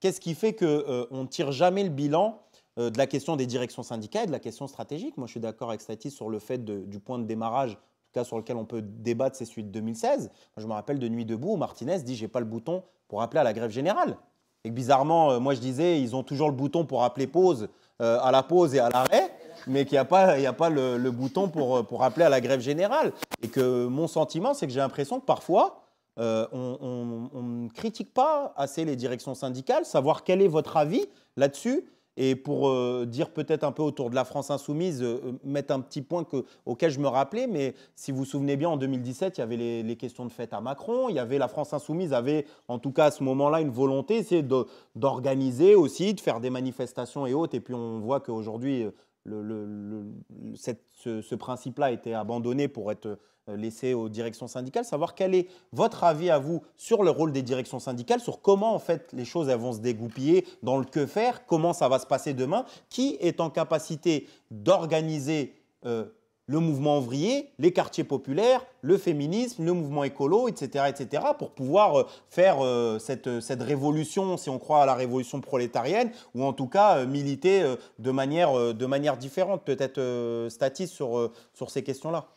qu'est-ce qui fait qu'on ne tire jamais le bilan euh, de la question des directions syndicales et de la question stratégique. Moi, je suis d'accord avec Statis sur le fait du point de démarrage en tout cas sur lequel on peut débattre, c'est celui de 2016. je me rappelle de Nuit debout où Martinez dit j'ai pas le bouton pour appeler à la grève générale. Et bizarrement, euh, moi je disais ils ont toujours le bouton pour appeler pause euh, à la pause et à l'arrêt, mais qu'il n'y a pas, y a pas le, bouton pour, pour appeler à la grève générale. Et que mon sentiment, c'est que j'ai l'impression que parfois, on ne critique pas assez les directions syndicales, savoir quel est votre avis là-dessus et pour euh, dire peut-être un peu autour de la France insoumise, euh, mettre un petit point que, auquel je me rappelais, mais si vous vous souvenez bien, en 2017, il y avait les, questions de fête à Macron, il y avait la France insoumise avait, en tout cas à ce moment-là, une volonté, c'est d'organiser aussi, de faire des manifestations et autres. Et puis on voit qu'aujourd'hui, euh, le, ce, ce principe-là a été abandonné pour être euh, laisser aux directions syndicales, savoir quel est votre avis à vous sur le rôle des directions syndicales, sur comment en fait les choses elles vont se dégoupiller, dans le que faire, comment ça va se passer demain, qui est en capacité d'organiser euh, le mouvement ouvrier, les quartiers populaires, le féminisme, le mouvement écolo, etc., etc., pour pouvoir euh, faire cette, révolution, si on croit à la révolution prolétarienne, ou en tout cas militer de manière, différente, peut-être statiste sur ces questions-là.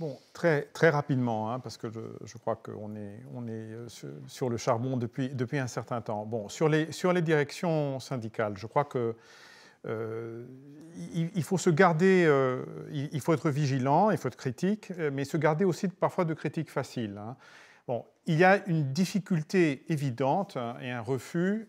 Bon, très, très rapidement, hein, parce que je, crois qu'on est, on est euh, sur le charbon depuis, depuis un certain temps. Bon, sur les, sur les directions syndicales, je crois que euh, il, faut se garder, euh, il, faut être vigilant, il faut être critique, mais se garder aussi parfois de critiques faciles. Hein. Bon, il y a une difficulté évidente hein, et un refus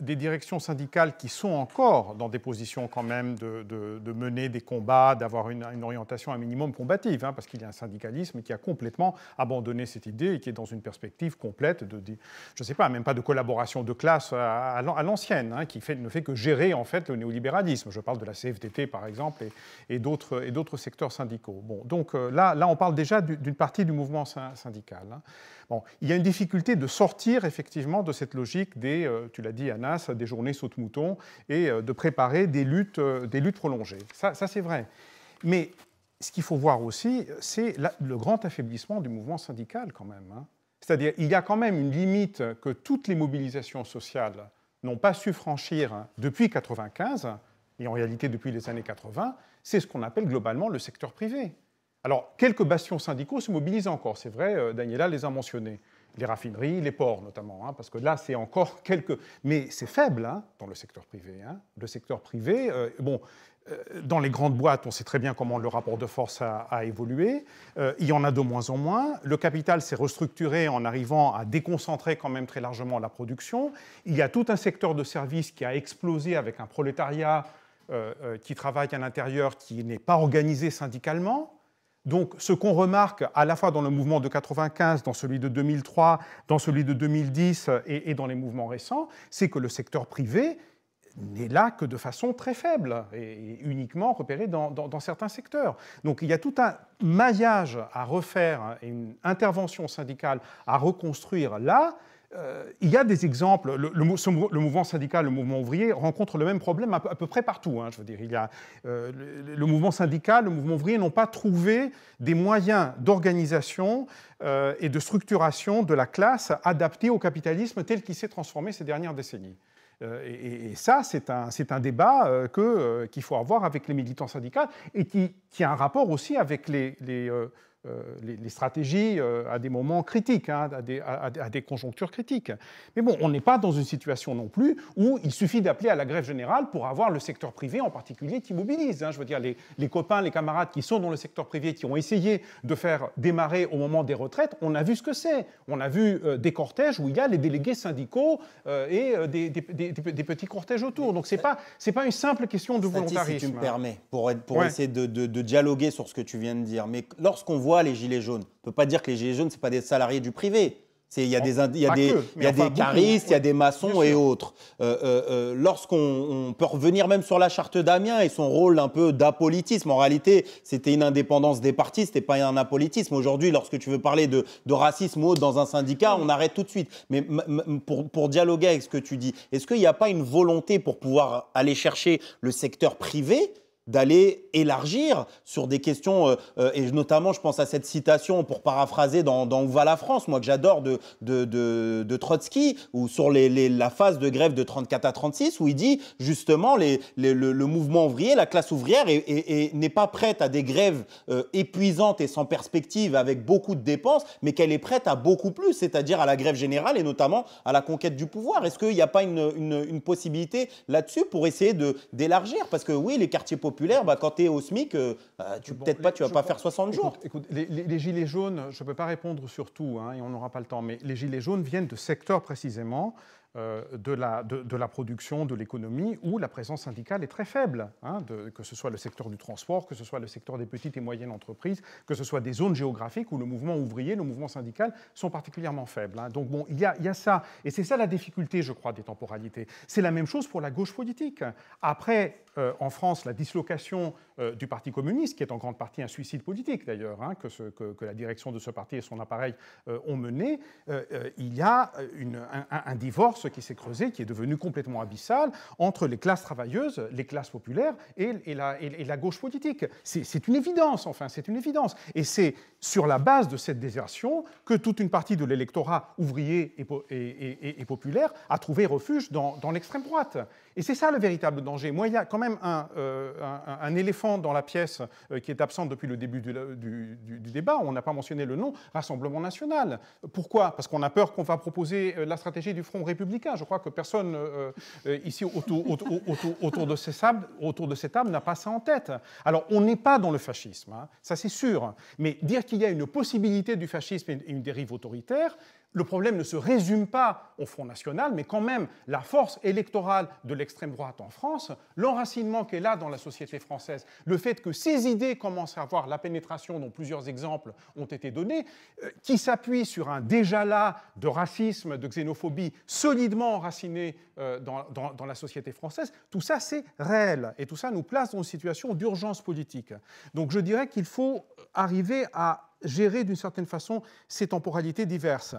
des directions syndicales qui sont encore dans des positions quand même de, mener des combats, d'avoir une, orientation un minimum combative, hein, parce qu'il y a un syndicalisme qui a complètement abandonné cette idée et qui est dans une perspective complète de, je ne sais pas, même pas de collaboration de classe à, l'ancienne, hein, qui ne fait que gérer en fait le néolibéralisme. Je parle de la CFDT par exemple et, d'autres secteurs syndicaux. Bon, donc euh, là, on parle déjà d'une partie du mouvement syndical. Hein il y a une difficulté de sortir effectivement de cette logique des, euh, tu l'as dit Anas, des journées saute-mouton et euh, de préparer des luttes, euh, prolongées. Ça, c'est vrai. Mais ce qu'il faut voir aussi, c'est le grand affaiblissement du mouvement syndical quand même. Hein. C'est-à-dire il y a quand même une limite que toutes les mobilisations sociales n'ont pas su franchir hein, depuis 1995, et en réalité depuis les années 80, c'est ce qu'on appelle globalement le secteur privé. Alors, quelques bastions syndicaux se mobilisent encore, c'est vrai, euh, Daniela les a mentionnés. Les raffineries, les ports notamment, hein, parce que là, c'est encore quelques. Mais c'est faible hein, dans le secteur privé. Hein. Le secteur privé, euh, bon, euh, dans les grandes boîtes, on sait très bien comment le rapport de force a, évolué. il y en a de moins en moins. Le capital s'est restructuré en arrivant à déconcentrer quand même très largement la production. Il y a tout un secteur de services qui a explosé avec un prolétariat qui travaille à l'intérieur, qui n'est pas organisé syndicalement. Donc ce qu'on remarque à la fois dans le mouvement de 95, dans celui de 2003, dans celui de 2010 euh, et, et dans les mouvements récents, c'est que le secteur privé n'est là que de façon très faible et uniquement repéré dans, dans, certains secteurs. Donc il y a tout un maillage à refaire hein, et une intervention syndicale à reconstruire là euh, il y a des exemples. Le, mouvement syndical, le mouvement ouvrier rencontre le même problème à, peu près partout. Hein, je veux dire, il euh, le, mouvement syndical, le mouvement ouvrier n'ont pas trouvé des moyens d'organisation euh, et de structuration de la classe adaptés au capitalisme tel qu'il s'est transformé ces dernières décennies. Et, ça, c'est un, un, débat qu'il faut avoir avec les militants syndicats et qui, a un rapport aussi avec les euh, les, stratégies euh, à des moments critiques, hein, à, des, conjonctures critiques. Mais bon, on n'est pas dans une situation non plus où il suffit d'appeler à la grève générale pour avoir le secteur privé en particulier qui mobilise. Hein. Je veux dire, les, copains, les camarades qui sont dans le secteur privé, qui ont essayé de faire démarrer au moment des retraites, on a vu ce que c'est. On a vu euh, des cortèges où il y a les délégués syndicaux et des, petits cortèges autour. Donc ce n'est pas, pas une simple question de volontarisme. Si tu me permets, pour, être, pour essayer de, de dialoguer sur ce que tu viens de dire, mais lorsqu'on voit les gilets jaunes. On peut pas dire que les gilets jaunes, c'est pas des salariés du privé. Il y a des, des caristes, il y a des maçons et autres. Euh, euh, euh, lorsqu'on peut revenir même sur la charte d'Amiens et son rôle un peu d'apolitisme, en réalité, c'était une indépendance des partis, n'était pas un apolitisme. Aujourd'hui, lorsque tu veux parler de, racisme ou autre dans un syndicat, on arrête tout de suite. Mais pour dialoguer avec ce que tu dis, est-ce qu'il n'y a pas une volonté pour pouvoir aller chercher le secteur privé d'aller élargir sur des questions, euh, euh, et notamment je pense à cette citation pour paraphraser dans, dans Où va la France, moi que j'adore de, de, de, de, Trotsky, ou sur les, la phase de grève de 34 à 36, où il dit justement les, le, mouvement ouvrier, la classe ouvrière n'est pas prête à des grèves euh, épuisantes et sans perspective avec beaucoup de dépenses, mais qu'elle est prête à beaucoup plus, c'est-à-dire à la grève générale et notamment à la conquête du pouvoir. Est-ce qu'il n'y a pas une, une, une possibilité là-dessus pour essayer d'élargir Parce que oui, les quartiers populaires, bah, quand tu es au SMIC, euh, bah, tu bon, peut-être pas, tu vas pas faire 60 jours. Écoute, les, gilets jaunes, je ne peux pas répondre sur tout, hein, et on n'aura pas le temps, mais les gilets jaunes viennent de secteurs précisément euh, de la, de, de la, production, de l'économie, où la présence syndicale est très faible, hein, que ce soit le secteur du transport, que ce soit le secteur des petites et moyennes entreprises, que ce soit des zones géographiques où le mouvement ouvrier, le mouvement syndical sont particulièrement faibles. Hein. Donc bon, il y, a, il y a ça, et c'est ça la difficulté, je crois, des temporalités. C'est la même chose pour la gauche politique. Après, euh, en France, la dislocation euh, du Parti communiste, qui est en grande partie un suicide politique d'ailleurs, hein, que, que, que, la direction de ce parti et son appareil ont mené, il y a une, un divorce qui s'est creusé, qui est devenu complètement abyssal, entre les classes travailleuses, les classes populaires et, et la, gauche politique. C'est une évidence, enfin, c'est une évidence. Et c'est sur la base de cette désertion que toute une partie de l'électorat ouvrier et, et, populaire a trouvé refuge dans, l'extrême droite. Et c'est ça le véritable danger. Moi, il y a quand même un, euh, éléphant dans la pièce euh, qui est absent depuis le début du, débat. On n'a pas mentionné le nom, Rassemblement national. Pourquoi Parce qu'on a peur qu'on va proposer euh, la stratégie du Front républicain. Je crois que personne ici autour, autour, de cette table autour de n'a pas ça en tête. Alors, on n'est pas dans le fascisme, hein. ça c'est sûr. Mais dire qu'il y a une possibilité du fascisme et une dérive autoritaire, le problème ne se résume pas au Front National, mais quand même la force électorale de l'extrême droite en France, l'enracinement qu'elle a dans la société française, le fait que ces idées commencent à avoir la pénétration dont plusieurs exemples ont été donnés, euh, qui s'appuie sur un déjà-là de racisme, de xénophobie solidement enraciné euh, dans, dans la société française, tout ça c'est réel et tout ça nous place dans une situation d'urgence politique. Donc je dirais qu'il faut arriver à gérer d'une certaine façon ces temporalités diverses.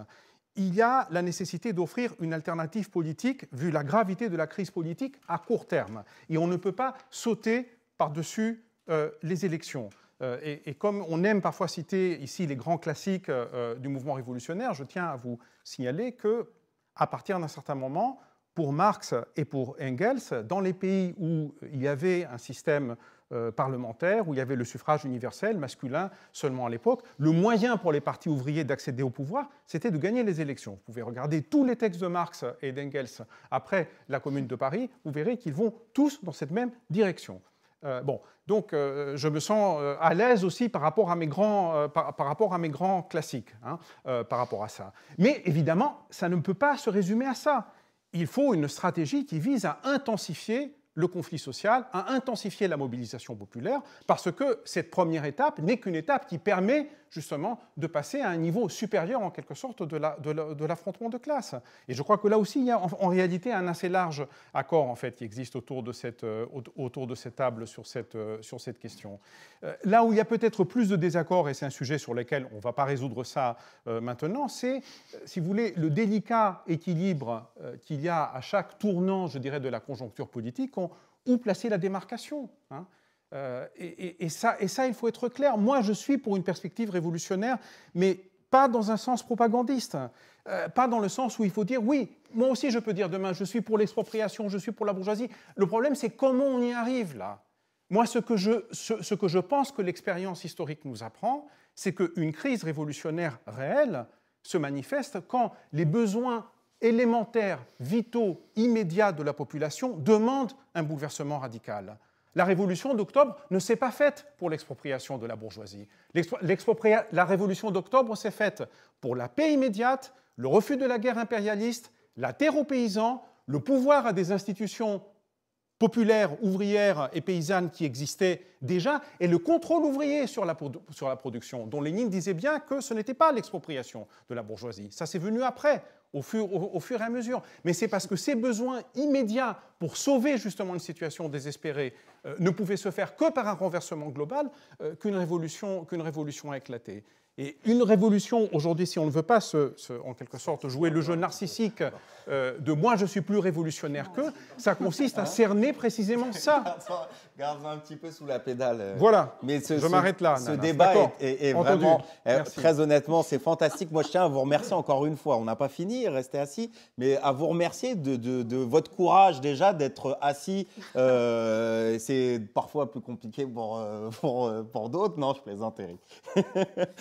Il y a la nécessité d'offrir une alternative politique, vu la gravité de la crise politique, à court terme. Et on ne peut pas sauter par-dessus euh, les élections. Euh, et, comme on aime parfois citer ici les grands classiques euh, du mouvement révolutionnaire, je tiens à vous signaler que, à partir d'un certain moment, pour Marx et pour Engels, dans les pays où il y avait un système euh, parlementaire où il y avait le suffrage universel masculin seulement à l'époque. Le moyen pour les partis ouvriers d'accéder au pouvoir, c'était de gagner les élections. Vous pouvez regarder tous les textes de Marx et d'Engels après la Commune de Paris, vous verrez qu'ils vont tous dans cette même direction. Euh, bon, donc euh, je me sens à l'aise aussi par rapport à mes grands, rapport à mes grands classiques, hein, par rapport à ça. Mais évidemment, ça ne peut pas se résumer à ça. Il faut une stratégie qui vise à intensifier le conflit social, a intensifié la mobilisation populaire, parce que cette première étape n'est qu'une étape qui permet justement de passer à un niveau supérieur en quelque sorte de l'affrontement de, classe. Et je crois que là aussi, il y a en, réalité un assez large accord en fait qui existe autour de cette, euh, table sur cette, euh, question. Euh, là où il y a peut-être plus de désaccords, et c'est un sujet sur lequel on ne va pas résoudre ça maintenant, c'est, si vous voulez, le délicat équilibre qu'il y a à chaque tournant, je dirais, de la conjoncture politique, où placer la démarcation. Hein. Euh, et, ça, il faut être clair. Moi, je suis pour une perspective révolutionnaire, mais pas dans un sens propagandiste, euh, pas dans le sens où il faut dire oui, moi aussi je peux dire demain, je suis pour l'expropriation, je suis pour la bourgeoisie. Le problème, c'est comment on y arrive là. Moi, ce que je pense que l'expérience historique nous apprend, c'est qu'une crise révolutionnaire réelle se manifeste quand les besoins élémentaires, vitaux, immédiats de la population demandent un bouleversement radical. La révolution d'octobre ne s'est pas faite pour l'expropriation de la bourgeoisie. La révolution d'octobre s'est faite pour la paix immédiate, le refus de la guerre impérialiste, la terre aux paysans, le pouvoir à des institutions populaire, ouvrière et paysanne qui existait déjà, et le contrôle ouvrier sur la, production, dont Lénine disait bien que ce n'était pas l'expropriation de la bourgeoisie. Ça, s'est venu après, au fur, et à mesure. Mais c'est parce que ces besoins immédiats pour sauver justement une situation désespérée euh, ne pouvaient se faire que par un renversement global euh, qu'une révolution, qu'une révolution a éclaté. Et une révolution, aujourd'hui, si on ne veut pas, en quelque sorte, jouer le jeu narcissique euh, de moi, je suis plus révolutionnaire que, ça consiste à cerner précisément ça un petit peu sous la pédale. Euh. Voilà. Mais je m'arrête là. Ce débat est, vraiment, euh, très honnêtement, c'est fantastique. Moi, je tiens à vous remercier encore une fois. On n'a pas fini, restez assis, mais à vous remercier de, votre courage déjà d'être assis. Euh, c'est parfois plus compliqué pour, pour, d'autres. Non, je plaisante, Eric.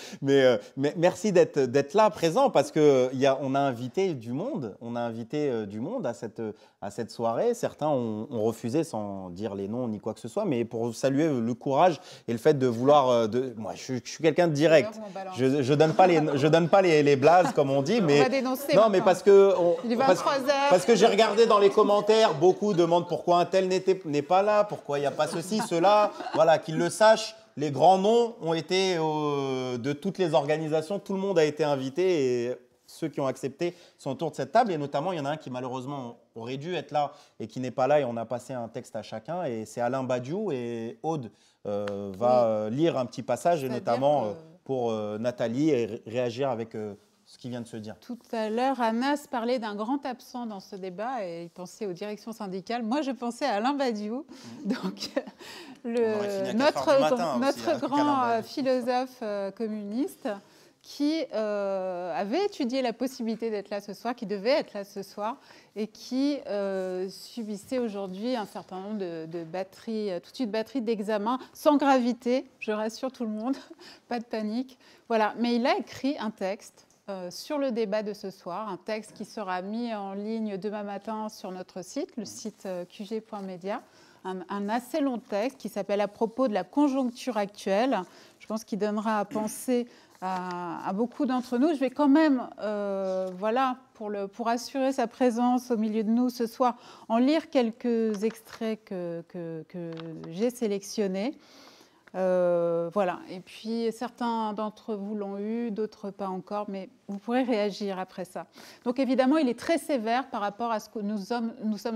mais, merci d'être là, présent, parce qu'on a, invité du monde. On a invité du monde à cette, à cette soirée. Certains ont, ont refusé sans dire les noms ni quoi que ce soit mais pour saluer le courage et le fait de vouloir. Euh, moi, je, suis quelqu'un de direct. Je donne pas, les, je donne pas les, blases, comme on dit, mais. Non, mais parce que. parce, que j'ai regardé dans les commentaires, beaucoup demandent pourquoi un tel n'est pas là, pourquoi il n'y a pas ceci, cela. Voilà, qu'ils le sachent les grands noms ont été euh, de toutes les organisations, tout le monde a été invité et ceux qui ont accepté sont autour de cette table. Et notamment, il y en a un qui malheureusement aurait dû être là et qui n'est pas là. Et on a passé un texte à chacun. Et c'est Alain Badiou. Et Aude euh, va euh, lire un petit passage, et notamment euh, pour Nathalie, et réagir avec ce qui vient de se dire. Tout à l'heure, Anas parlait d'un grand absent dans ce débat et il pensait aux directions syndicales. Moi, je pensais à Alain Badiou, mm. donc le, notre grand hein, philosophe communiste qui euh, avait étudié la possibilité d'être là ce soir, qui devait être là ce soir, et qui euh, subissait aujourd'hui un certain nombre de, batteries, euh, tout de suite batteries d'examen, sans gravité, je rassure tout le monde, pas de panique. Voilà, mais il a écrit un texte sur le débat de ce soir, un texte qui sera mis en ligne demain matin sur notre site, le site qg.media. un, assez long texte qui s'appelle À propos de la conjoncture actuelle. Je pense qu'il donnera à penser à, beaucoup d'entre nous. Je vais quand même, euh, voilà, pour, le, pour, assurer sa présence au milieu de nous ce soir, en lire quelques extraits que j'ai sélectionnés. Euh, voilà. Et puis certains d'entre vous l'ont eu, d'autres pas encore, mais vous pourrez réagir après ça. Donc évidemment, il est très sévère par rapport à ce que nous sommes,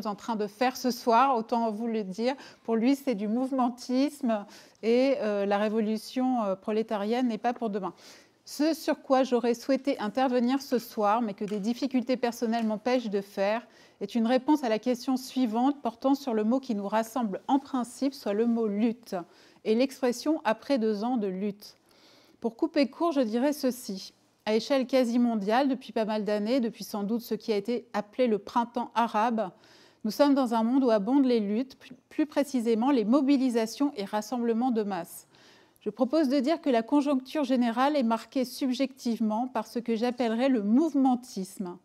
en train de faire ce soir, autant vous le dire. Pour lui, c'est du mouvementisme et euh, la révolution euh, prolétarienne n'est pas pour demain. Ce sur quoi j'aurais souhaité intervenir ce soir, mais que des difficultés personnelles m'empêchent de faire, est une réponse à la question suivante portant sur le mot qui nous rassemble en principe, soit le mot lutte et l'expression après deux ans de lutte. Pour couper court, je dirais ceci. À échelle quasi mondiale, depuis pas mal d'années, depuis sans doute ce qui a été appelé le printemps arabe, nous sommes dans un monde où abondent les luttes, plus précisément les mobilisations et rassemblements de masse. Je propose de dire que la conjoncture générale est marquée subjectivement par ce que j'appellerais le mouvementisme,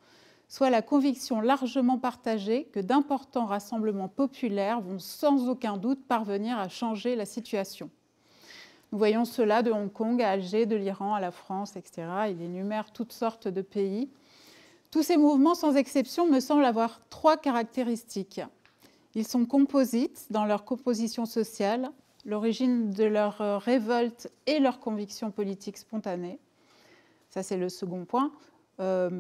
soit la conviction largement partagée que d'importants rassemblements populaires vont sans aucun doute parvenir à changer la situation. Nous voyons cela de Hong Kong à Alger, de l'Iran à la France, etc. Il énumère toutes sortes de pays. Tous ces mouvements, sans exception, me semblent avoir trois caractéristiques. Ils sont composites dans leur composition sociale, l'origine de leur euh, révolte et leur conviction politique spontanée. Ça, c'est le second point. Euh,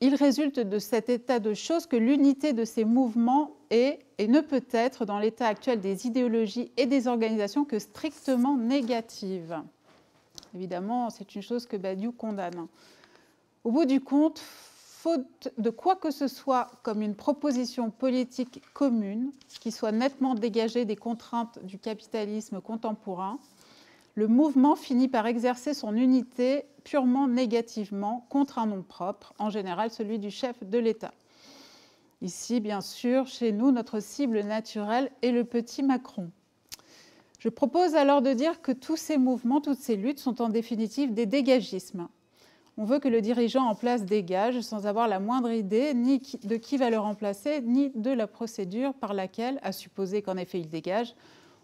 il résulte de cet état de choses que l'unité de ces mouvements est et ne peut être dans l'état actuel des idéologies et des organisations que strictement négative. Évidemment, c'est une chose que Badiou condamne. Au bout du compte, faute de quoi que ce soit comme une proposition politique commune qui soit nettement dégagée des contraintes du capitalisme contemporain, le mouvement finit par exercer son unité purement négativement contre un nom propre, en général celui du chef de l'État. Ici, bien sûr, chez nous, notre cible naturelle est le petit Macron. Je propose alors de dire que tous ces mouvements, toutes ces luttes sont en définitive des dégagismes. On veut que le dirigeant en place dégage sans avoir la moindre idée ni de qui va le remplacer, ni de la procédure par laquelle, à supposer qu'en effet il dégage,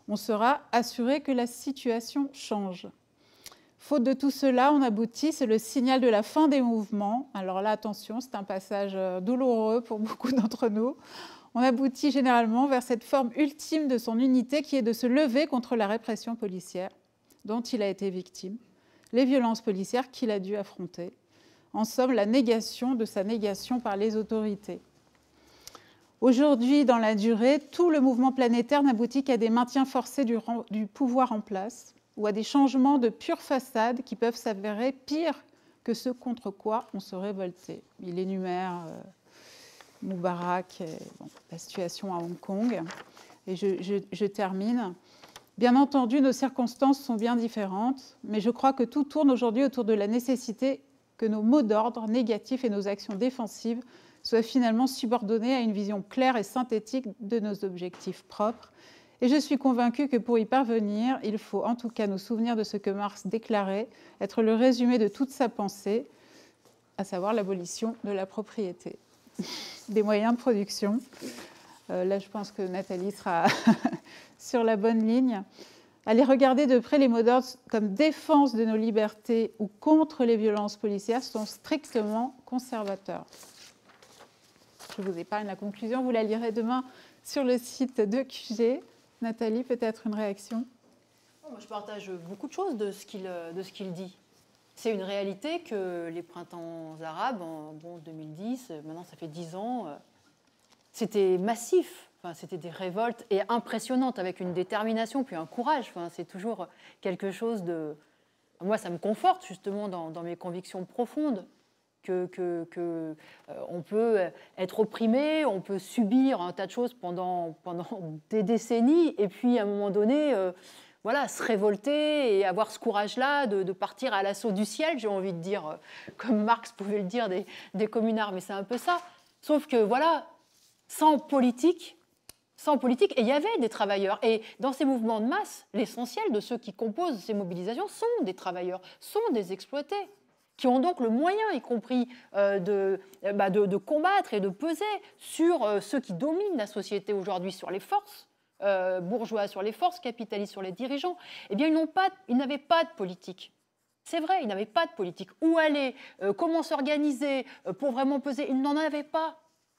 on sera assuré que la situation change. Faute de tout cela, on aboutit, c'est le signal de la fin des mouvements. Alors là, attention, c'est un passage euh, douloureux pour beaucoup d'entre nous. On aboutit généralement vers cette forme ultime de son unité qui est de se lever contre la répression policière dont il a été victime, les violences policières qu'il a dû affronter, en somme la négation de sa négation par les autorités. Aujourd'hui, dans la durée, tout le mouvement planétaire n'aboutit qu'à des maintiens forcés du, pouvoir en place ou à des changements de pure façade qui peuvent s'avérer pire que ce contre quoi on se révoltait. Il énumère euh, Moubarak, la situation à Hong Kong. Et je termine. Bien entendu, nos circonstances sont bien différentes, mais je crois que tout tourne aujourd'hui autour de la nécessité que nos mots d'ordre négatifs et nos actions défensives soit finalement subordonnée à une vision claire et synthétique de nos objectifs propres. Et je suis convaincue que pour y parvenir, il faut en tout cas nous souvenir de ce que Marx déclarait être le résumé de toute sa pensée, à savoir l'abolition de la propriété, des moyens de production. Euh, là, je pense que Nathalie sera sur la bonne ligne. Aller regarder de près les mots d'ordre comme défense de nos libertés ou contre les violences policières sont strictement conservateurs je vous épargne la conclusion, vous la lirez demain sur le site de QG. Nathalie, peut-être une réaction oh, Moi, Je partage beaucoup de choses de ce qu'il dit. C'est une réalité que les printemps arabes, en bon, 2010, euh, maintenant ça fait 10 ans, euh, c'était massif. c'était des révoltes et impressionnantes avec une détermination puis un courage. Enfin, c'est toujours quelque chose de. Moi, ça me conforte justement dans mes convictions profondes que, euh, on peut être opprimé, on peut subir un tas de choses pendant, pendant des décennies, et puis à un moment donné, euh, voilà, se révolter et avoir ce courage-là de, partir à l'assaut du ciel, j'ai envie de dire, euh, comme Marx pouvait le dire des, des communards, mais c'est un peu ça. Sauf que voilà, sans politique, sans politique, et il y avait des travailleurs. Et dans ces mouvements de masse, l'essentiel de ceux qui composent ces mobilisations sont des travailleurs, sont des exploités qui ont donc le moyen, y compris, euh, euh, bah, de, de, combattre et de peser sur euh, ceux qui dominent la société aujourd'hui, sur les forces. Euh, bourgeois sur les forces, capitalistes sur les dirigeants, eh bien, ils n'avaient pas de politique. C'est vrai, ils n'avaient pas de politique. Où aller Comment s'organiser pour vraiment peser Ils n'en avaient pas.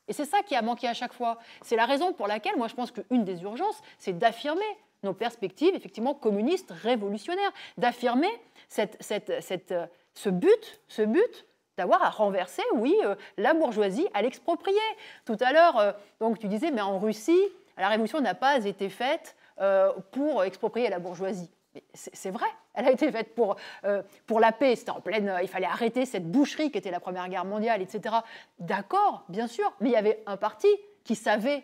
Et c'est ça qui a manqué à chaque fois. C'est la raison pour laquelle, moi, je pense qu'une des urgences, c'est d'affirmer nos perspectives, effectivement, communistes, révolutionnaires, d'affirmer cette, cette, ce but, ce but d'avoir à renverser, oui, euh, la bourgeoisie, à l'exproprier. Tout à l'heure, euh, donc tu disais, mais en Russie, la révolution n'a pas été faite euh, pour exproprier la bourgeoisie. C'est vrai, elle a été faite pour, la paix, c'était en pleine, il fallait arrêter cette boucherie qui était la Première Guerre mondiale, etc. D'accord, bien sûr, mais il y avait un parti qui savait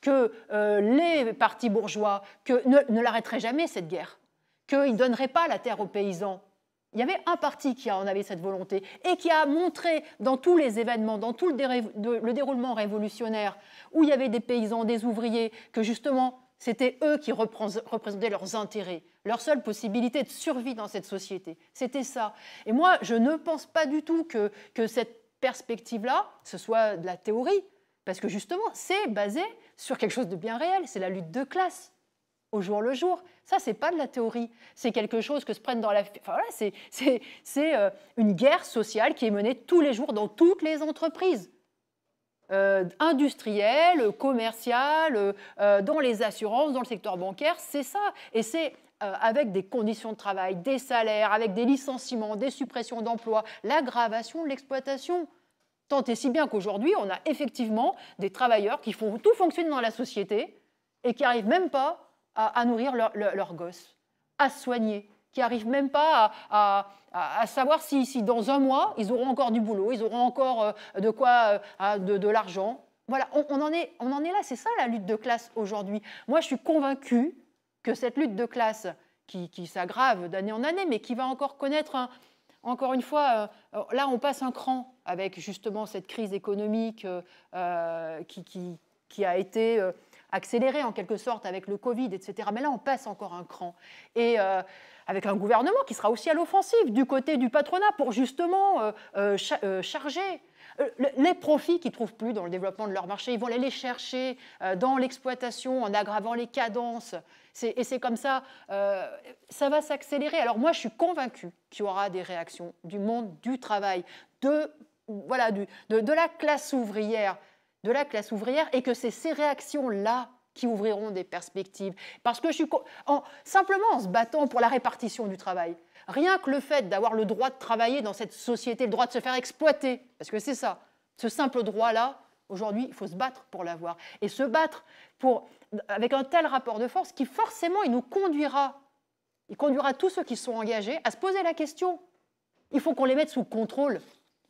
que les partis bourgeois ne, ne l'arrêteraient jamais cette guerre, qu'ils ne donneraient pas la terre aux paysans, il y avait un parti qui en avait cette volonté et qui a montré dans tous les événements, dans tout le, déroulement révolutionnaire, où il y avait des paysans, des ouvriers, que justement, c'était eux qui représentaient leurs intérêts, leur seule possibilité de survie dans cette société. C'était ça. Et moi, je ne pense pas du tout que, que cette perspective-là, ce soit de la théorie, parce que justement, c'est basé sur quelque chose de bien réel, c'est la lutte de classe au jour le jour. Ça, c'est pas de la théorie. C'est quelque chose que se prennent dans la. voilà, c'est, euh, une guerre sociale qui est menée tous les jours dans toutes les entreprises. Euh, industrielles, commerciales, euh, dans les assurances, dans le secteur bancaire, c'est ça. Et c'est avec des conditions de travail, des salaires, avec des licenciements, des suppressions d'emplois, l'aggravation de l'exploitation. Tant et si bien qu'aujourd'hui, on a effectivement des travailleurs qui font tout fonctionner dans la société et qui n'arrivent même pas à, nourrir leurs leur, leur gosses, à soigner, qui n'arrivent même pas à, à, savoir si, si, dans un mois, ils auront encore du boulot, ils auront encore euh, de quoi, euh, de, de l'argent. Voilà, on, en est, on en est là, c'est ça la lutte de classe aujourd'hui. Moi, je suis convaincue que cette lutte de classe qui, qui s'aggrave d'année en année, mais qui va encore connaître, encore une fois, euh, là, on passe un cran avec justement cette crise économique qui, qui, qui, a été accéléré en quelque sorte avec le Covid, etc. Mais là, on passe encore un cran. Et euh, avec un gouvernement qui sera aussi à l'offensive du côté du patronat pour justement euh, euh, charger les profits qu'ils ne trouvent plus dans le développement de leur marché, ils vont aller les chercher dans l'exploitation en aggravant les cadences. Et c'est comme ça, ça va s'accélérer. Alors moi, je suis convaincue qu'il y aura des réactions du monde du travail, de, voilà, de, de la classe ouvrière de la classe ouvrière et que c'est ces réactions-là qui ouvriront des perspectives. Parce que je suis simplement en se battant pour la répartition du travail. Rien que le fait d'avoir le droit de travailler dans cette société, le droit de se faire exploiter, parce que c'est ça, ce simple droit-là, aujourd'hui, il faut se battre pour l'avoir. Et se battre pour, avec un tel rapport de force qui forcément, il nous conduira, il conduira tous ceux qui sont engagés à se poser la question. Il faut qu'on les mette sous contrôle.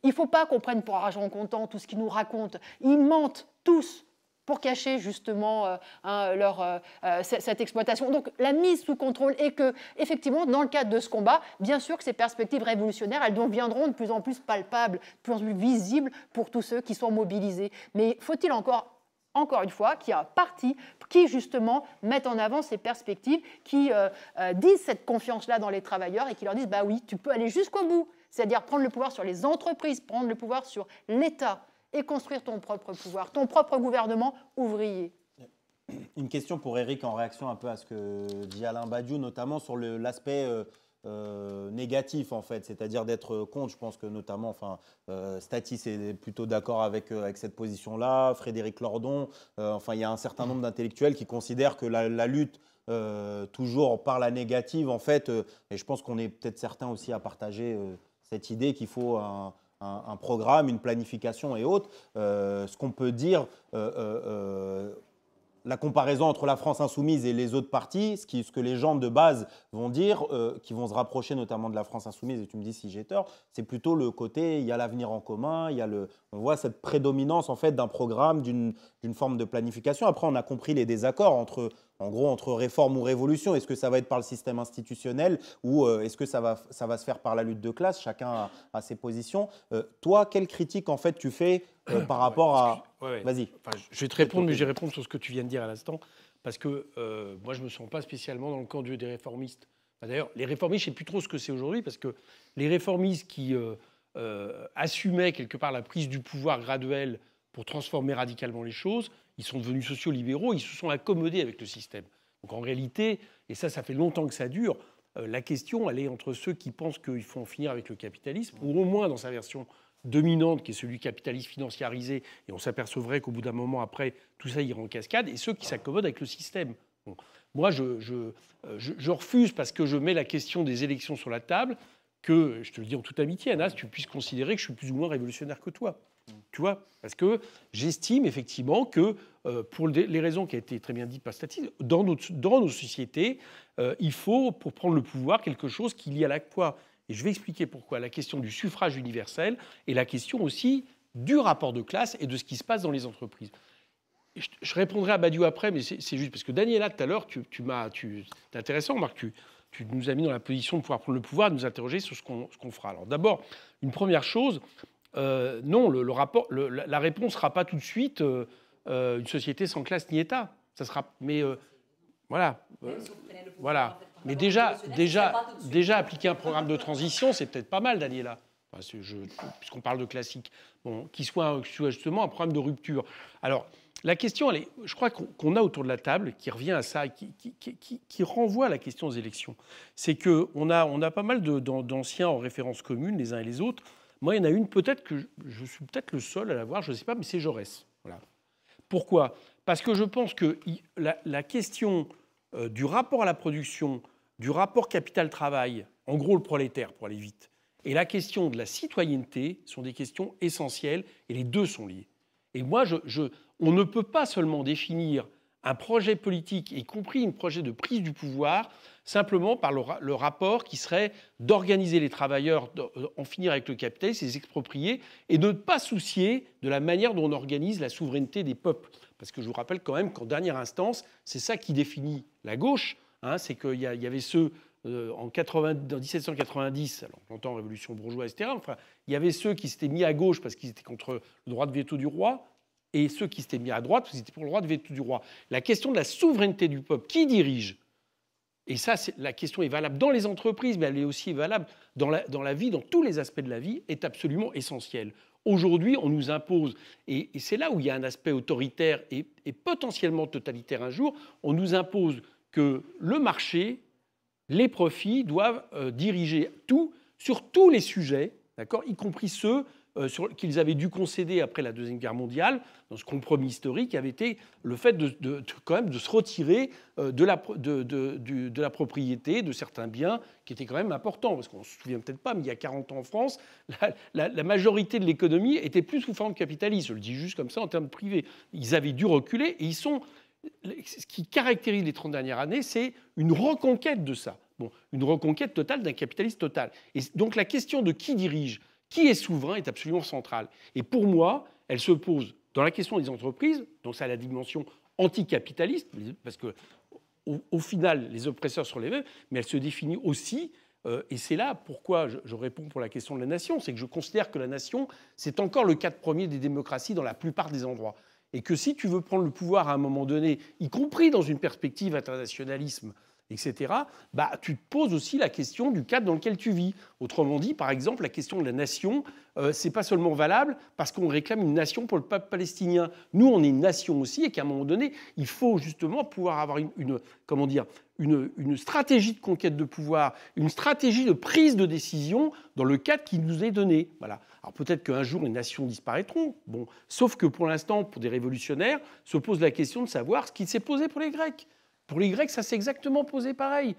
Il ne faut pas qu'on prenne pour argent comptant tout ce qu'ils nous racontent. Ils mentent tous pour cacher justement euh, euh, euh, cette exploitation. Donc la mise sous contrôle est que, effectivement, dans le cadre de ce combat, bien sûr que ces perspectives révolutionnaires, elles deviendront de plus en plus palpables, de plus en plus visibles pour tous ceux qui sont mobilisés. Mais faut-il encore encore une fois, qu'il y a un parti qui, justement, mette en avant ces perspectives, qui disent cette confiance-là dans les travailleurs et qui leur disent, bah oui, tu peux aller jusqu'au bout c'est-à-dire prendre le pouvoir sur les entreprises, prendre le pouvoir sur l'État et construire ton propre pouvoir, ton propre gouvernement ouvrier. Une question pour Eric en réaction un peu à ce que dit Alain Badiou, notamment sur l'aspect euh, euh, négatif en fait, c'est-à-dire d'être contre. Je pense que notamment, enfin, euh, Statis est plutôt d'accord avec, avec cette position-là, Frédéric Lordon, enfin, il y a un certain nombre d'intellectuels qui considèrent que la, la lutte toujours par la négative, en fait, et je pense qu'on est peut-être certains aussi à partager cette idée qu'il faut un, programme, une planification et autres. Euh, ce qu'on peut dire, euh, euh, la comparaison entre la France insoumise et les autres partis, ce, ce que les gens de base vont dire, qui vont se rapprocher notamment de la France insoumise, et tu me dis si j'ai tort, c'est plutôt le côté il y a l'avenir en commun, il y a le, on voit cette prédominance en fait d'un programme, d'une forme de planification. Après, on a compris les désaccords entre en gros, entre réforme ou révolution, est-ce que ça va être par le système institutionnel ou euh, est-ce que ça va, se faire par la lutte de classe Chacun a, ses positions. Euh, toi, quelle critique en fait tu fais euh, par rapport à... Vas-y. je vais te répondre, mais je vais répondre sur ce que tu viens de dire à l'instant, parce que moi, je ne me sens pas spécialement dans le camp des réformistes. D'ailleurs, les réformistes, je ne sais plus trop ce que c'est aujourd'hui, parce que les réformistes qui assumaient quelque part la prise du pouvoir graduel pour transformer radicalement les choses, ils sont devenus sociaux-libéraux, ils se sont accommodés avec le système. Donc en réalité, et ça, ça fait longtemps que ça dure, euh, la question, elle est entre ceux qui pensent qu'il faut en finir avec le capitalisme, ou au moins dans sa version dominante, qui est celui capitaliste financiarisé, et on s'apercevrait qu'au bout d'un moment après, tout ça ira en cascade, et ceux qui s'accommodent avec le système. Moi, euh, je, refuse parce que je mets la question des élections sur la table, que, je te le dis en toute amitié, Anas, tu puisses considérer que je suis plus ou moins révolutionnaire que toi. Tu vois Parce que j'estime effectivement que, euh, pour les raisons qui ont été très bien dites par Statiste, dans, dans nos sociétés, euh, il faut, pour prendre le pouvoir, quelque chose qui lie à la quoi Et je vais expliquer pourquoi. La question du suffrage universel et la question aussi du rapport de classe et de ce qui se passe dans les entreprises. Je, répondrai à Badiou après, mais c'est juste parce que Daniela, tout à l'heure, tu, tu m'as. C'est intéressant, Marc. Tu, nous as mis dans la position de pouvoir prendre le pouvoir, de nous interroger sur ce qu'on fera. Alors d'abord, une première chose, euh, non, la réponse ne sera pas tout de suite euh, euh, une société sans classe ni État. Ça sera, mais voilà, voilà. Mais déjà, déjà, déjà appliquer un programme de transition, c'est peut-être pas mal Daniela, là. Puisqu'on parle de classique, bon, qui soit, justement un programme de rupture. Alors, la question, je crois qu'on a autour de la table, qui revient à ça, qui, renvoie à la question aux élections, c'est qu'on on a pas mal d'anciens en référence commune, les uns et les autres, moi, il y en a une peut-être que je, suis peut-être le seul à la voir, je ne sais pas, mais c'est Jaurès. Voilà. Pourquoi Parce que je pense que la, question euh, du rapport à la production, du rapport capital-travail, en gros le prolétaire pour aller vite, et la question de la citoyenneté sont des questions essentielles et les deux sont liés. Et moi, je, on ne peut pas seulement définir un projet politique, y compris un projet de prise du pouvoir, simplement par le, rapport qui serait d'organiser les travailleurs, euh, en finir avec le capital, les exproprier, et de ne pas soucier de la manière dont on organise la souveraineté des peuples. Parce que je vous rappelle quand même qu'en dernière instance, c'est ça qui définit la gauche, hein, c'est qu'il y, avait ceux... Euh, en, 80, 1790, alors longtemps révolution bourgeoise, etc., enfin, il y avait ceux qui s'étaient mis à gauche parce qu'ils étaient contre le droit de veto du roi, et ceux qui s'étaient mis à droite, vous étiez pour le droit de du roi. La question de la souveraineté du peuple, qui dirige Et ça, la question est valable dans les entreprises, mais elle est aussi valable dans la, dans la vie, dans tous les aspects de la vie, est absolument essentielle. Aujourd'hui, on nous impose, et, c'est là où il y a un aspect autoritaire et, potentiellement totalitaire un jour, on nous impose que le marché, les profits doivent euh, diriger tout sur tous les sujets, d'accord, y compris ceux euh, qu'ils avaient dû concéder après la Deuxième Guerre mondiale, dans ce compromis historique, avait été le fait de, quand même de se retirer euh, de la, propriété de certains biens, qui étaient quand même importants. parce qu'on ne se souvient peut-être pas, mais il y a 40 ans en France, la, majorité de l'économie était plus sous forme capitaliste, je le dis juste comme ça en termes privés. Ils avaient dû reculer, et ils sont... Ce qui caractérise les 30 dernières années, c'est une reconquête de ça. une reconquête totale d'un capitalisme total. Et donc la question de qui dirige, qui est souverain est absolument central. Et pour moi, elle se pose dans la question des entreprises, donc ça a la dimension anticapitaliste, parce que au, final, les oppresseurs sont les mêmes, mais elle se définit aussi, euh, et c'est là pourquoi je, je, réponds pour la question de la nation, c'est que je considère que la nation, c'est encore le cadre premier des démocraties dans la plupart des endroits. Et que si tu veux prendre le pouvoir à un moment donné, y compris dans une perspective internationalisme, etc., bah, tu te poses aussi la question du cadre dans lequel tu vis. Autrement dit, par exemple, la question de la nation, euh, ce n'est pas seulement valable parce qu'on réclame une nation pour le peuple palestinien. Nous, on est une nation aussi, et qu'à un moment donné, il faut justement pouvoir avoir une, une comment dire, une, stratégie de conquête de pouvoir, une stratégie de prise de décision dans le cadre qui nous est donné. Voilà. Alors peut-être qu'un jour les nations disparaîtront. Bon, sauf que pour l'instant, pour des révolutionnaires, se pose la question de savoir ce qui s'est posé pour les Grecs. Pour les Grecs, ça s'est exactement posé pareil.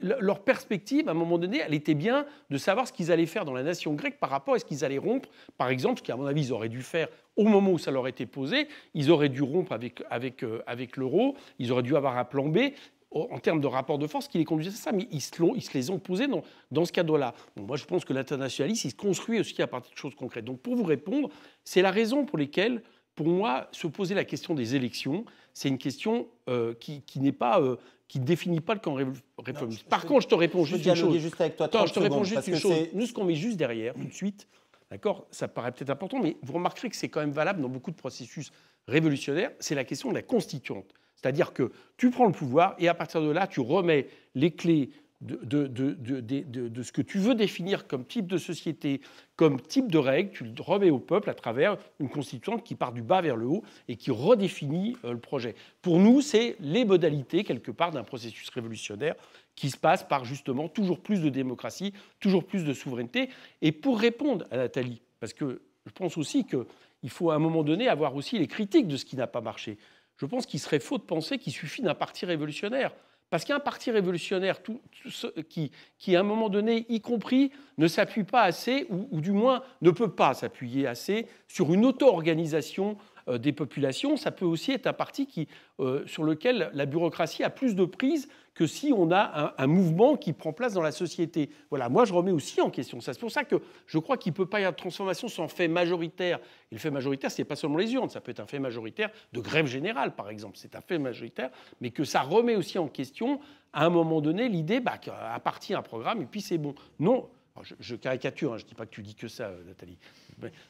leur perspective, à un moment donné, elle était bien de savoir ce qu'ils allaient faire dans la nation grecque par rapport à ce qu'ils allaient rompre. Par exemple, ce qu'à mon avis, ils auraient dû faire au moment où ça leur était posé, ils auraient dû rompre avec, euh, l'euro, ils auraient dû avoir un plan B en termes de rapport de force qui les conduisait à ça, mais ils se, ils se les ont posés dans, dans ce cadre là moi, je pense que l'internationalisme, il se construit aussi à partir de choses concrètes. Donc, pour vous répondre, c'est la raison pour laquelle, pour moi, se poser la question des élections, c'est une question euh, qui, qui n'est pas euh, qui définit pas le camp révolutionnaire. Par contre, je te réponds juste une chose. Juste avec toi Attends, je te réponds juste une chose. Nous, ce qu'on met juste derrière, tout de suite, d'accord, ça paraît peut-être important, mais vous remarquerez que c'est quand même valable dans beaucoup de processus révolutionnaires. C'est la question de la constituante. C'est-à-dire que tu prends le pouvoir et à partir de là, tu remets les clés de, ce que tu veux définir comme type de société, comme type de règle, tu le remets au peuple à travers une constituante qui part du bas vers le haut et qui redéfinit euh, le projet. Pour nous, c'est les modalités, quelque part, d'un processus révolutionnaire qui se passe par justement toujours plus de démocratie, toujours plus de souveraineté. Et pour répondre à Nathalie, parce que je pense aussi qu'il faut à un moment donné avoir aussi les critiques de ce qui n'a pas marché. Je pense qu'il serait faux de penser qu'il suffit d'un parti révolutionnaire. Parce qu'un parti révolutionnaire qui, à un moment donné, y compris, ne s'appuie pas assez, ou, ou, du moins ne peut pas s'appuyer assez, sur une auto-organisation euh, des populations, ça peut aussi être un parti qui, euh, sur lequel la bureaucratie a plus de prise que si on a un, mouvement qui prend place dans la société. Voilà, moi je remets aussi en question ça. C'est pour ça que je crois qu'il ne peut pas y avoir de transformation sans fait majoritaire. Et le fait majoritaire, ce n'est pas seulement les urnes, ça peut être un fait majoritaire de grève générale, par exemple. C'est un fait majoritaire, mais que ça remet aussi en question, à un moment donné, l'idée bah, qu'à partir un programme, et puis c'est bon. Non, je, caricature, hein, je ne dis pas que tu dis que ça, euh, Nathalie.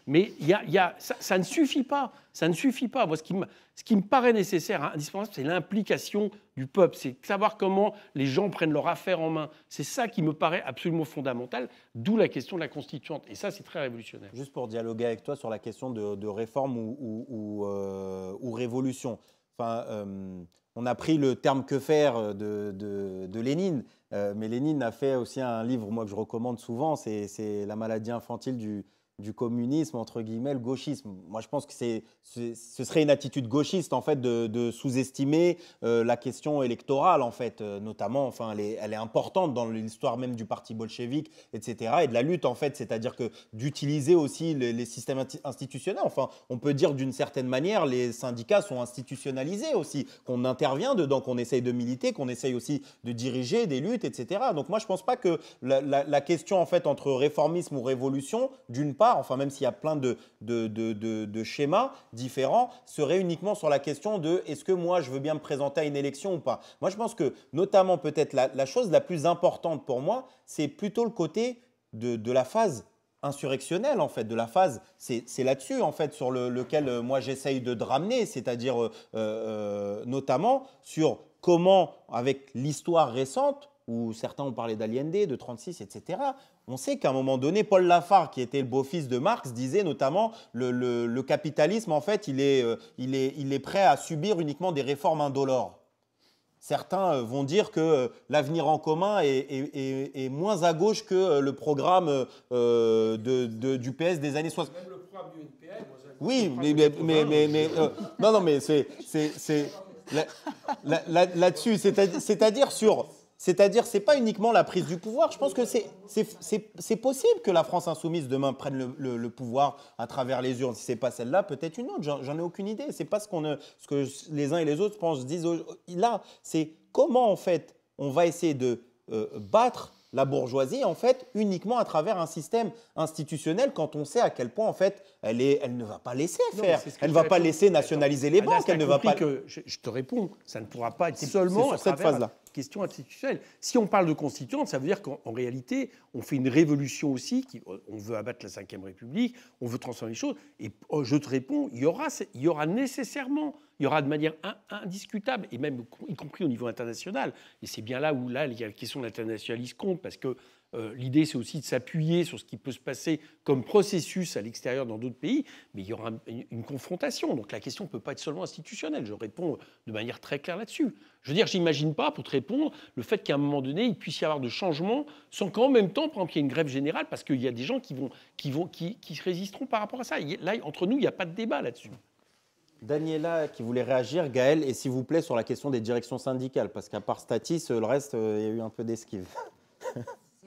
Mais y a, y a, ça, ne suffit pas. Ça ne suffit pas. Moi, ce qui me, ce qui me paraît nécessaire, hein, indispensable, c'est l'implication du peuple. C'est savoir comment les gens prennent leur affaire en main. C'est ça qui me paraît absolument fondamental, d'où la question de la constituante. Et ça, c'est très révolutionnaire. Juste pour dialoguer avec toi sur la question de, réforme ou, ou, euh, révolution. Enfin, euh, on a pris le terme que faire de, de, de Lénine euh, mais Lénine a fait aussi un livre, moi, que je recommande souvent, c'est La maladie infantile du, du communisme, entre guillemets, le gauchisme. Moi, je pense que c'est, ce serait une attitude gauchiste, en fait, de, sous-estimer euh, la question électorale, en fait, euh, notamment. Enfin, elle est, importante dans l'histoire même du parti bolchevique, etc., et de la lutte, en fait, c'est-à-dire que d'utiliser aussi les, systèmes institutionnels. Enfin, on peut dire d'une certaine manière, les syndicats sont institutionnalisés aussi, qu'on intervient dedans, qu'on essaye de militer, qu'on essaye aussi de diriger des luttes, etc. Donc, moi, je pense pas que la, la question, en fait, entre réformisme ou révolution, d'une part, enfin même s'il y a plein de, schémas différents, serait uniquement sur la question de est-ce que moi je veux bien me présenter à une élection ou pas. Moi je pense que notamment peut-être la, chose la plus importante pour moi, c'est plutôt le côté de la phase insurrectionnelle en fait de la phase c'est là-dessus en fait sur lequel euh, moi j'essaye de ramener c'est-à-dire euh, euh, notamment sur comment avec l'histoire récente où certains ont parlé d'Aliende, de 36, etc. On sait qu'à un moment donné, Paul Lafargue, qui était le beau-fils de Marx, disait notamment le, le, capitalisme, en fait, euh, il est, prêt à subir uniquement des réformes indolores. Certains euh, vont dire que euh, l'avenir en commun est, moins à gauche que le programme du PS des années 60. Même le programme du Oui, mais, mais, mais, non, mais c'est là-dessus, c'est-à-dire sur c'est-à-dire, ce n'est pas uniquement la prise du pouvoir. Je pense que c'est possible que la France insoumise demain prenne le, pouvoir à travers les urnes. Si ce n'est pas celle-là, peut-être une autre. J'en ai aucune idée. Ce n'est pas ce, que les uns et les autres pensent, disent là. C'est comment, en fait, on va essayer de euh, battre la bourgeoisie, en fait, uniquement à travers un système institutionnel, quand on sait à quel point, en fait, elle, est, elle ne va pas laisser faire. elle ne va pas laisser nationaliser les banques. ne va pas. je, te réponds, ça ne pourra pas être seulement. Sur à cette phase-là question institutionnelle. Si on parle de constituante, ça veut dire qu'en réalité, on fait une révolution aussi, euh, on veut abattre la Ve République, on veut transformer les choses. Et oh, je te réponds, il y aura, il y aura nécessairement, il y aura de manière indiscutable, et même y compris au niveau international, et c'est bien là où là, la question de l'internationalisme compte, parce que euh, l'idée, c'est aussi de s'appuyer sur ce qui peut se passer comme processus à l'extérieur dans d'autres pays, mais il y aura une confrontation. Donc la question ne peut pas être seulement institutionnelle. Je réponds de manière très claire là-dessus. Je veux dire, j'imagine pas, pour te répondre, le fait qu'à un moment donné, il puisse y avoir de changements sans qu'en même temps, par exemple, il y ait une grève générale, parce qu'il y a des gens qui vont, qui vont, qui, qui se résisteront par rapport à ça. Là, entre nous, il n'y a pas de débat là-dessus. Daniela qui voulait réagir, Gaël, et s'il vous plaît, sur la question des directions syndicales, parce qu'à part Statis, le reste, euh, il y a eu un peu d'esquive.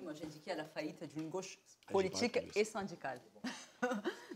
moi j'ai indiqué à la faillite d'une gauche ah, politique et syndicale. non,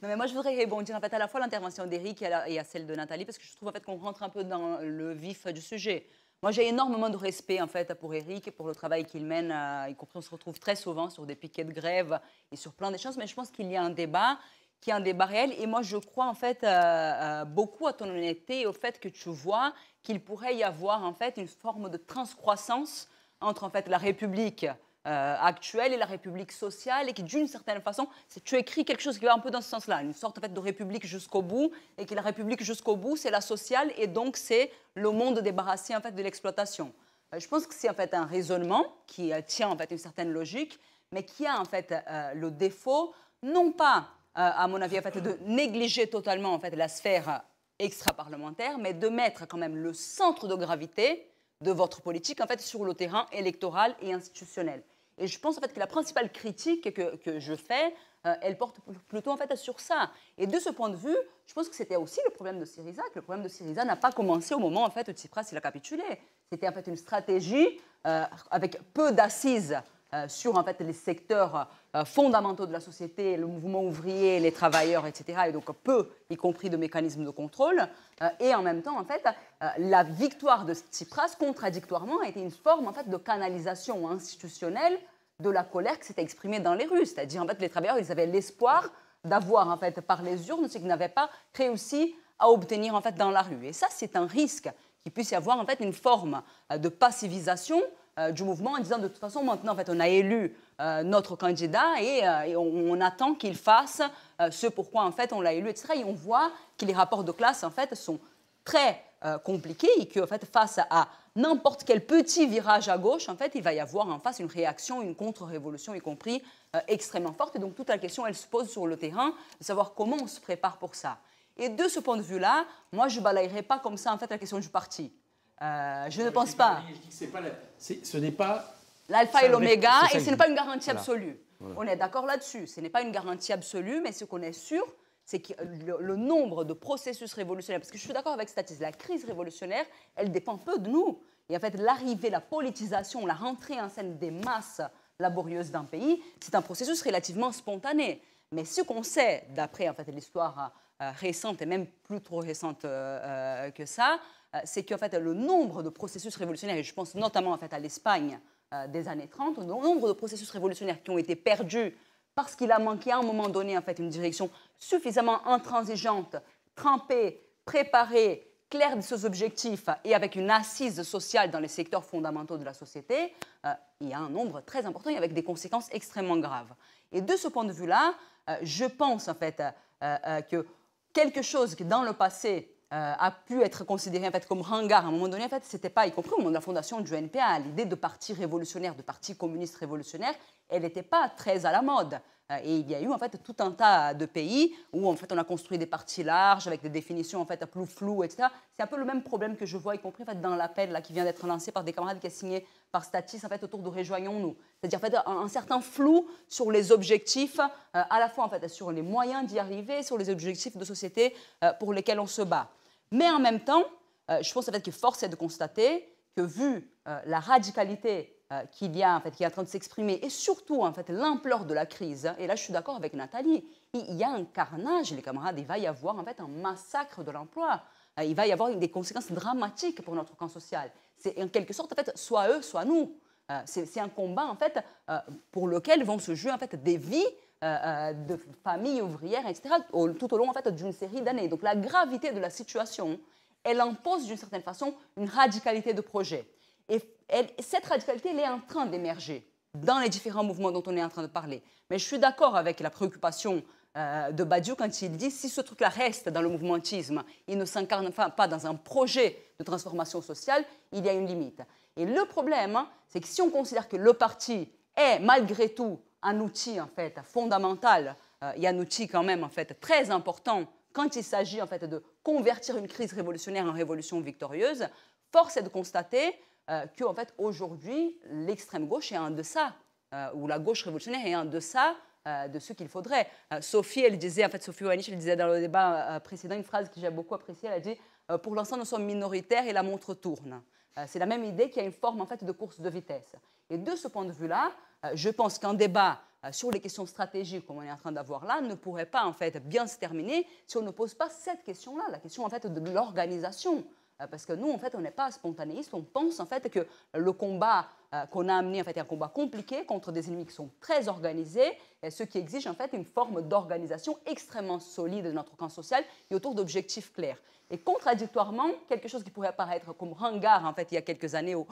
mais moi, je voudrais rebondir en fait, à la fois l'intervention d'Éric et, à celle de Nathalie, parce que je trouve en fait, qu'on rentre un peu dans le vif du sujet. Moi, j'ai énormément de respect en fait, pour Éric et pour le travail qu'il mène, euh, y compris on se retrouve très souvent sur des piquets de grève et sur plein d'échanges, mais je pense qu'il y a un débat qui est un débat réel. Et moi, je crois en fait euh, euh, beaucoup à ton honnêteté et au fait que tu vois qu'il pourrait y avoir en fait une forme de transcroissance entre en fait la République euh, actuelle et la République sociale, et qui d'une certaine façon, tu écris quelque chose qui va un peu dans ce sens-là, une sorte de République jusqu'au bout, et que la République jusqu'au bout, c'est la sociale, et donc c'est le monde débarrassé en fait, de l'exploitation. Euh, je pense que c'est en fait un raisonnement qui euh, tient en fait une certaine logique, mais qui a en fait le défaut, non pas à mon avis, en fait, de négliger totalement en la sphère extra-parlementaire, mais de mettre quand même le centre de gravité de votre politique en fait, sur le terrain électoral et institutionnel. Et je pense en fait que la principale critique que, je fais, euh, elle porte plutôt en fait sur ça. Et de ce point de vue, je pense que c'était aussi le problème de Syriza, que le problème de Syriza n'a pas commencé au moment en fait où Tsipras il a capitulé. C'était en fait une stratégie euh, avec peu d'assises euh, sur en fait, les secteurs euh, fondamentaux de la société, le mouvement ouvrier, les travailleurs, etc. Et donc peu, y compris de mécanismes de contrôle. Euh, et en même temps, en fait, la victoire de Tsipras, contradictoirement, a été une forme en fait, de canalisation institutionnelle de la colère qui s'était exprimée dans les rues. C'est-à-dire, en fait, les travailleurs, ils avaient l'espoir d'avoir, en fait, par les urnes, ce qu'ils n'avaient pas réussi à obtenir, dans la rue. Et ça, c'est un risque qu'il puisse y avoir, en fait, une forme de passivisation euh, du mouvement en disant de toute façon maintenant en fait on a élu euh, notre candidat et, euh, on, attend qu'il fasse ce pourquoi en fait on l'a élu etc et on voit que les rapports de classe en fait sont très compliqués et que fait face à n'importe quel petit virage à gauche en fait il va y avoir en face une réaction une contre-révolution y compris extrêmement forte et donc toute la question elle se pose sur le terrain de savoir comment on se prépare pour ça et de ce point de vue là moi je ne balayerai pas comme ça en fait la question du parti euh, je ne pense pas. ce n'est pas. L'alpha et l'oméga, et ce n'est pas une garantie absolue. On est d'accord là-dessus. Ce n'est pas une garantie absolue, mais ce qu'on est sûr, c'est que le, nombre de processus révolutionnaires, parce que je suis d'accord avec Statis, la crise révolutionnaire, elle dépend peu de nous. Et en fait, l'arrivée, la politisation, la rentrée en scène des masses laborieuses d'un pays, c'est un processus relativement spontané. Mais ce qu'on sait, d'après en fait, l'histoire euh, récente, et même plus trop récente euh, que ça, euh, c'est qu'en fait, le nombre de processus révolutionnaires, et je pense notamment en fait, à l'Espagne euh, des années 30, le nombre de processus révolutionnaires qui ont été perdus parce qu'il a manqué à un moment donné en fait, une direction suffisamment intransigeante, trempée, préparée, claire de ses objectifs et avec une assise sociale dans les secteurs fondamentaux de la société, euh, il y a un nombre très important et avec des conséquences extrêmement graves. Et de ce point de vue-là, je pense en fait que quelque chose que dans le passé euh, a pu être considéré en fait, comme hangar à un moment donné, en fait, c'était pas, y compris au moment de la fondation du NPA, l'idée de parti révolutionnaire, de parti communiste révolutionnaire, elle n'était pas très à la mode. Euh, et il y a eu en fait tout un tas de pays où en fait on a construit des partis larges avec des définitions en fait plus floues, etc. C'est un peu le même problème que je vois, y compris dans l'appel là qui vient d'être lancé par des camarades qui a signé par Statis en fait autour de rejoignons-nous. C'est-à-dire en fait un, certain flou sur les objectifs, euh, à la fois en fait sur les moyens d'y arriver, sur les objectifs de société pour lesquels on se bat. Mais en même temps, euh, je pense en fait que force est de constater que vu euh, la radicalité euh, qu'il y a en fait, qui est en train de s'exprimer, et surtout en fait l'ampleur de la crise. Hein, et là, je suis d'accord avec Nathalie. Il y a un carnage, les camarades. Il va y avoir en fait un massacre de l'emploi. Il va y avoir des conséquences dramatiques pour notre camp social. C'est en quelque sorte en fait soit eux, soit nous. C'est un combat en fait pour lequel vont se jouer en fait des vies euh, euh, de familles ouvrières, etc., tout au long en fait, d'une série d'années. Donc la gravité de la situation, elle impose d'une certaine façon une radicalité de projet. Et cette radicalité, elle est en train d'émerger dans les différents mouvements dont on est en train de parler. Mais je suis d'accord avec la préoccupation euh, de Badiou quand il dit si ce truc-là reste dans le mouvementisme, il ne s'incarne pas dans un projet de transformation sociale, il y a une limite. Et le problème, hein, c'est que si on considère que le parti est malgré tout un outil en fait fondamental euh, il y un outil quand même en fait très important quand il s'agit en fait de convertir une crise révolutionnaire en révolution victorieuse. Force est de constater qu'aujourd'hui que en fait aujourd'hui l'extrême gauche est en deçà euh, ou la gauche révolutionnaire est en deçà euh, de ce qu'il faudrait. Sophie, elle disait en fait Sophie elle disait dans le débat précédent une phrase que j'ai beaucoup appréciée. Elle a dit pour l'instant nous sommes minoritaires et la montre tourne. C'est la même idée qui a une forme en fait de course de vitesse. Et de ce point de vue-là, euh, je pense qu'un débat euh, sur les questions stratégiques comme on est en train d'avoir là ne pourrait pas en fait bien se terminer si on ne pose pas cette question-là, la question en fait de l'organisation euh, parce que nous, en fait, on n'est pas spontanéiste. On pense, en fait, que le combat euh, qu'on a amené, en fait, est un combat compliqué contre des ennemis qui sont très organisés, ce qui exige, en fait, une forme d'organisation extrêmement solide de notre camp social et autour d'objectifs clairs. Et contradictoirement, quelque chose qui pourrait apparaître comme hangar, en fait, il y a quelques années, ou,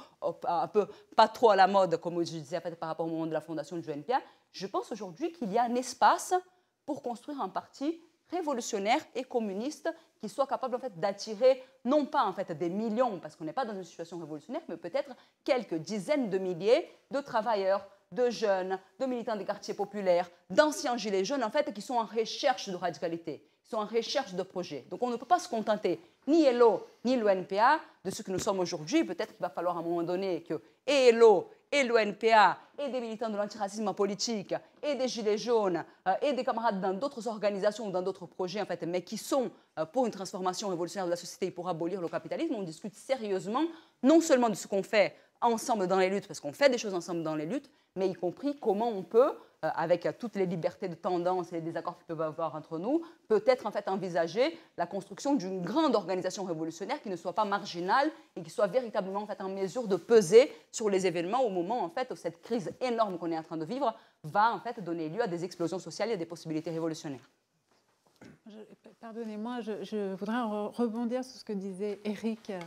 un peu pas trop à la mode, comme je disais, fait, par rapport au moment de la fondation du UNPA, je pense aujourd'hui qu'il y a un espace pour construire un parti révolutionnaires et communistes qui soient capables en fait d'attirer non pas en fait des millions parce qu'on n'est pas dans une situation révolutionnaire mais peut-être quelques dizaines de milliers de travailleurs de jeunes, de militants des quartiers populaires, d'anciens gilets jaunes en fait qui sont en recherche de radicalité, qui sont en recherche de projets. Donc on ne peut pas se contenter ni ELO ni l'ONPA de ce que nous sommes aujourd'hui. Peut-être qu'il va falloir à un moment donné que ELO et l'ONPA et des militants de l'antiracisme politique et des Gilets jaunes euh, et des camarades dans d'autres organisations ou dans d'autres projets, en fait, mais qui sont euh, pour une transformation révolutionnaire de la société et pour abolir le capitalisme, on discute sérieusement non seulement de ce qu'on fait ensemble dans les luttes, parce qu'on fait des choses ensemble dans les luttes, mais y compris comment on peut euh, avec euh, toutes les libertés de tendance et les désaccords qu'il peut y avoir entre nous, peut-être en fait envisager la construction d'une grande organisation révolutionnaire qui ne soit pas marginale et qui soit véritablement en, en mesure de peser sur les événements au moment en fait où cette crise énorme qu'on est en train de vivre va en fait donner lieu à des explosions sociales et à des possibilités révolutionnaires. Pardonnez-moi, je, voudrais rebondir sur ce que disait Eric euh,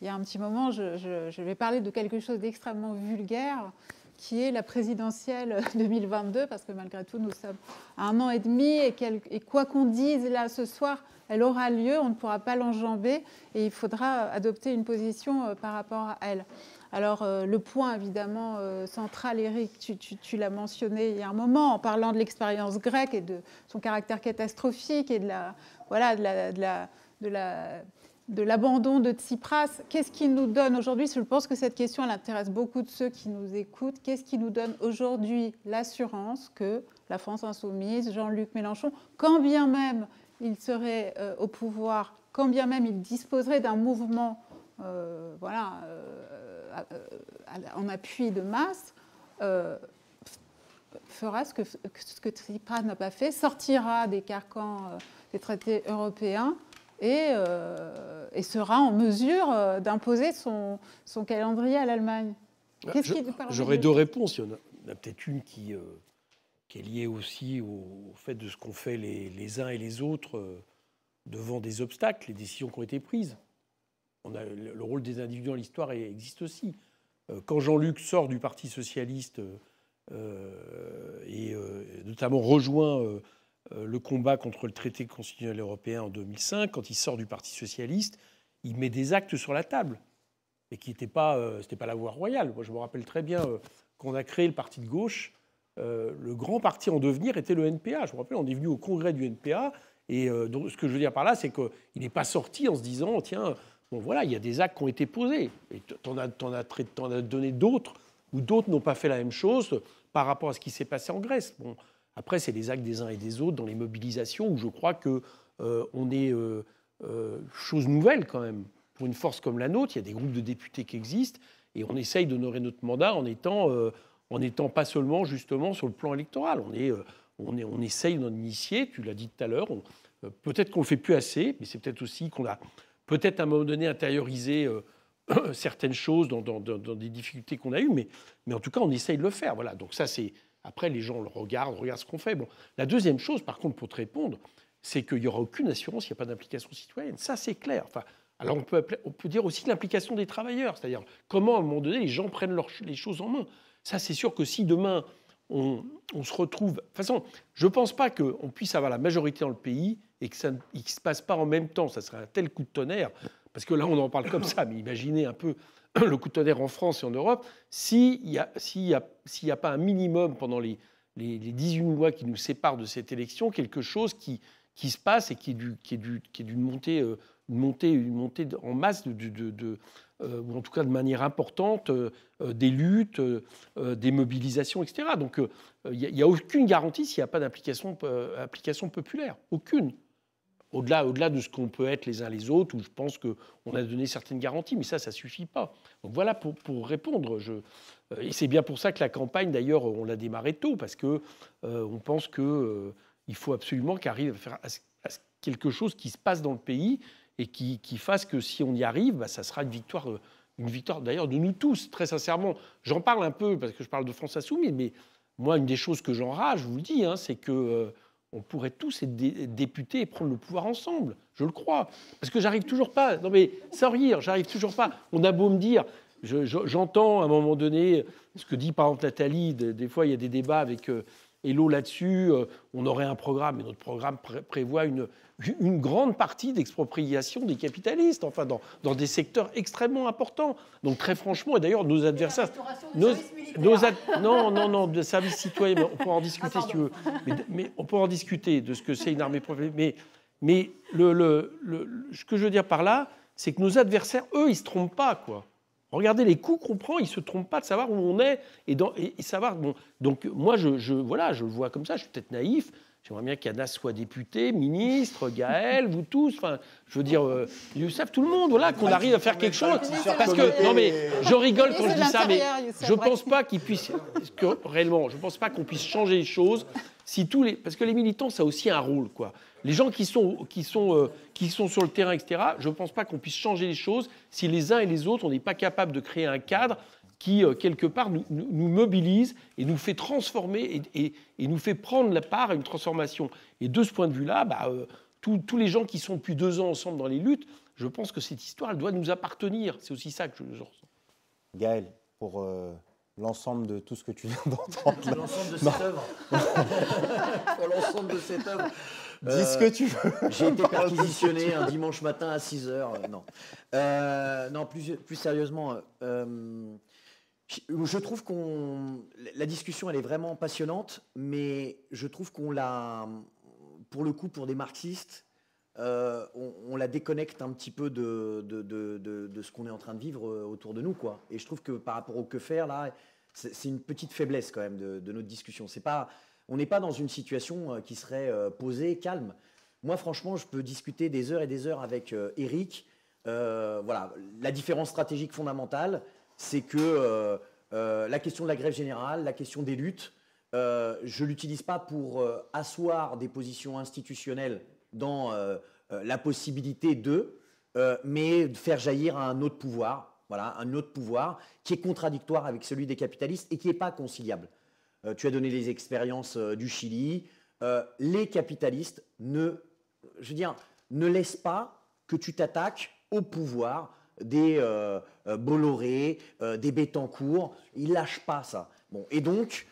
il y a un petit moment. je vais parler de quelque chose d'extrêmement vulgaire qui est la présidentielle 2022, parce que malgré tout, nous sommes à un an et demi, et, et quoi qu'on dise là ce soir, elle aura lieu, on ne pourra pas l'enjamber, et il faudra euh, adopter une position euh, par rapport à elle. Alors euh, le point évidemment central, Eric, tu, l'as mentionné il y a un moment en parlant de l'expérience grecque et de son caractère catastrophique et de la, voilà, de la, de la, de la de l'abandon de Tsipras, qu'est-ce qui nous donne aujourd'hui Je pense que cette question, elle intéresse beaucoup de ceux qui nous écoutent. Qu'est-ce qui nous donne aujourd'hui l'assurance que la France insoumise, Jean-Luc Mélenchon, quand bien même il serait euh, au pouvoir, quand bien même il disposerait d'un mouvement euh, voilà, euh, en appui de masse, fera ce que, ce que Tsipras n'a pas fait, sortira des carcans des traités européens et, euh, et sera en mesure euh, d'imposer son, calendrier à l'Allemagne. Ah, j'aurais deux réponses. Il y en a, peut-être une qui, euh, qui, est liée aussi au, fait de ce qu'ont fait les, uns et les autres devant des obstacles, les décisions qui ont été prises. On a, le rôle des individus dans l'histoire existe aussi. quand Jean-Luc sort du Parti socialiste et notamment rejoint euh, le combat contre le traité constitutionnel européen en 2005, quand il sort du Parti socialiste, il met des actes sur la table, et qui n'était pas, euh, pas la voie royale. Moi, je me rappelle très bien euh, qu'on a créé le parti de gauche. le grand parti en devenir était le NPA. Je me rappelle, on est venu au congrès du NPA, et ce que je veux dire par là, c'est qu'il n'est pas sorti en se disant, tiens, bon voilà, il y a des actes qui ont été posés, et tu en as, donné d'autres, ou d'autres n'ont pas fait la même chose par rapport à ce qui s'est passé en Grèce. Bon, après, c'est les actes des uns et des autres dans les mobilisations où je crois que euh, on est euh, euh, chose nouvelle quand même. Pour une force comme la nôtre, il y a des groupes de députés qui existent et on essaye d'honorer notre mandat en étant, en étant pas seulement justement sur le plan électoral. On, est, on, est, on essaye d'en initier, tu l'as dit tout à l'heure, peut-être qu'on le fait plus assez, mais c'est peut-être aussi qu'on a peut-être à un moment donné intériorisé certaines choses dans, dans, des difficultés qu'on a eues, mais, mais en tout cas on essaye de le faire. Voilà, donc ça c'est après, les gens le regardent, regardent ce qu'on fait. Bon. La deuxième chose, par contre, pour te répondre, c'est qu'il n'y aura aucune assurance, il n'y a pas d'implication citoyenne. Ça, c'est clair. Enfin, alors, on peut, on peut dire aussi l'implication des travailleurs, c'est-à-dire comment, à un moment donné, les gens prennent les choses en main. Ça, c'est sûr que si demain, on, on, se retrouve. De toute façon, je ne pense pas qu'on puisse avoir la majorité dans le pays et que ça ne se passe pas en même temps. Ça serait un tel coup de tonnerre, parce que là, on en parle comme ça, mais imaginez un peu le coup de en France et en Europe s'il n'y a, a, pas un minimum pendant les, les, 18 mois qui nous séparent de cette élection, quelque chose qui, qui se passe et qui est, du, qui est, du, qui est d'une montée, euh, montée, une montée en masse, de, euh, ou en tout cas de manière importante, euh, des luttes, des mobilisations, etc. Donc il n'y a, a, aucune garantie s'il n'y a pas d'application application populaire. Aucune au-delà au -delà de ce qu'on peut être les uns les autres, où je pense qu'on a donné certaines garanties, mais ça, ça ne suffit pas. Donc voilà pour, pour répondre. Je, euh, et c'est bien pour ça que la campagne, d'ailleurs, on l'a démarrée tôt, parce qu'on euh, on pense qu'il euh, il faut absolument qu'arrive à faire à, quelque chose qui se passe dans le pays et qui, fasse que si on y arrive, bah, ça sera une victoire. une victoire d'ailleurs de nous tous, très sincèrement. J'en parle un peu parce que je parle de France Insoumise, mais moi, une des choses que j'enrage, je vous le dis, hein, c'est que on pourrait tous être députés et prendre le pouvoir ensemble, je le crois. Parce que j'arrive toujours pas, non mais sans rire, j'arrive toujours pas. On a beau me dire, j'entends à un moment donné ce que dit par exemple Nathalie, des, fois il y a des débats avec Hélo euh, Hello là-dessus, euh, on aurait un programme, mais notre programme prévoit une, une grande partie d'expropriation des capitalistes, enfin dans, des secteurs extrêmement importants. Donc très franchement, et d'ailleurs nos adversaires, nos, non non non de service citoyen, on peut en discuter ah, si tu veux, mais, on peut en discuter de ce que c'est une armée professionnelle. Mais, mais le, le, ce que je veux dire par là, c'est que nos adversaires, eux, ils se trompent pas quoi. Regardez les coups qu'on prend, ils se trompent pas de savoir où on est et, dans, et savoir bon. Donc moi je, je voilà, je le vois comme ça, je suis peut-être naïf. J'aimerais bien qu'Anas soit député, ministre, Gaël, vous tous, enfin, je veux dire, euh, Youssef, tout le monde, voilà, qu'on arrive à faire quelque chose. Parce que, non mais, je rigole quand je dis ça, mais je pense pas qu'il puisse, que, réellement, je pense pas qu'on puisse changer les choses si tous les, parce que les militants, ça a aussi un rôle, quoi. Les gens qui sont, qui sont, euh, qui sont sur le terrain, etc., je pense pas qu'on puisse changer les choses si les uns et les autres, on n'est pas capable de créer un cadre qui, euh, quelque part, nous, mobilise et nous fait transformer et, nous fait prendre la part à une transformation. Et de ce point de vue-là, bah, euh, tous les gens qui sont depuis deux ans ensemble dans les luttes, je pense que cette histoire, elle doit nous appartenir. C'est aussi ça que je, ressens. Gaël, pour euh, l'ensemble de tout ce que tu viens d'entendre. Pour l'ensemble de cette œuvre. pour l'ensemble de cette œuvre. Dis ce que tu veux. J'ai été perquisitionné un dimanche matin à 6 h. non. non, plus, plus sérieusement, je trouve qu'on la discussion elle est vraiment passionnante, mais je trouve qu'on la, pour le coup, pour des marxistes, euh, on, la déconnecte un petit peu de, ce qu'on est en train de vivre euh, autour de nous, Et je trouve que par rapport au que faire là, c'est une petite faiblesse quand même de, notre discussion. on n'est pas dans une situation euh, qui serait posée, calme. Moi, franchement, je peux discuter des heures et des heures avec Eric. voilà, la différence stratégique fondamentale, c'est que euh, euh, la question de la grève générale, la question des luttes, euh, je ne l'utilise pas pour asseoir des positions institutionnelles dans la possibilité de, mais de faire jaillir un autre pouvoir, voilà, un autre pouvoir qui est contradictoire avec celui des capitalistes et qui n'est pas conciliable. tu as donné les expériences du Chili. les capitalistes ne, je ne laissent pas que tu t'attaques au pouvoir des euh, euh, Bolloré, euh, des Bétancourt, Ils lâchent pas ça. et donc,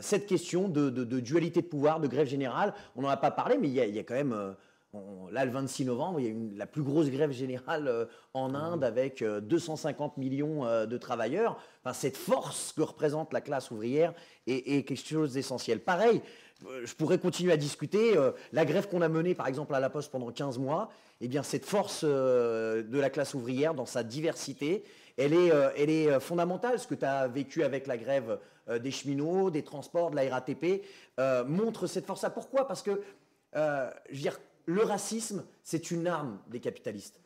cette question de, dualité de pouvoir, de grève générale, on n'en a pas parlé, mais il y, a, quand même. là, le 26 novembre, il y a la plus grosse grève générale en Inde mmh. avec 250 millions de travailleurs. cette force que représente la classe ouvrière est quelque chose d'essentiel. Pareil, euh, je pourrais continuer à discuter. Euh, la grève qu'on a menée, par exemple, à la Poste pendant 15 mois, eh bien, cette force euh, de la classe ouvrière dans sa diversité, elle est, fondamentale. Ce que tu as vécu avec la grève des cheminots, des transports, de la RATP, montre cette force-là. Pourquoi Parce que, dire, le racisme, c'est une arme des capitalistes.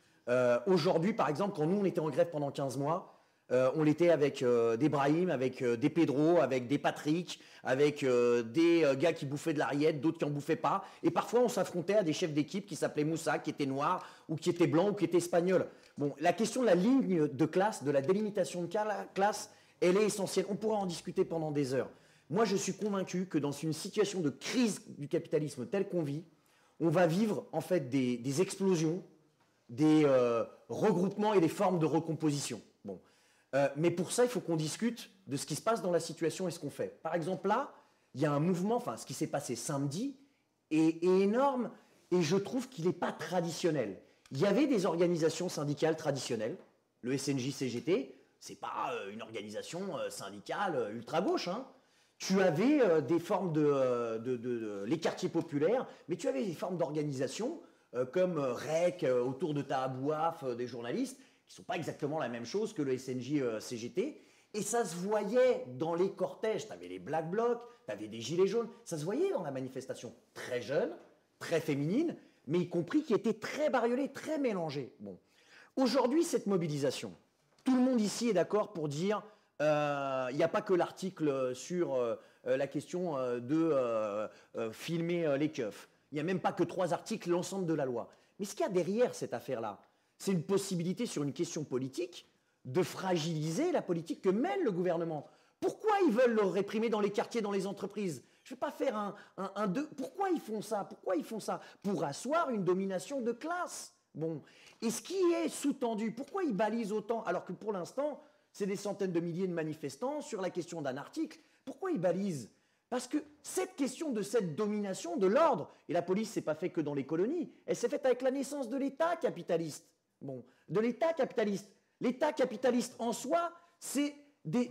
Aujourd'hui, par exemple, quand nous, on était en grève pendant 15 mois, euh, on l'était avec euh, des Brahim, avec euh, des Pedro, avec des Patrick, avec des gars qui bouffaient de l'ariette, d'autres qui n'en bouffaient pas. Et parfois, on s'affrontait à des chefs d'équipe qui s'appelaient Moussa, qui étaient noirs, ou qui étaient blancs, ou qui étaient espagnols. Bon, la question de la ligne de classe, de la délimitation de classe, elle est essentielle. On pourra en discuter pendant des heures. Moi, je suis convaincu que dans une situation de crise du capitalisme telle qu'on vit, on va vivre en fait des explosions, des regroupements et des formes de recomposition. Euh, mais pour ça, il faut qu'on discute de ce qui se passe dans la situation et ce qu'on fait. Par exemple, là, il y a un mouvement, enfin, ce qui s'est passé samedi est, énorme et je trouve qu'il n'est pas traditionnel. Il y avait des organisations syndicales traditionnelles, le SNJ-CGT, c'est pas euh, une organisation euh, syndicale ultra-gauche, hein. Tu avais des formes de, les quartiers populaires, mais tu avais des formes d'organisation comme REC autour de Tahabouaf, des journalistes, qui ne sont pas exactement la même chose que le SNJ euh, CGT. Et ça se voyait dans les cortèges. Tu avais les Black Blocs, tu avais des Gilets jaunes. Ça se voyait dans la manifestation. Très jeune, très féminine, mais y compris qui était très bariolée, très mélangée. Bon. Aujourd'hui, cette mobilisation, tout le monde ici est d'accord pour dire il euh, n'y a pas que l'article sur euh, la question de filmer les keufs. Il n'y a même pas que trois articles, l'ensemble de la loi. Mais ce qu'il y a derrière cette affaire-là, c'est une possibilité sur une question politique de fragiliser la politique que mène le gouvernement. Pourquoi ils veulent le réprimer dans les quartiers, dans les entreprises Je ne vais pas faire un, un, deux. Pourquoi ils font ça Pourquoi ils font ça Pour asseoir une domination de classe. Bon. Et ce qui est sous-tendu, pourquoi ils balisent autant alors que pour l'instant, c'est des centaines de milliers de manifestants sur la question d'un article Pourquoi ils balisent parce que cette question de cette domination de l'ordre, et la police n'est pas fait que dans les colonies, elle s'est faite avec la naissance de l'État capitaliste bon, de l'État capitaliste. L'État capitaliste en soi, c'est des,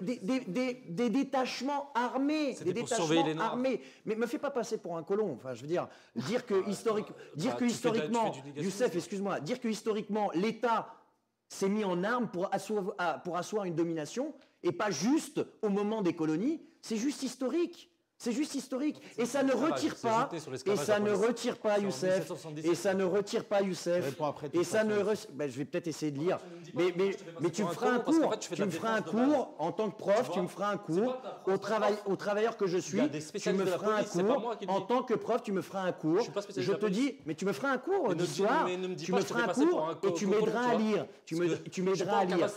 détachements armés, Mais ne Mais me fais pas passer pour un colon. Enfin, je veux dire, dire que, ah, bah, bah, historiquement, Youssef, excuse-moi, dire que historiquement l'État s'est mis en armes pour asseoir une domination et pas juste au moment des colonies, c'est juste historique. C'est juste historique. Et ça ne retire pas. Et ça ne retire pas, Youssef. Et ça ne retire pas, ben, Youssef. Et ça ne. je vais peut-être essayer de ah, lire. Mais, tu me feras un cours. Tu me feras un cours en tant que prof. Tu me feras un cours. Au, travail, au travailleur que je suis, tu me feras un cours. En tant que prof, tu me feras un cours. Je te dis, mais tu me feras un cours d'histoire. Tu me feras un cours et tu m'aideras à lire. Tu m'aideras à lire.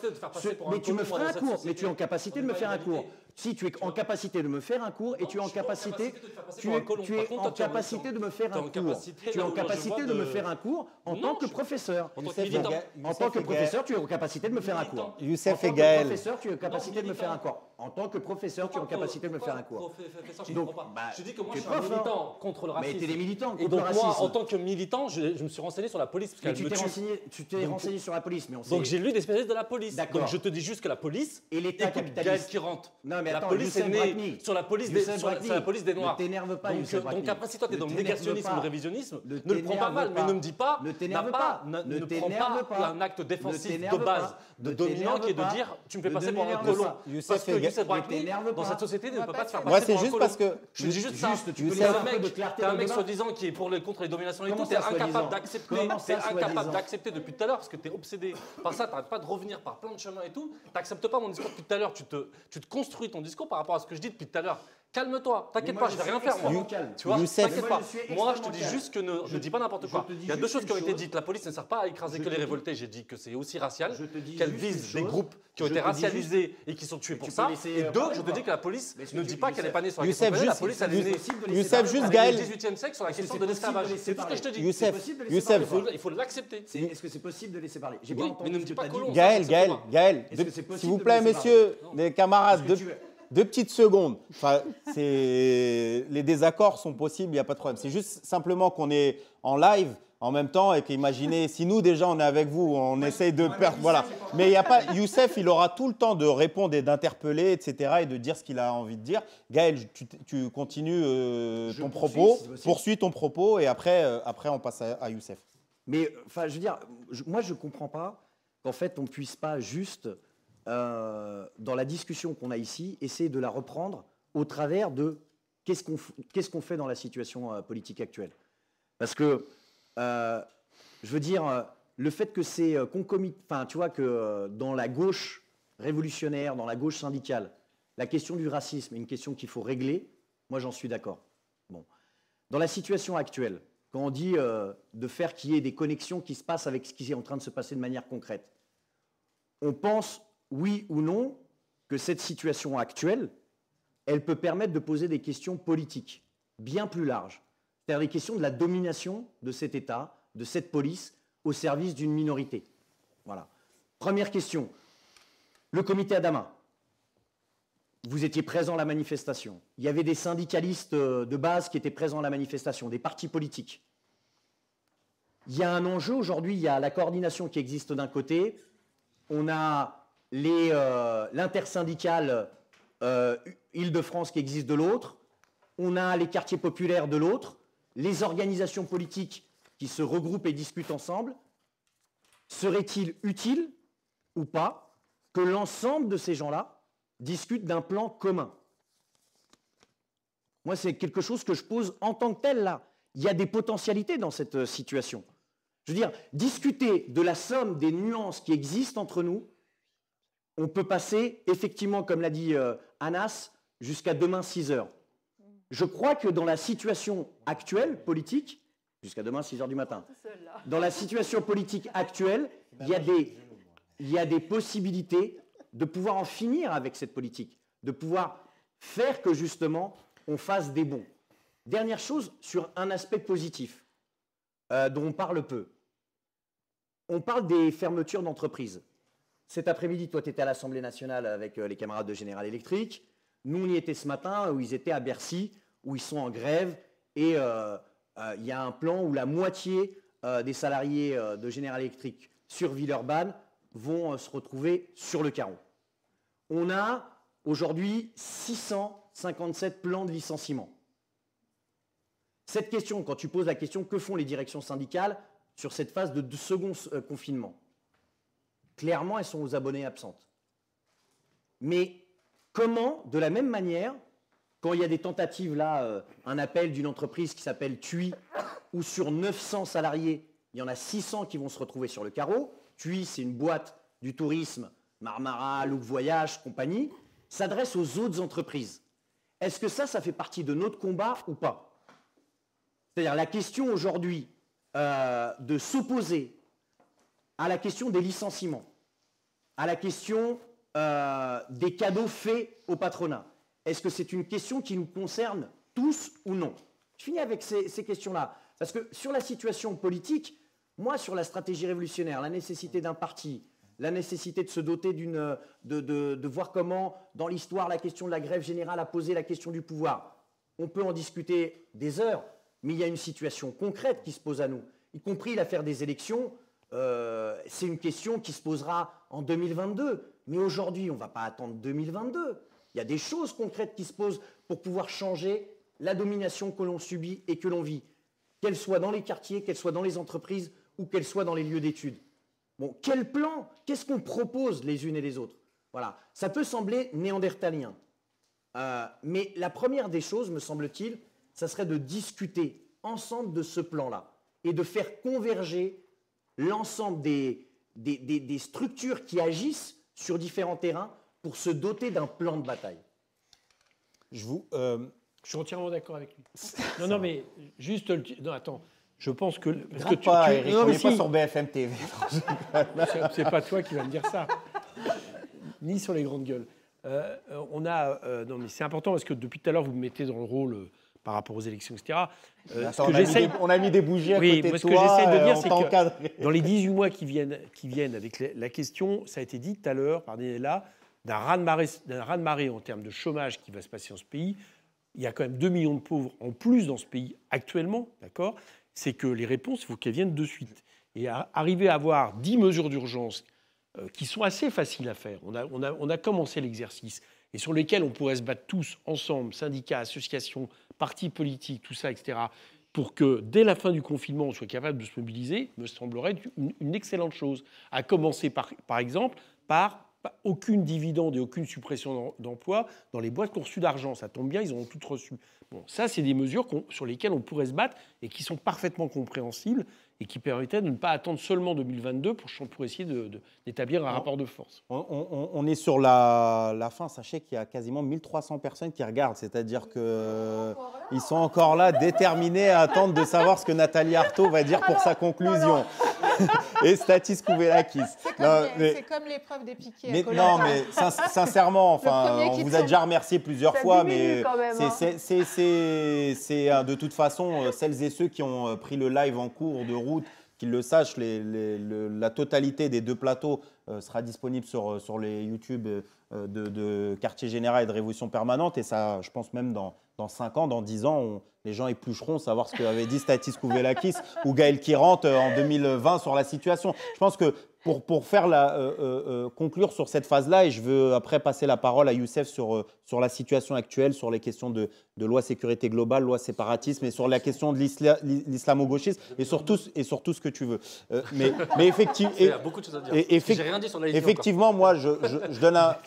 Mais tu me feras un cours. Mais tu es en capacité de me faire un cours. Si tu es en capacité de me faire un cours et tu es en capacité, tu es, en capacité de me faire un cours. Tu es en capacité de me faire un cours en tant que professeur. En tant que professeur, tu es en capacité de me faire un cours. Youssef et En tant que professeur, tu es en capacité de me faire un cours en tant que professeur, tu es en capacité de me faire un cours. Professeur, je donc, bah, pas. je dis que moi, je suis un militant contre le racisme. Mais étais es contre Et donc, le racisme. moi, en tant que militant, je, me suis renseigné sur la police. tu t'es renseigné, sur la police. Mais on donc, j'ai lu des spécialistes de la police. Donc, je te dis juste que la police. Et l'État capitaliste. qui rentre. Non, mais la police est née sur la police, des, sur, la police des Noirs. Ne t'énerve pas, donc, après, si toi, t'es dans le négationnisme ou le révisionnisme, ne le prends pas mal, mais ne me dis pas. Ne t'énerve pas. Ne prends pas un acte défensif de base, de dominant, qui est de dire tu me fais passer pour un colon dans cette société il ne peut pas se faire Moi, c'est juste parce que. Je dis juste ça. es un mec soi-disant qui est pour le contre les dominations et tout, t'es incapable d'accepter. T'es incapable d'accepter depuis tout à l'heure parce que t'es obsédé par ça, t'arrêtes pas de revenir par plein de chemins et tout. T'acceptes pas mon discours depuis tout à l'heure, tu te construis ton discours par rapport à ce que je dis depuis tout à l'heure calme-toi, t'inquiète pas, je vais rien faire moi. Tu vois, t'inquiète pas. Moi, je te dis juste que ne, je, ne dis pas n'importe quoi. Il y a deux choses qui ont été dites. La police ne sert pas à écraser que les révoltés. J'ai dit que c'est aussi racial, qu'elle vise des groupes qui ont été racialisés et qui sont tués pour ça. Et deux, je te dis que la police ne dit pas qu'elle n'est pas née sur la question La police, elle est née. Youssef, juste Gaël. 18e siècle sur la question de l'esclavage. C'est tout ce que je te dis. Youssef, il faut l'accepter. Est-ce que c'est possible de laisser parler J'ai pas entendu. Gaël, Gaël, Gaël. S'il vous plaît, messieurs, les camarades, deux petites secondes. Enfin, les désaccords sont possibles, il n'y a pas de problème. C'est juste simplement qu'on est en live en même temps et qu'imaginez, si nous déjà on est avec vous, on essaye de perdre. Voilà. Mais il y' a pas. Youssef, il aura tout le temps de répondre et d'interpeller, etc. et de dire ce qu'il a envie de dire. Gaël, tu, continues euh, ton propos, poursuis, ton propos et après, euh, après on passe à, Youssef. Mais enfin, je veux dire, moi je ne comprends pas qu'en fait on ne puisse pas juste euh, dans la discussion qu'on a ici, essayer de la reprendre au travers de qu'est-ce qu'on fait dans la situation euh, politique actuelle. Parce que, euh, je veux dire, le fait que c'est concomitant, enfin, tu vois, que dans la gauche révolutionnaire, dans la gauche syndicale, la question du racisme est une question qu'il faut régler, moi j'en suis d'accord. Bon. Dans la situation actuelle, quand on dit de faire qu'il y ait des connexions qui se passent avec ce qui est en train de se passer de manière concrète. On pense oui ou non, que cette situation actuelle, elle peut permettre de poser des questions politiques bien plus larges, c'est-à-dire les questions de la domination de cet État, de cette police, au service d'une minorité. Voilà. Première question. Le comité Adama. Vous étiez présent à la manifestation. Il y avait des syndicalistes euh, de base qui étaient présents à la manifestation, des partis politiques. Il y a un enjeu aujourd'hui, il y a la coordination qui existe d'un côté. On a euh, l'intersyndicale euh, Île-de-France qui existe de l'autre, on a les quartiers populaires de l'autre, les organisations politiques qui se regroupent et discutent ensemble. Serait-il utile ou pas que l'ensemble de ces gens-là discutent d'un plan commun Moi, c'est quelque chose que je pose en tant que tel là. Il y a des potentialités dans cette euh, situation. Je veux dire, discuter de la somme des nuances qui existent entre nous, on peut passer, effectivement, comme l'a dit euh, Anas, jusqu'à demain 6 heures. Je crois que dans la situation actuelle politique, jusqu'à demain 6 h du matin, dans la situation politique actuelle, il y, a des, possibilités de pouvoir en finir avec cette politique, de pouvoir faire que justement on fasse des bons. Dernière chose sur un aspect positif euh, dont on parle peu. On parle des fermetures d'entreprises. Cet après-midi, toi, tu étais à l'Assemblée nationale avec euh, les camarades de Général Electric. Nous, on y était ce matin, où ils étaient à Bercy, où ils sont en grève. Et euh, euh, il y a un plan où la moitié des salariés de Général Electric sur Villeurbanne vont se retrouver sur le carreau. On a aujourd'hui 657 plans de licenciement. Cette question, quand tu poses la question que font les directions syndicales sur cette phase de second confinement Clairement, elles sont aux abonnés absentes. Mais comment, de la même manière, quand il y a des tentatives, là, euh, un appel d'une entreprise qui s'appelle TUI, où sur 900 salariés, il y en a 600 qui vont se retrouver sur le carreau. TUI, c'est une boîte du tourisme, Marmara, Look Voyage, compagnie, s'adresse aux autres entreprises. Est-ce que ça, ça fait partie de notre combat ou pas C'est-à-dire la question aujourd'hui euh, de s'opposer à la question des licenciements, à la question euh, des cadeaux faits au patronat. Est-ce que c'est une question qui nous concerne tous ou non Je finis avec ces, questions-là. Parce que sur la situation politique, moi, sur la stratégie révolutionnaire, la nécessité d'un parti, la nécessité de se doter de, de, voir comment, dans l'histoire, la question de la grève générale a posé la question du pouvoir. On peut en discuter des heures, mais il y a une situation concrète qui se pose à nous, y compris l'affaire des élections. Euh, c'est une question qui se posera en 2022. Mais aujourd'hui, on ne va pas attendre 2022. Il y a des choses concrètes qui se posent pour pouvoir changer la domination que l'on subit et que l'on vit, qu'elle soit dans les quartiers, qu'elle soit dans les entreprises ou qu'elle soit dans les lieux d'études. Bon, quel plan Qu'est-ce qu'on propose les unes et les autres Voilà, ça peut sembler néandertalien. Euh, mais la première des choses, me semble-t-il, ça serait de discuter ensemble de ce plan-là et de faire converger l'ensemble des, des, des, structures qui agissent sur différents terrains pour se doter d'un plan de bataille. Je vous. Euh, je suis entièrement d'accord avec lui. non, non, mais juste. Non, attends. Je pense que. Parce que tu, pas, Eric, pas sur BFM TV. c'est pas toi qui vas me dire ça. Ni sur les grandes gueules. Euh, on a. Euh, non, mais c'est important parce que depuis tout à l'heure, vous me mettez dans le rôle par rapport aux élections, etc. Euh, on, a mis des bougies à côté de ce toi. que j'essaie de euh, dire, c'est que dans les 18 mois qui viennent, qui viennent avec la, question, ça a été dit tout à l'heure par là d'un raz-de-marée en termes de chômage qui va se passer dans ce pays. Il y a quand même 2 millions de pauvres en plus dans ce pays actuellement, d'accord C'est que les réponses, il faut qu'elles viennent de suite. Et arriver à avoir 10 mesures d'urgence euh, qui sont assez faciles à faire. On a, on a, on a commencé l'exercice et sur lesquels on pourrait se battre tous ensemble, syndicats, associations, partis politiques, tout ça, etc., pour que dès la fin du confinement, on soit capable de se mobiliser, me semblerait une, excellente chose. À commencer par, par exemple par aucune dividende et aucune suppression d'emplois dans les boîtes qui ont reçu d'argent. Ça tombe bien, ils ont toutes reçu. Bon, ça, c'est des mesures sur lesquelles on pourrait se battre et qui sont parfaitement compréhensibles et qui permettait de ne pas attendre seulement 2022 pour, pour essayer d'établir un rapport de force. On, est sur la, la fin. Sachez qu'il y a quasiment 1300 personnes qui regardent, c'est-à-dire qu'ils sont encore là, déterminés à attendre de savoir ce que Nathalie Arthaud va dire pour sa conclusion. et Statis Kouvelakis. C'est comme, l'épreuve des piquets. Mais, non, mais sincèrement, enfin, on vous a déjà remercié plusieurs fois, mais c'est hein. euh, de toute façon euh, celles et ceux qui ont euh, pris le live en cours de route qu'ils le sachent, les, la totalité des deux plateaux sera disponible sur, sur les YouTube de, Quartier Général et de Révolution Permanente. Et ça, je pense même dans dans 5 ans, dans 10 ans, les gens éplucheront savoir ce qu'avait dit Statis Kouvelakis ou Gaël Kirante euh, en 2020 sur la situation. Je pense que pour, pour faire la, euh, euh, conclure sur cette phase-là, et je veux après passer la parole à Youssef sur, sur la situation actuelle, sur les questions de, loi sécurité globale, loi séparatisme, et sur la question de l'islamo-gauchisme, et, sur tout, et surtout ce que tu veux. mais, mais effectivement... Il beaucoup de choses à dire. rien dit sur la Effectivement, moi, je donne un...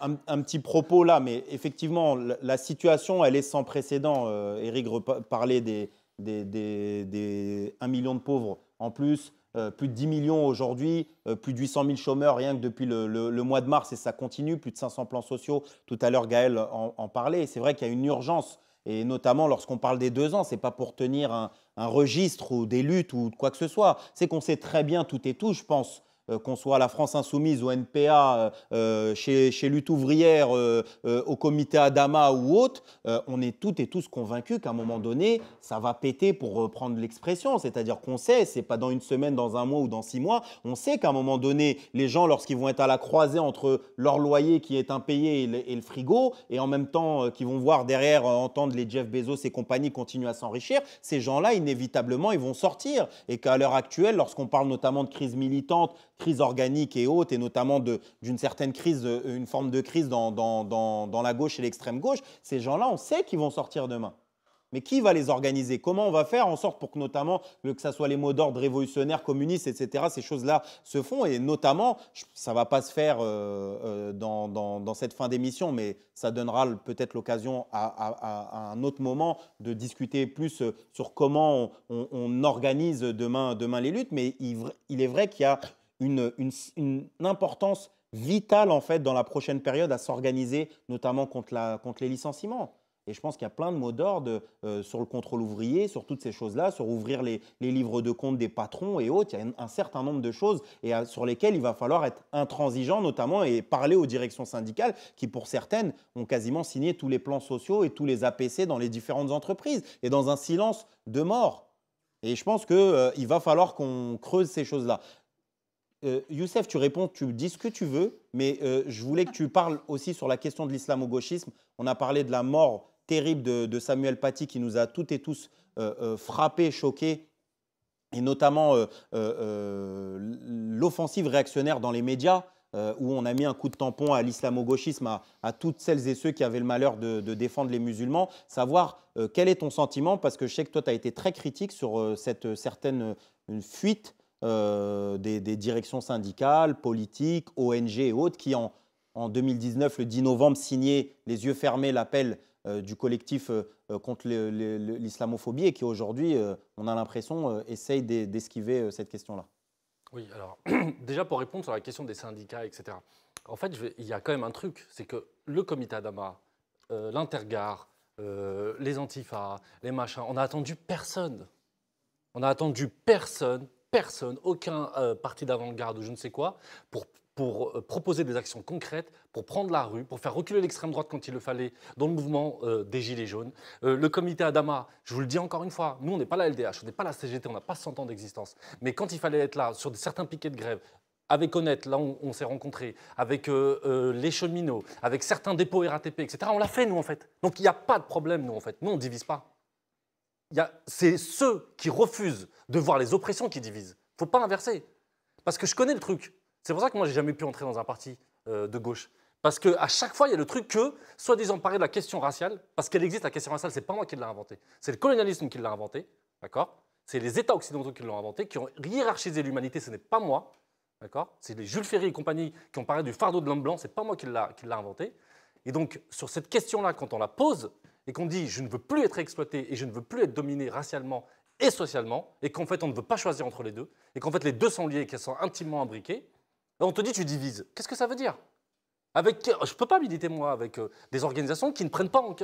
Un, petit propos là, mais effectivement, la, situation, elle est sans précédent. Éric euh, parlait des, des, 1 million de pauvres en plus, euh, plus de 10 millions aujourd'hui, euh, plus de 800 000 chômeurs rien que depuis le, mois de mars, et ça continue, plus de 500 plans sociaux. Tout à l'heure, Gaël en, parlait. C'est vrai qu'il y a une urgence, et notamment lorsqu'on parle des deux ans, ce n'est pas pour tenir un, un registre ou des luttes ou quoi que ce soit. C'est qu'on sait très bien tout et tout, je pense, euh, qu'on soit à la France Insoumise, ou NPA, euh, euh, chez, Lutte Ouvrière, au comité Adama ou autre, on est toutes et tous convaincus qu'à un moment donné, ça va péter pour reprendre l'expression. C'est-à-dire qu'on sait, c'est pas dans une semaine, dans un mois ou dans six mois, on sait qu'à un moment donné, les gens, lorsqu'ils vont être à la croisée entre leur loyer qui est impayé et le, frigo, et en même temps qu'ils vont voir derrière, entendre les Jeff Bezos et compagnie continuer à s'enrichir, ces gens-là, inévitablement, ils vont sortir. Et qu'à l'heure actuelle, lorsqu'on parle notamment de crise militante, crise organique et haute, et notamment d'une certaine crise, euh, une forme de crise dans, dans, dans, la gauche et l'extrême gauche, ces gens-là, on sait qu'ils vont sortir demain. Mais qui va les organiser Comment on va faire en sorte pour que notamment, que ce soit les mots d'ordre révolutionnaires, communistes, etc., ces choses-là se font Et notamment, ça ne va pas se faire euh, euh, dans, dans, cette fin d'émission, mais ça donnera peut-être l'occasion à, un autre moment de discuter plus sur comment on, organise demain, demain les luttes. Mais il est vrai qu'il y a une, une, importance vitale en fait dans la prochaine période à s'organiser, notamment contre, la, contre les licenciements. Et je pense qu'il y a plein de mots d'ordre euh, sur le contrôle ouvrier, sur toutes ces choses-là, sur ouvrir les, les, livres de compte des patrons et autres. Il y a un, certain nombre de choses et sur lesquelles il va falloir être intransigeant, notamment, et parler aux directions syndicales qui, pour certaines, ont quasiment signé tous les plans sociaux et tous les APC dans les différentes entreprises et dans un silence de mort. Et je pense qu'il euh, va falloir qu'on creuse ces choses-là. Euh, Youssef, tu réponds, tu dis ce que tu veux, mais euh, je voulais que tu parles aussi sur la question de l'islamo-gauchisme. On a parlé de la mort terrible de, Samuel Paty qui nous a toutes et tous euh, frappés, choqués, et notamment l'offensive réactionnaire dans les médias. où on a mis un coup de tampon à l'islamo-gauchisme, à, toutes celles et ceux qui avaient le malheur de, défendre les musulmans, savoir quel est ton sentiment, parce que je sais que toi, tu as été très critique sur cette certaine fuite euh, des, directions syndicales, politiques, ONG et autres qui, en, en 2019, le 10 novembre, signaient les yeux fermés l'appel euh, du collectif euh, contre l'islamophobie et qui, aujourd'hui, on a l'impression, essaye d'esquiver cette question-là. Oui, alors déjà pour répondre sur la question des syndicats, etc. En fait, il y a quand même un truc, c'est que le comité d'Ama, l'Intergare, les Antifa, les machins, on n'a attendu personne. On n'a attendu personne personne, aucun euh, parti d'avant-garde ou je ne sais quoi, pour, pour euh, proposer des actions concrètes, pour prendre la rue, pour faire reculer l'extrême droite quand il le fallait, dans le mouvement euh, des Gilets jaunes. le comité Adama, je vous le dis encore une fois, nous, on n'est pas la LDH, on n'est pas la CGT, on n'a pas 100 ans d'existence. Mais quand il fallait être là, sur certains piquets de grève, avec Honnête, là on, on s'est rencontrés, avec les cheminots, avec certains dépôts RATP, etc. On l'a fait, nous, en fait. Donc il n'y a pas de problème, nous, en fait. Nous, on ne divise pas c'est ceux qui refusent de voir les oppressions qui divisent. Faut pas inverser. Parce que je connais le truc. C'est pour ça que moi, j'ai jamais pu entrer dans un parti euh, de gauche. Parce qu'à chaque fois, il y a le truc que, soit disant parler de la question raciale, parce qu'elle existe, la question raciale, c'est pas moi qui l'ai inventée. C'est le colonialisme qui l'a inventée, d'accord C'est les États occidentaux qui l'ont inventée, qui ont hiérarchisé l'humanité, ce n'est pas moi, d'accord C'est les Jules Ferry et compagnie qui ont parlé du fardeau de l'homme blanc, c'est pas moi qui l'a inventé. Et donc, sur cette question-là, quand on la pose, et qu'on dit je ne veux plus être exploité et je ne veux plus être dominé racialement et socialement, et qu'en fait on ne veut pas choisir entre les deux, et qu'en fait les deux sont liés et qu'elles sont intimement imbriquées, ben, on te dit tu divises. Qu'est-ce que ça veut dire avec, Je ne peux pas militer moi avec euh, des organisations qui ne prennent pas en,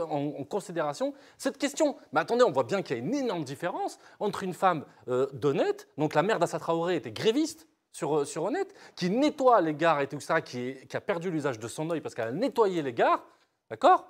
considération cette question. Mais attendez, on voit bien qu'il y a une énorme différence entre une femme euh, d'honnête, donc la mère d'Assa Traoré était gréviste, sur, euh, sur Honnête, qui nettoie les gares et tout ça, qui, a perdu l'usage de son œil parce qu'elle a nettoyé les gares, d'accord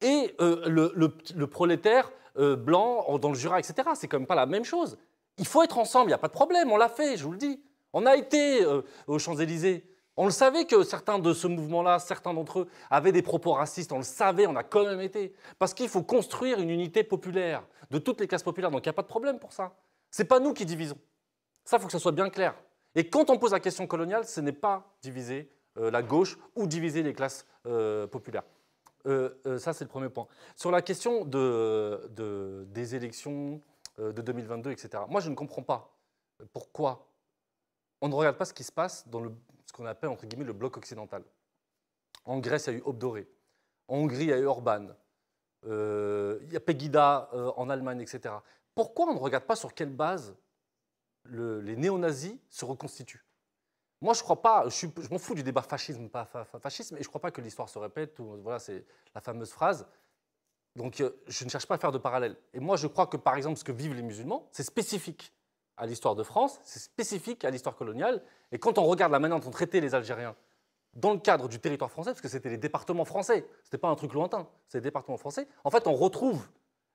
et euh, le, prolétaire euh, blanc dans le Jura, etc. C'est quand même pas la même chose. Il faut être ensemble, il n'y a pas de problème, on l'a fait, je vous le dis. On a été euh, aux Champs-Élysées. On le savait que certains de ce mouvement-là, certains d'entre eux, avaient des propos racistes. On le savait, on a quand même été. Parce qu'il faut construire une unité populaire de toutes les classes populaires. Donc il n'y a pas de problème pour ça. Ce n'est pas nous qui divisons. Ça, il faut que ça soit bien clair. Et quand on pose la question coloniale, ce n'est pas diviser la gauche ou diviser les classes populaires. Euh, euh, ça, c'est le premier point. Sur la question de, de, des élections euh, de 2022, etc., moi, je ne comprends pas pourquoi on ne regarde pas ce qui se passe dans le, ce qu'on appelle, entre guillemets, le bloc occidental. En Grèce, il y a eu Obdoré. En Hongrie, il y a eu Orban. il y a Pegida en Allemagne, etc. Pourquoi on ne regarde pas sur quelle base les néo-nazis se reconstituent moi, je crois pas, je, m'en fous du débat fascisme, pas fascisme, et je crois pas que l'histoire se répète, voilà, c'est la fameuse phrase. Donc, euh, je ne cherche pas à faire de parallèle. Et moi, je crois que, par exemple, ce que vivent les musulmans, c'est spécifique à l'histoire de France, c'est spécifique à l'histoire coloniale. Et quand on regarde la manière dont on traitait les Algériens dans le cadre du territoire français, parce que c'était les départements français, ce n'était pas un truc lointain, c'est les départements français, en fait, on retrouve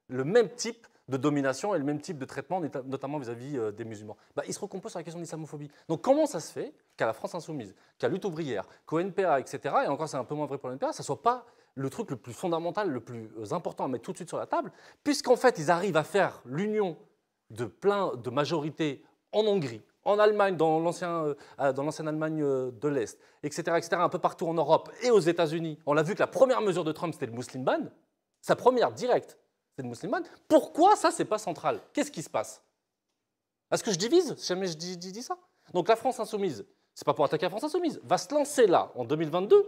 le même type de domination et le même type de traitement, notamment vis-à-vis euh, des musulmans. Bah, ils se recomposent sur la question de l'islamophobie. Donc comment ça se fait qu'à la France insoumise, qu'à lutte ouvrière, qu'au NPA, etc., et encore c'est un peu moins vrai pour le NPA, ça soit pas le truc le plus fondamental, le plus euh, important à mettre tout de suite sur la table, puisqu'en fait ils arrivent à faire l'union de plein de majorités en Hongrie, en Allemagne, dans euh, l'ancienne Allemagne de l'Est, etc., etc., un peu partout en Europe et aux États-Unis. On l'a vu que la première mesure de Trump, c'était le Muslim ban. Sa première directe, c'est musulmane. Pourquoi ça, c'est pas central Qu'est-ce qui se passe Est-ce que je divise Jamais je dis, ça. Donc la France insoumise, c'est pas pour attaquer la France insoumise, va se lancer là, en 2022.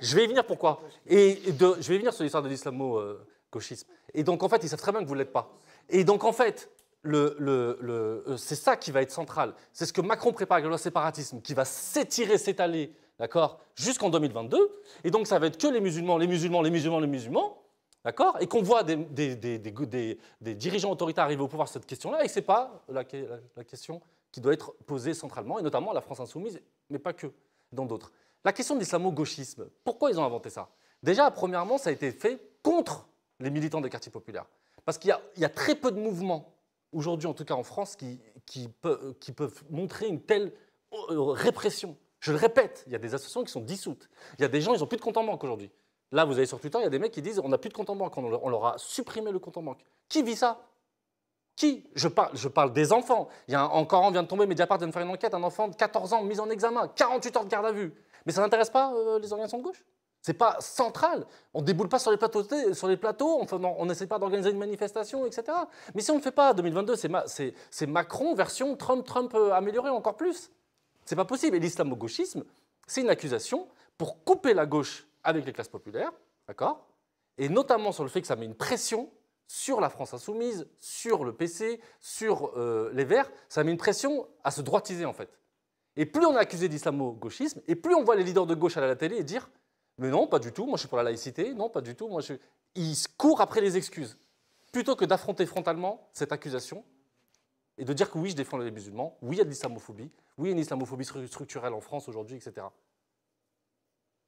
je vais y venir pourquoi. Et de, je vais y venir sur l'histoire de l'islamo-gauchisme. Euh, Et donc en fait, ils savent très bien que vous ne l'êtes pas. Et donc en fait, le, le, euh, c'est ça qui va être central. C'est ce que Macron prépare avec la séparatisme, qui va s'étirer, s'étaler, d'accord, jusqu'en 2022. Et donc ça va être que les musulmans, les musulmans, les musulmans, les musulmans. D'accord Et qu'on voit des, des, dirigeants autoritaires arriver au pouvoir sur cette question-là, et ce n'est pas la, question qui doit être posée centralement, et notamment à la France insoumise, mais pas que, dans d'autres. La question de l'islamo-gauchisme, pourquoi ils ont inventé ça Déjà, premièrement, ça a été fait contre les militants des quartiers populaires. Parce qu'il y, a très peu de mouvements, aujourd'hui en tout cas en France, qui, peuvent montrer une telle euh, répression. Je le répète, il y a des associations qui sont dissoutes. Il y a des gens, ils n'ont plus de compte en banque aujourd'hui. Là, vous allez sur Twitter, il y a des mecs qui disent on n'a plus de compte en banque, on leur a supprimé le compte en banque. Qui vit ça Qui je parle, des enfants. Il y a encore, vient de tomber, Mediapart vient de faire une enquête, un enfant de 14 ans mis en examen, 48 heures de garde à vue. Mais ça n'intéresse pas euh, les organisations de gauche c'est pas central. On déboule pas sur les plateaux, sur les plateaux on n'essaie pas d'organiser une manifestation, etc. Mais si on ne fait pas 2022, c'est Macron version Trump, Trump euh, amélioré encore plus. C'est pas possible. Et l'islamo-gauchisme, c'est une accusation pour couper la gauche avec les classes populaires, d'accord Et notamment sur le fait que ça met une pression sur la France insoumise, sur le PC, sur euh, les Verts, ça met une pression à se droitiser en fait. Et plus on est accusé d'islamo-gauchisme, et plus on voit les leaders de gauche aller à la télé et dire Mais non, pas du tout, moi je suis pour la laïcité, non, pas du tout, moi je. Ils courent après les excuses, plutôt que d'affronter frontalement cette accusation et de dire que oui, je défends les musulmans, oui, il y a de l'islamophobie, oui, il y a une islamophobie structurelle en France aujourd'hui, etc.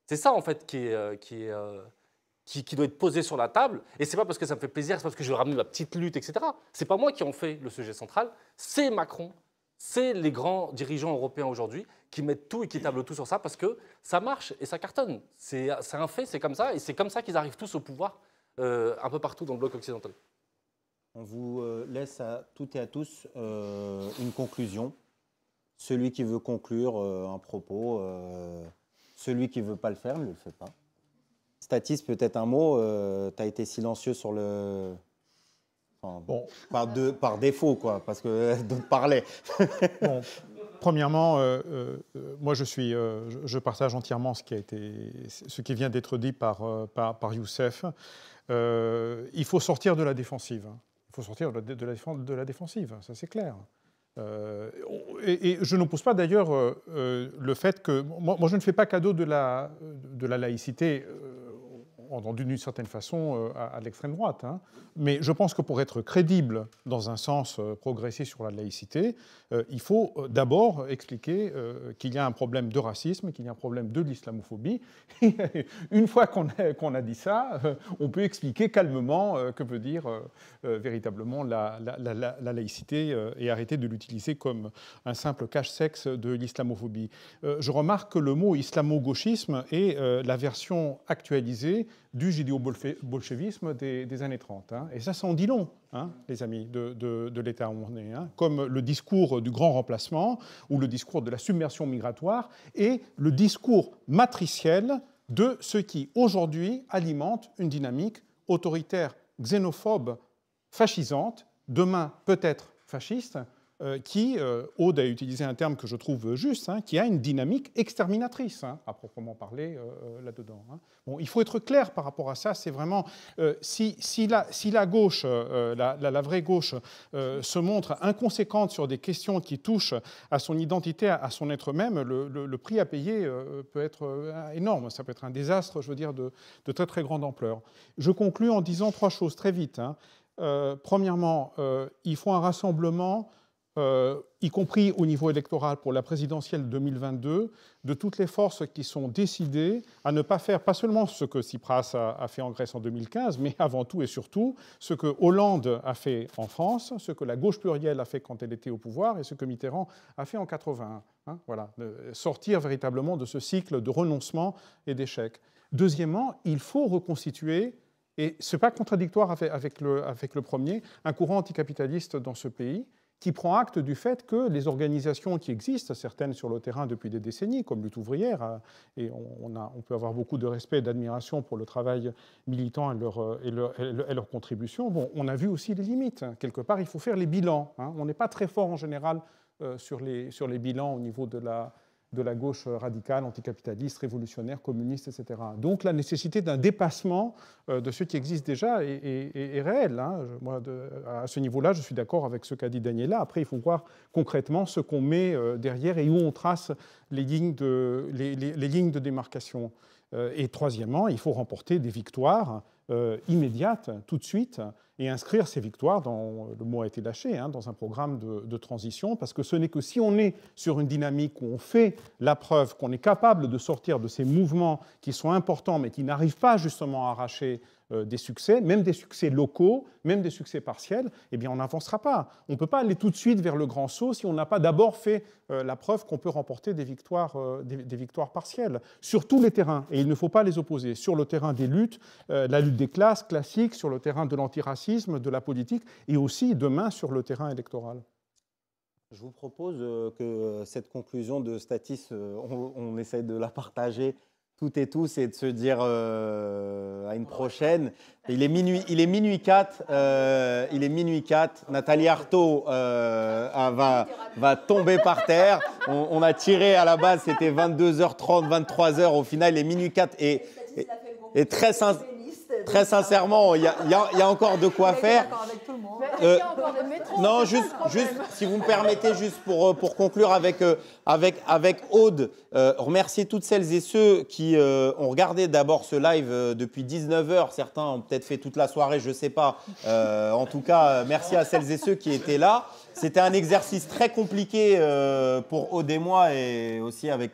C'est ça, en fait, euh, euh, qui, doit être posé sur la table. Et ce n'est pas parce que ça me fait plaisir, c'est parce que je ramène ma petite lutte, etc. C'est pas moi qui en fais le sujet central, c'est Macron, c'est les grands dirigeants européens aujourd'hui qui mettent tout et qui tablent tout sur ça parce que ça marche et ça cartonne. C'est un fait, c'est comme ça, et c'est comme ça qu'ils arrivent tous au pouvoir euh, un peu partout dans le bloc occidental. On vous laisse à toutes et à tous une conclusion. Celui qui veut conclure un propos. Celui qui ne veut pas le faire ne le fait pas. Statiste, peut-être un mot. Euh, tu as été silencieux sur le. bon. par, de, par défaut, quoi, parce que euh, d'autres parler. Premièrement, euh, moi je, suis, je, partage entièrement ce qui, a été, ce qui vient d'être dit par, par, Youssef. il faut sortir de la défensive. Il faut sortir de la, de la défensive, ça c'est clair. Euh, et, je n'oppose pas d'ailleurs euh, euh, le fait que moi, moi, je ne fais pas cadeau de la, de la laïcité d'une certaine façon euh, à, l'extrême droite. Hein. Mais je pense que pour être crédible dans un sens euh, progressé sur la laïcité, euh, il faut d'abord expliquer qu'il y a un problème de racisme, qu'il y a un problème de l'islamophobie. Une fois qu'on a, a, dit ça, on peut expliquer calmement que veut dire véritablement la, la laïcité et arrêter de l'utiliser comme un simple cache-sexe de l'islamophobie. Je remarque que le mot islamo-gauchisme est la version actualisée du judéo-bolchevisme des, années 30. Hein. Et ça, s'en dit long, hein, les amis, de, l'État où hein. Comme le discours du grand remplacement ou le discours de la submersion migratoire et le discours matriciel de ce qui, aujourd'hui, alimente une dynamique autoritaire, xénophobe, fascisante, demain peut-être fasciste, euh, qui, euh, Aude a utilisé un terme que je trouve juste, hein, qui a une dynamique exterminatrice, hein, à proprement parler, euh, là-dedans. Hein. Bon, il faut être clair par rapport à ça, c'est vraiment, si, si, la, si, la, gauche, la, la, vraie gauche, se montre inconséquente sur des questions qui touchent à son identité, à, son être même, le, prix à payer peut être énorme, ça peut être un désastre, je veux dire, de, de, très très grande ampleur. Je conclus en disant trois choses très vite. premièrement, il faut un rassemblement euh, y compris au niveau électoral pour la présidentielle 2022, de toutes les forces qui sont décidées à ne pas faire, pas seulement ce que Tsipras a, fait en Grèce en 2015, mais avant tout et surtout ce que Hollande a fait en France, ce que la gauche plurielle a fait quand elle était au pouvoir et ce que Mitterrand a fait en 81. Hein, voilà, sortir véritablement de ce cycle de renoncement et d'échec. Deuxièmement, il faut reconstituer et ce n'est pas contradictoire avec le premier, un courant anticapitaliste dans ce pays qui prend acte du fait que les organisations qui existent, certaines sur le terrain depuis des décennies, comme Lutte ouvrière, euh, et on, a, on peut avoir beaucoup de respect et d'admiration pour le travail militant et leur, euh, et leur, leur contribution, bon, on a vu aussi les limites. Quelque part, il faut faire les bilans. Hein. On n'est pas très fort en général euh, sur, les, sur les bilans au niveau de la, de la gauche radicale, anticapitaliste, révolutionnaire, communiste, etc. Donc la nécessité d'un dépassement euh, de ce qui existe déjà est, est, réelle. à ce niveau-là, je suis d'accord avec ce qu'a dit Daniela. Après, il faut voir concrètement ce qu'on met euh, derrière et où on trace les lignes de, les lignes de démarcation. Euh, et troisièmement, il faut remporter des victoires euh, immédiate, tout de suite, et inscrire ces victoires dans, euh, le mot a été lâché, hein, dans un programme de, transition, parce que ce n'est que si on est sur une dynamique où on fait la preuve qu'on est capable de sortir de ces mouvements qui sont importants, mais qui n'arrivent pas justement à arracher euh, des succès, même des succès locaux, même des succès partiels, eh bien on n'avancera pas. On ne peut pas aller tout de suite vers le grand saut si on n'a pas d'abord fait euh, la preuve qu'on peut remporter des victoires, euh, des, victoires partielles sur tous les terrains, et il ne faut pas les opposer, sur le terrain des luttes, la lutte des classes classiques, sur le terrain de l'antiracisme, de la politique, et aussi demain sur le terrain électoral. Je vous propose que cette conclusion de Statis, on, on essaie de la partager tout et tous et de se dire euh, à une prochaine. Il est minuit, il est minuit 4, euh, il est minuit 4. Nathalie Arthaud euh, ah, va, va tomber par terre. On, on a tiré à la base, c'était 22h30, 23h. Au final, il est minuit 4 et, et, très sincère très sincèrement, il y, a encore de quoi faire. Avec tout le monde. Euh, non, juste, juste, si vous me permettez, juste pour, euh, pour conclure avec, euh, avec, avec Aude, remercier toutes celles et ceux qui ont regardé d'abord ce live depuis 19h. Certains ont peut-être fait toute la soirée, je ne sais pas. en tout cas, merci à celles et ceux qui étaient là. C'était un exercice très compliqué pour Aude et moi et aussi avec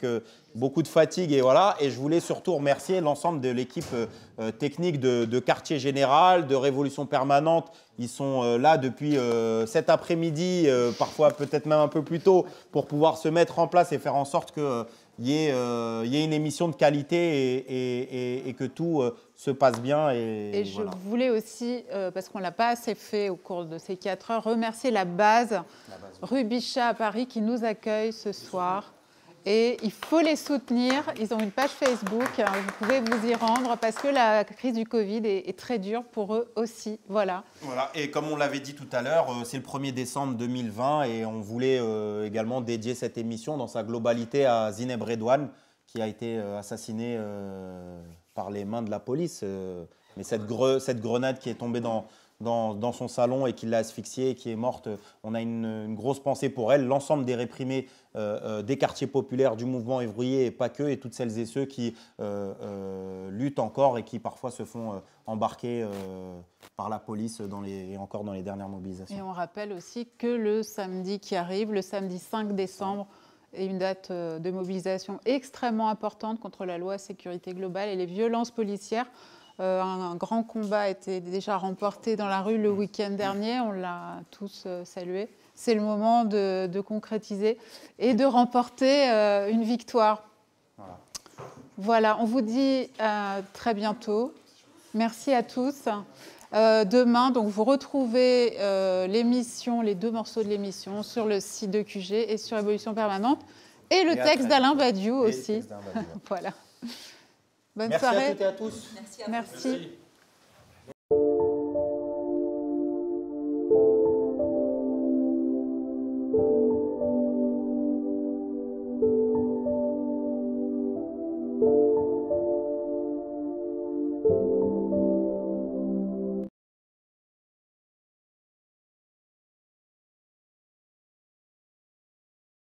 beaucoup de fatigue et voilà. Et je voulais surtout remercier l'ensemble de l'équipe euh, euh, technique de, Quartier Général, de Révolution Permanente. Ils sont euh, là depuis cet après-midi, parfois peut-être même un peu plus tôt, pour pouvoir se mettre en place et faire en sorte qu'il y, ait une émission de qualité et, que tout se passe bien. Et, je voulais aussi, parce qu'on ne l'a pas assez fait au cours de ces quatre heures, remercier la base, la à Paris qui nous accueille ce soir et il faut les soutenir. Ils ont une page Facebook, vous pouvez vous y rendre parce que la crise du Covid est, est très dure pour eux aussi. Voilà. Voilà, et comme on l'avait dit tout à l'heure, euh, c'est le 1er décembre 2020 et on voulait euh, également dédier cette émission dans sa globalité à Zineb Redouane qui a été euh, assassiné par les mains de la police. Mais cette, grenade qui est tombée dans, son salon et qui l'a asphyxiée et qui est morte, on a une, une grosse pensée pour elle. L'ensemble des réprimés euh, euh, des quartiers populaires, du mouvement Évrouillé et pas que, et toutes celles et ceux qui euh, luttent encore et qui parfois se font embarquer par la police dans les, et encore dans les dernières mobilisations. Et on rappelle aussi que le samedi qui arrive, le samedi 5 décembre, est une date de mobilisation extrêmement importante contre la loi sécurité globale et les violences policières. un, un, grand combat a été déjà remporté dans la rue le mmh. week-end dernier, on l'a tous salué c'est le moment de, concrétiser et de remporter euh, une victoire. Voilà. on vous dit euh, très bientôt. Merci à tous. Euh, demain, donc, vous retrouvez l'émission, les deux morceaux de l'émission sur le site de QG et sur Évolution Permanente. Et le texte d'Alain Badiou aussi. voilà. Bonne soirée. Merci à tous. Merci.